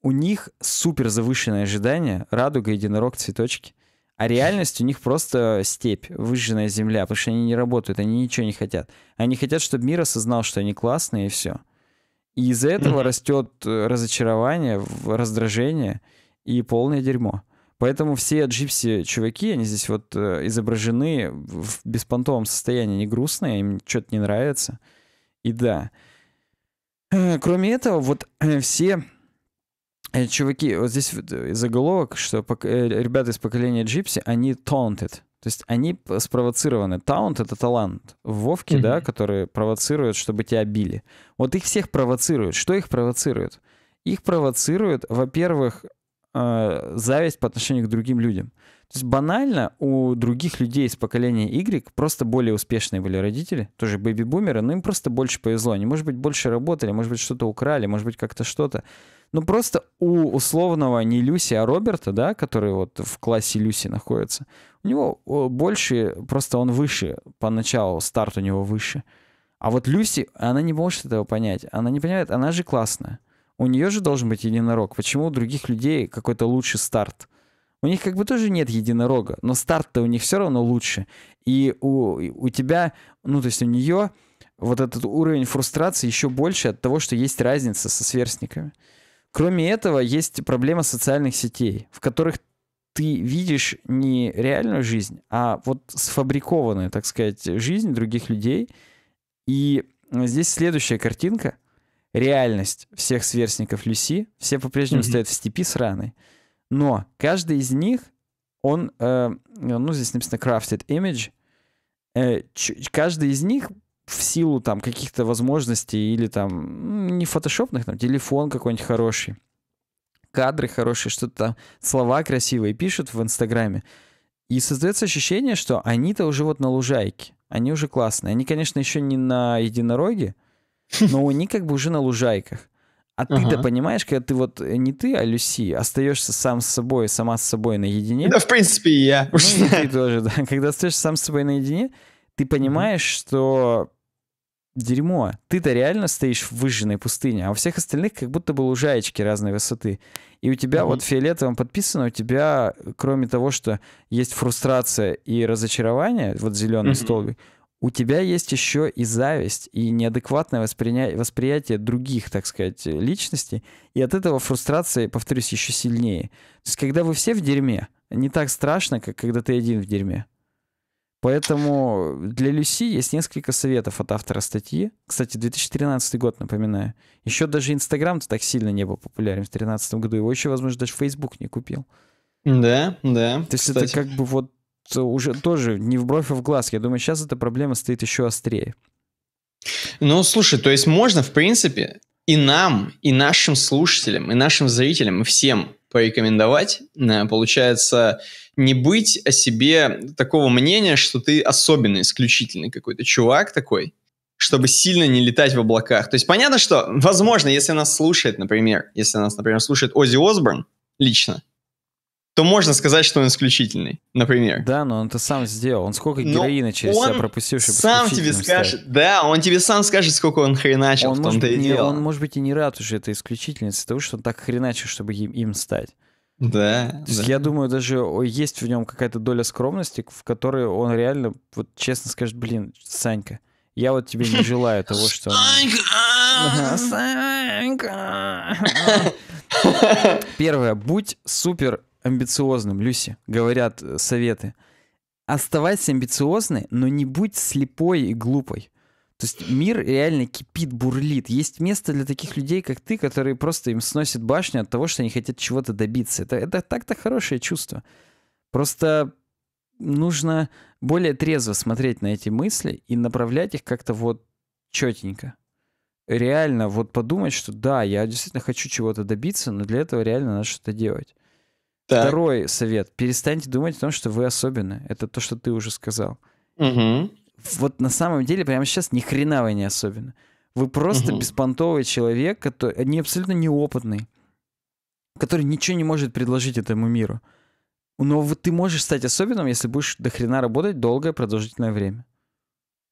у них супер завышенные ожидания, радуга, единорог, цветочки. А реальность у них просто степь, выжженная земля, потому что они не работают, они ничего не хотят. Они хотят, чтобы мир осознал, что они классные, и все. И из-за этого растет э, разочарование, раздражение и полное дерьмо. Поэтому все джипси-чуваки, они здесь вот э, изображены в беспонтовом состоянии, они грустные, им что-то не нравится. И да, Э, кроме этого, вот э, все э, чуваки, вот здесь заголовок, что ребята из поколения Джипси, они taunted. То есть они спровоцированы. Таунт — это талант. вовки, mm-hmm. да, которые провоцируют, чтобы тебя били. Вот их всех провоцируют. Что их провоцирует? Их провоцирует, во-первых, э, зависть по отношению к другим людям банально у других людей из поколения Y просто более успешные были родители, тоже бэби-бумеры, но им просто больше повезло. Они, может быть, больше работали, может быть, что-то украли, может быть, как-то что-то. Но просто у условного не Люси, а Роберта, да, который вот в классе Люси находится, у него больше, просто он выше поначалу, старт у него выше. А вот Люси, она не может этого понять. Она не понимает, она же классная. У нее же должен быть единорог. Почему у других людей какой-то лучший старт? у них как бы тоже нет единорога, но старт-то у них все равно лучше. И у, у тебя, ну, то есть у нее вот этот уровень фрустрации еще больше от того, что есть разница со сверстниками. Кроме этого, есть проблема социальных сетей, в которых ты видишь не реальную жизнь, а вот сфабрикованную, так сказать, жизнь других людей. И здесь следующая картинка. Реальность всех сверстников Люси. Все по-прежнему mm-hmm. стоят в степи с раной. Но каждый из них, он, э, ну, здесь написано crafted image, э, каждый из них в силу там каких-то возможностей или там, не фотошопных, там, телефон какой-нибудь хороший, кадры хорошие, что-то там, слова красивые пишут в Инстаграме. И создается ощущение, что они-то уже вот на лужайке. Они уже классные. Они, конечно, еще не на единороге, но они как бы уже на лужайках. А ага. ты-то понимаешь, когда ты вот э, не ты, а Люси, остаешься сам с собой, сама с собой наедине. Да, в принципе, я. Ну, и ты тоже, да. Когда остаешься сам с собой наедине, ты понимаешь, что дерьмо. Ты-то реально стоишь в выжженной пустыне, а у всех остальных как будто бы лужаечки разной высоты. И у тебя mm вот фиолетовым подписано, у тебя, э, кроме того, что есть фрустрация и разочарование, вот зеленый mm столбик, у тебя есть еще и зависть, и неадекватное восприня... восприятие других, так сказать, личностей. И от этого фрустрация, повторюсь, еще сильнее. То есть, когда вы все в дерьме, не так страшно, как когда ты один в дерьме. Поэтому для Люси есть несколько советов от автора статьи. Кстати, 2013 год, напоминаю. Еще даже Инстаграм-то так сильно не был популярен в 2013 году. Его еще, возможно, даже Facebook не купил. Да, да. То есть кстати. это как бы вот уже тоже не в бровь, а в глаз. Я думаю, сейчас эта проблема стоит еще острее. Ну, слушай, то есть можно, в принципе, и нам, и нашим слушателям, и нашим зрителям, и всем порекомендовать, э, получается, не быть о себе такого мнения, что ты особенный, исключительный какой-то чувак такой, чтобы сильно не летать в облаках. То есть понятно, что, возможно, если нас слушает, например, если нас, например, слушает Ози Осборн лично, то можно сказать, что он исключительный, например. Да, но он это сам сделал. Он сколько героина но через себя пропустил, чтобы сам тебе скажет, стать. да, он тебе сам скажет, сколько он хреначил он в том-то и не, дело. Он, может быть, и не рад уже этой исключительности того, что он так хреначил, чтобы им, им стать. Да, То да. я думаю, даже есть в нем какая-то доля скромности, в которой он реально, вот честно скажет, блин, Санька, я вот тебе не желаю того, что... Санька! Санька! Первое, будь супер амбициозным, Люси, говорят э, советы. Оставайся амбициозной, но не будь слепой и глупой. То есть мир реально кипит, бурлит. Есть место для таких людей, как ты, которые просто им сносят башню от того, что они хотят чего-то добиться. Это, это так-то хорошее чувство. Просто нужно более трезво смотреть на эти мысли и направлять их как-то вот четенько. Реально вот подумать, что да, я действительно хочу чего-то добиться, но для этого реально надо что-то делать. Так. Второй совет. Перестаньте думать о том, что вы особенны. Это то, что ты уже сказал. Угу. Вот на самом деле прямо сейчас ни хрена вы не особенно. Вы просто угу. беспонтовый человек, который не абсолютно неопытный, который ничего не может предложить этому миру. Но вот ты можешь стать особенным, если будешь до хрена работать долгое продолжительное время.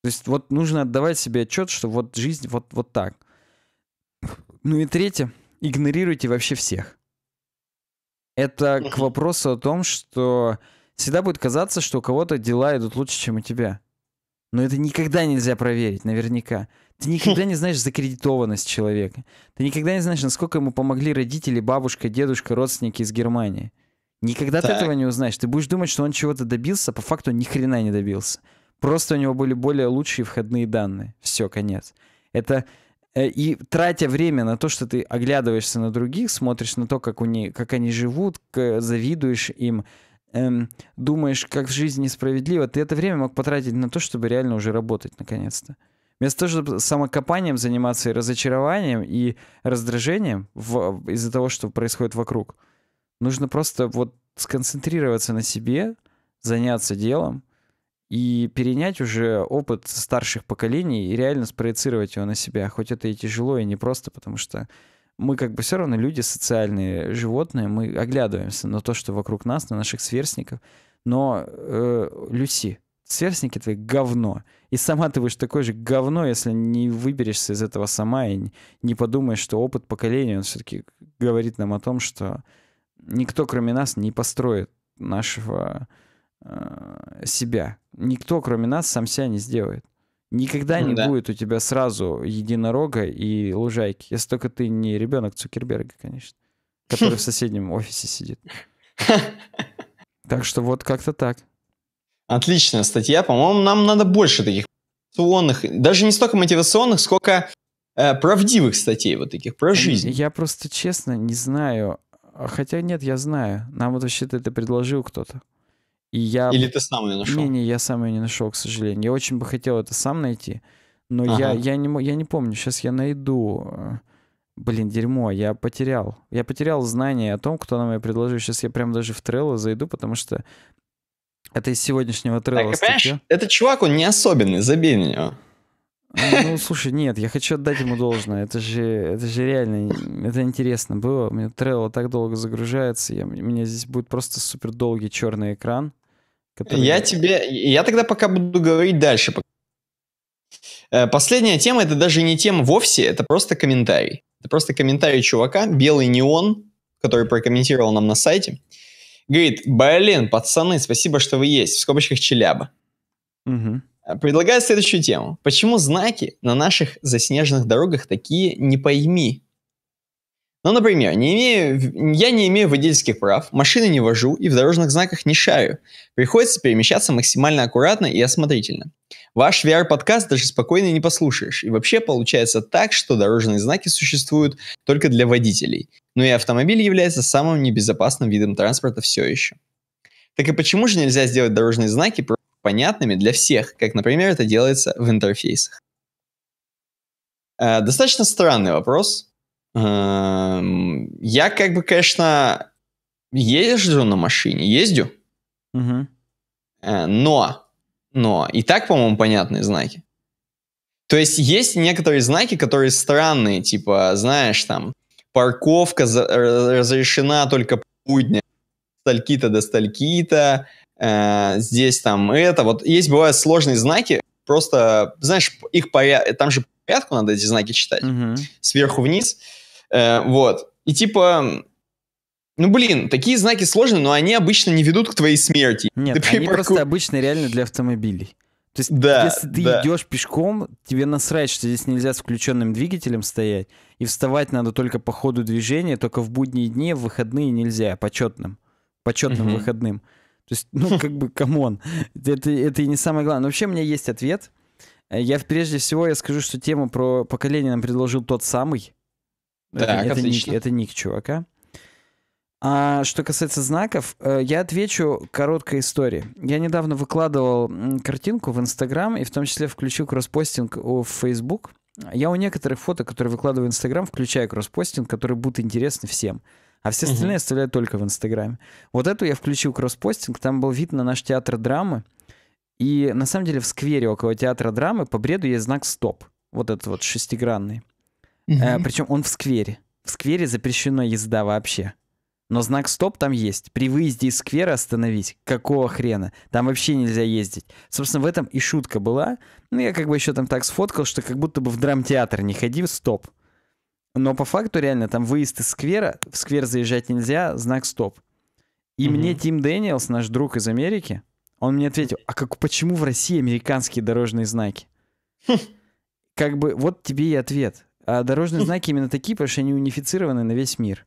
То есть вот нужно отдавать себе отчет, что вот жизнь вот, вот так. Ну и третье, игнорируйте вообще всех. Это к вопросу о том, что всегда будет казаться, что у кого-то дела идут лучше, чем у тебя. Но это никогда нельзя проверить, наверняка. Ты никогда не знаешь закредитованность человека. Ты никогда не знаешь, насколько ему помогли родители, бабушка, дедушка, родственники из Германии. Никогда так. ты этого не узнаешь. Ты будешь думать, что он чего-то добился, а по факту ни хрена не добился. Просто у него были более лучшие входные данные. Все, конец. Это Э, и тратя время на то, что ты оглядываешься на других, смотришь на то, как, у них, как они живут, завидуешь им, эм, думаешь, как в жизни несправедливо, ты это время мог потратить на то, чтобы реально уже работать наконец-то. Вместо того, чтобы самокопанием заниматься и разочарованием, и раздражением в, из-за того, что происходит вокруг, нужно просто вот сконцентрироваться на себе, заняться делом, и перенять уже опыт старших поколений и реально спроецировать его на себя. Хоть это и тяжело, и непросто, потому что мы как бы все равно люди, социальные животные, мы оглядываемся на то, что вокруг нас, на наших сверстников. Но, э, Люси, сверстники твои говно. И сама ты будешь такой же говно, если не выберешься из этого сама и не подумаешь, что опыт поколения, он все-таки говорит нам о том, что никто, кроме нас, не построит нашего Э, себя. Никто, кроме нас, сам себя не сделает. Никогда ну не да. будет у тебя сразу единорога и лужайки. Если только ты не ребенок Цукерберга, конечно, который в соседнем офисе сидит. Так что вот как-то так. Отличная статья. По-моему, нам надо больше таких мотивационных, даже не столько мотивационных, сколько э, правдивых статей вот таких про жизнь. Я просто честно не знаю. А хотя нет, я знаю. Нам вот вообще-то это предложил кто-то. И я... Или ты сам ее нашел? Не-не, я сам ее не нашел, к сожалению. Я очень бы хотел это сам найти, но ага. я, я, не, я не помню. Сейчас я найду. Э, блин, дерьмо, я потерял. Я потерял знание о том, кто нам ее предложил. Сейчас я прям даже в Трелло зайду, потому что это из сегодняшнего трейла. это чувак, он не особенный, забей на него. Ну, слушай, нет, я хочу отдать ему должное. Это же, это же реально, это интересно было. Мне трейл так долго загружается, я, у меня здесь будет просто супер долгий черный экран. Который... Я тебе, я тогда пока буду говорить дальше. Э, последняя тема, это даже не тема вовсе, это просто комментарий. Это просто комментарий чувака, белый неон, который прокомментировал нам на сайте. Говорит, блин, пацаны, спасибо, что вы есть. В скобочках челяба. Угу. Предлагаю следующую тему. Почему знаки на наших заснеженных дорогах такие не пойми? Ну, например, не имею, я не имею водительских прав, машины не вожу и в дорожных знаках не шарю. Приходится перемещаться максимально аккуратно и осмотрительно. Ваш VR-подкаст даже спокойно не послушаешь. И вообще получается так, что дорожные знаки существуют только для водителей. Но ну и автомобиль является самым небезопасным видом транспорта все еще. Так и почему же нельзя сделать дорожные знаки понятными для всех, как, например, это делается в интерфейсах? А, достаточно странный вопрос, Эм, я как бы, конечно, езжу на машине, ездю. Угу. Э, но, но, и так, по-моему, понятные знаки. То есть есть некоторые знаки, которые странные, типа, знаешь, там, парковка э, разрешена только по будням, стальки-то до стальки-то, э, здесь там это. Вот есть, бывают сложные знаки, просто, знаешь, их порядок, там же порядку надо эти знаки читать, угу. сверху вниз. Э, вот. И типа, ну блин, такие знаки сложные, но они обычно не ведут к твоей смерти. Нет, ты они парку... просто обычно реально для автомобилей. То есть, да, если ты да. идешь пешком, тебе насрать, что здесь нельзя с включенным двигателем стоять, и вставать надо только по ходу движения, только в будние дни, в выходные нельзя, почетным, почетным угу. выходным. То есть, ну, как бы, камон, это, это и не самое главное. Но вообще, у меня есть ответ. Э, я прежде всего я скажу, что тему про поколение нам предложил тот самый, так, это, отлично. Ник, это ник чувака. А что касается знаков, э, я отвечу короткой историей. Я недавно выкладывал картинку в Инстаграм и в том числе включил кросспостинг в Facebook. Я у некоторых фото, которые выкладываю в Инстаграм, включаю кросспостинг, которые будут интересны всем. А все остальные угу. оставляю только в Инстаграме. Вот эту я включил кросспостинг, там был вид на наш театр драмы. И на самом деле в сквере около театра драмы по бреду есть знак «Стоп». Вот этот вот шестигранный. Угу. Э, причем он в сквере. В сквере запрещена езда вообще. Но знак «Стоп» там есть. При выезде из сквера остановить. Какого хрена? Там вообще нельзя ездить. Собственно, в этом и шутка была. Ну, я как бы еще там так сфоткал, что как будто бы в драмтеатр не ходи, «Стоп». Но по факту реально там выезд из сквера, в сквер заезжать нельзя, знак «Стоп». И угу. мне Тим Дэниелс, наш друг из Америки, он мне ответил, а как, почему в России американские дорожные знаки? Хм. Как бы вот тебе и ответ. А дорожные знаки именно такие, потому что они унифицированы на весь мир.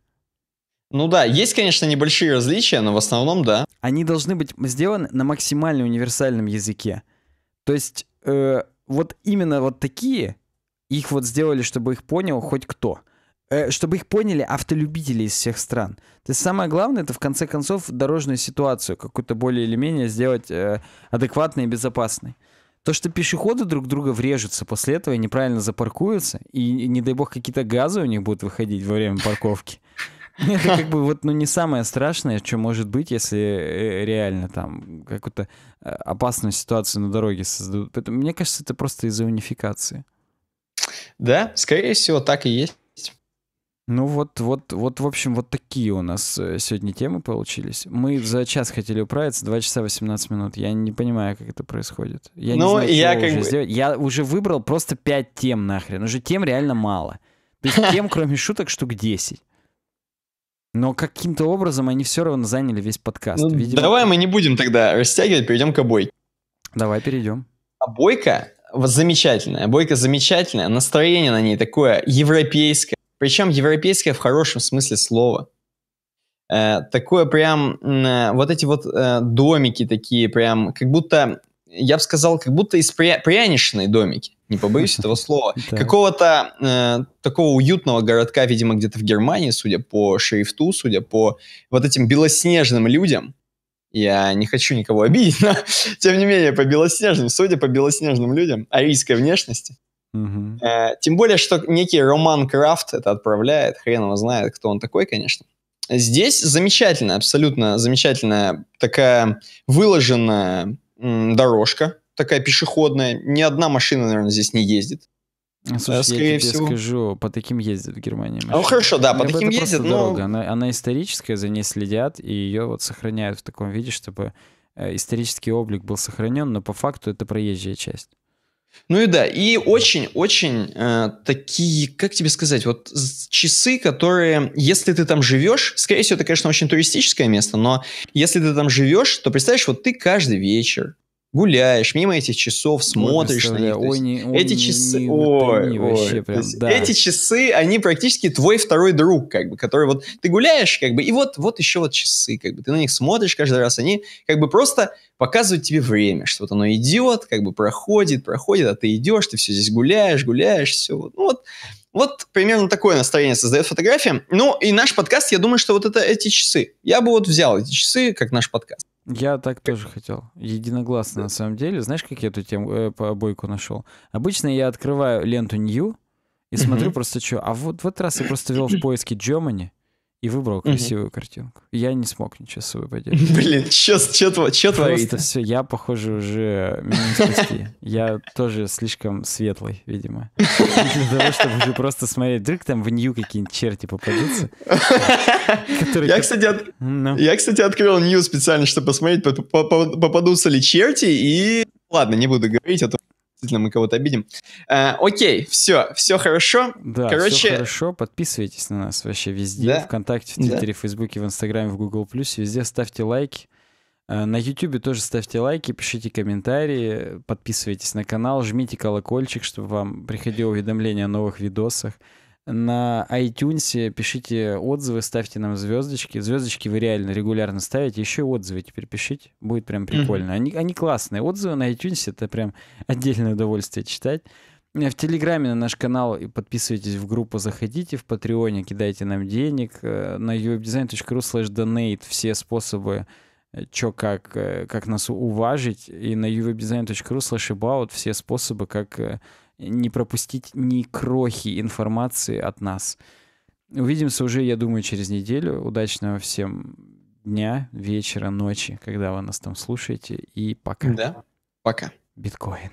Ну да, есть, конечно, небольшие различия, но в основном да. Они должны быть сделаны на максимально универсальном языке. То есть э, вот именно вот такие, их вот сделали, чтобы их понял хоть кто. Э, чтобы их поняли автолюбители из всех стран. То есть самое главное, это в конце концов дорожную ситуацию какую-то более или менее сделать э, адекватной и безопасной. То, что пешеходы друг друга врежутся после этого и неправильно запаркуются, и, не дай бог, какие-то газы у них будут выходить во время парковки. Это как бы вот ну, не самое страшное, что может быть, если э, реально там какую-то э, опасную ситуацию на дороге создадут. Поэтому, мне кажется, это просто из-за унификации. Да, скорее всего, так и есть. Ну вот, вот, вот, в общем, вот такие у нас э, сегодня темы получились. Мы за час хотели управиться, 2 часа 18 минут. Я не понимаю, как это происходит. Я ну, не знаю, я как уже бы... сделать. Я уже выбрал просто 5 тем нахрен. Уже тем реально мало. То есть тем, кроме шуток, штук 10. Но каким-то образом они все равно заняли весь подкаст. Ну, Видимо... Давай мы не будем тогда растягивать, перейдем к обойке. Давай перейдем. Обойка замечательная. Обойка замечательная. Настроение на ней такое европейское причем европейское в хорошем смысле слова. Э, такое прям, э, вот эти вот э, домики такие прям, как будто, я бы сказал, как будто из пря- пряничные домики, не побоюсь этого слова. Какого-то э, такого уютного городка, видимо, где-то в Германии, судя по шрифту, судя по вот этим белоснежным людям. Я не хочу никого обидеть, но тем не менее по белоснежным, судя по белоснежным людям, арийской внешности. Угу. Э, тем более, что некий Роман Крафт это отправляет, хрен его знает, кто он такой, конечно. Здесь замечательная, абсолютно замечательная такая выложенная м, дорожка, такая пешеходная. Ни одна машина, наверное, здесь не ездит. А, слушай, э, Скорее я тебе всего. скажу, по таким ездят в Германии. Ну, машины. Ну хорошо, да, по я таким ездят, но... Дорога. Она, она историческая, за ней следят, и ее вот сохраняют в таком виде, чтобы э, исторический облик был сохранен, но по факту это проезжая часть. Ну и да, и очень-очень э, такие, как тебе сказать, вот часы, которые, если ты там живешь, скорее всего, это, конечно, очень туристическое место, но если ты там живешь, то представляешь, вот ты каждый вечер, гуляешь, мимо этих часов смотришь ой, на них. Ой, не, ой, эти часы, не, ой, не, ой, вообще прям, да. эти часы, они практически твой второй друг, как бы, который вот ты гуляешь, как бы, и вот вот еще вот часы, как бы, ты на них смотришь каждый раз, они как бы просто показывают тебе время, что вот оно идет, как бы проходит, проходит, а ты идешь, ты все здесь гуляешь, гуляешь, все вот, ну вот. Вот примерно такое настроение создает фотография. Ну и наш подкаст, я думаю, что вот это эти часы. Я бы вот взял эти часы как наш подкаст. Я так тоже хотел. Единогласно, да. на самом деле. Знаешь, как я эту тему э, по бойку нашел? Обычно я открываю ленту New и смотрю просто что. А вот в этот раз я просто вел в поиске Germany и выбрал красивую картинку. Я не смог ничего с собой поделать. Блин, что творит? Просто все, я, похоже, уже меня не Я тоже слишком светлый, видимо. Для того, чтобы уже просто смотреть, вдруг там в Нью какие-нибудь черти попадутся. Я, кстати, ну. я, кстати, открыл Нью специально, чтобы посмотреть, попадутся ли черти, и... Ладно, не буду говорить, а то действительно мы кого-то обидим. А, окей, все, все хорошо. Да, Короче... все хорошо. Подписывайтесь на нас вообще везде. Да? Вконтакте, в Твиттере, да? в Фейсбуке, в Инстаграме, в Google+. Везде ставьте лайки. Э, на Ютубе тоже ставьте лайки, пишите комментарии, подписывайтесь на канал, жмите колокольчик, чтобы вам приходило уведомление о новых видосах на iTunes, пишите отзывы, ставьте нам звездочки. Звездочки вы реально регулярно ставите. Еще и отзывы теперь пишите. Будет прям прикольно. Они, они классные. Отзывы на iTunes это прям отдельное удовольствие читать. Э, в Телеграме на наш канал и подписывайтесь в группу, заходите в Патреоне, кидайте нам денег. Э, на uwebdesign.ru slash donate все способы э, чё как, как нас уважить. И на uwebdesign.ru slash about все способы, как не пропустить ни крохи информации от нас. Увидимся уже, я думаю, через неделю. Удачного всем дня, вечера, ночи, когда вы нас там слушаете. И пока. Да, пока. Биткоин.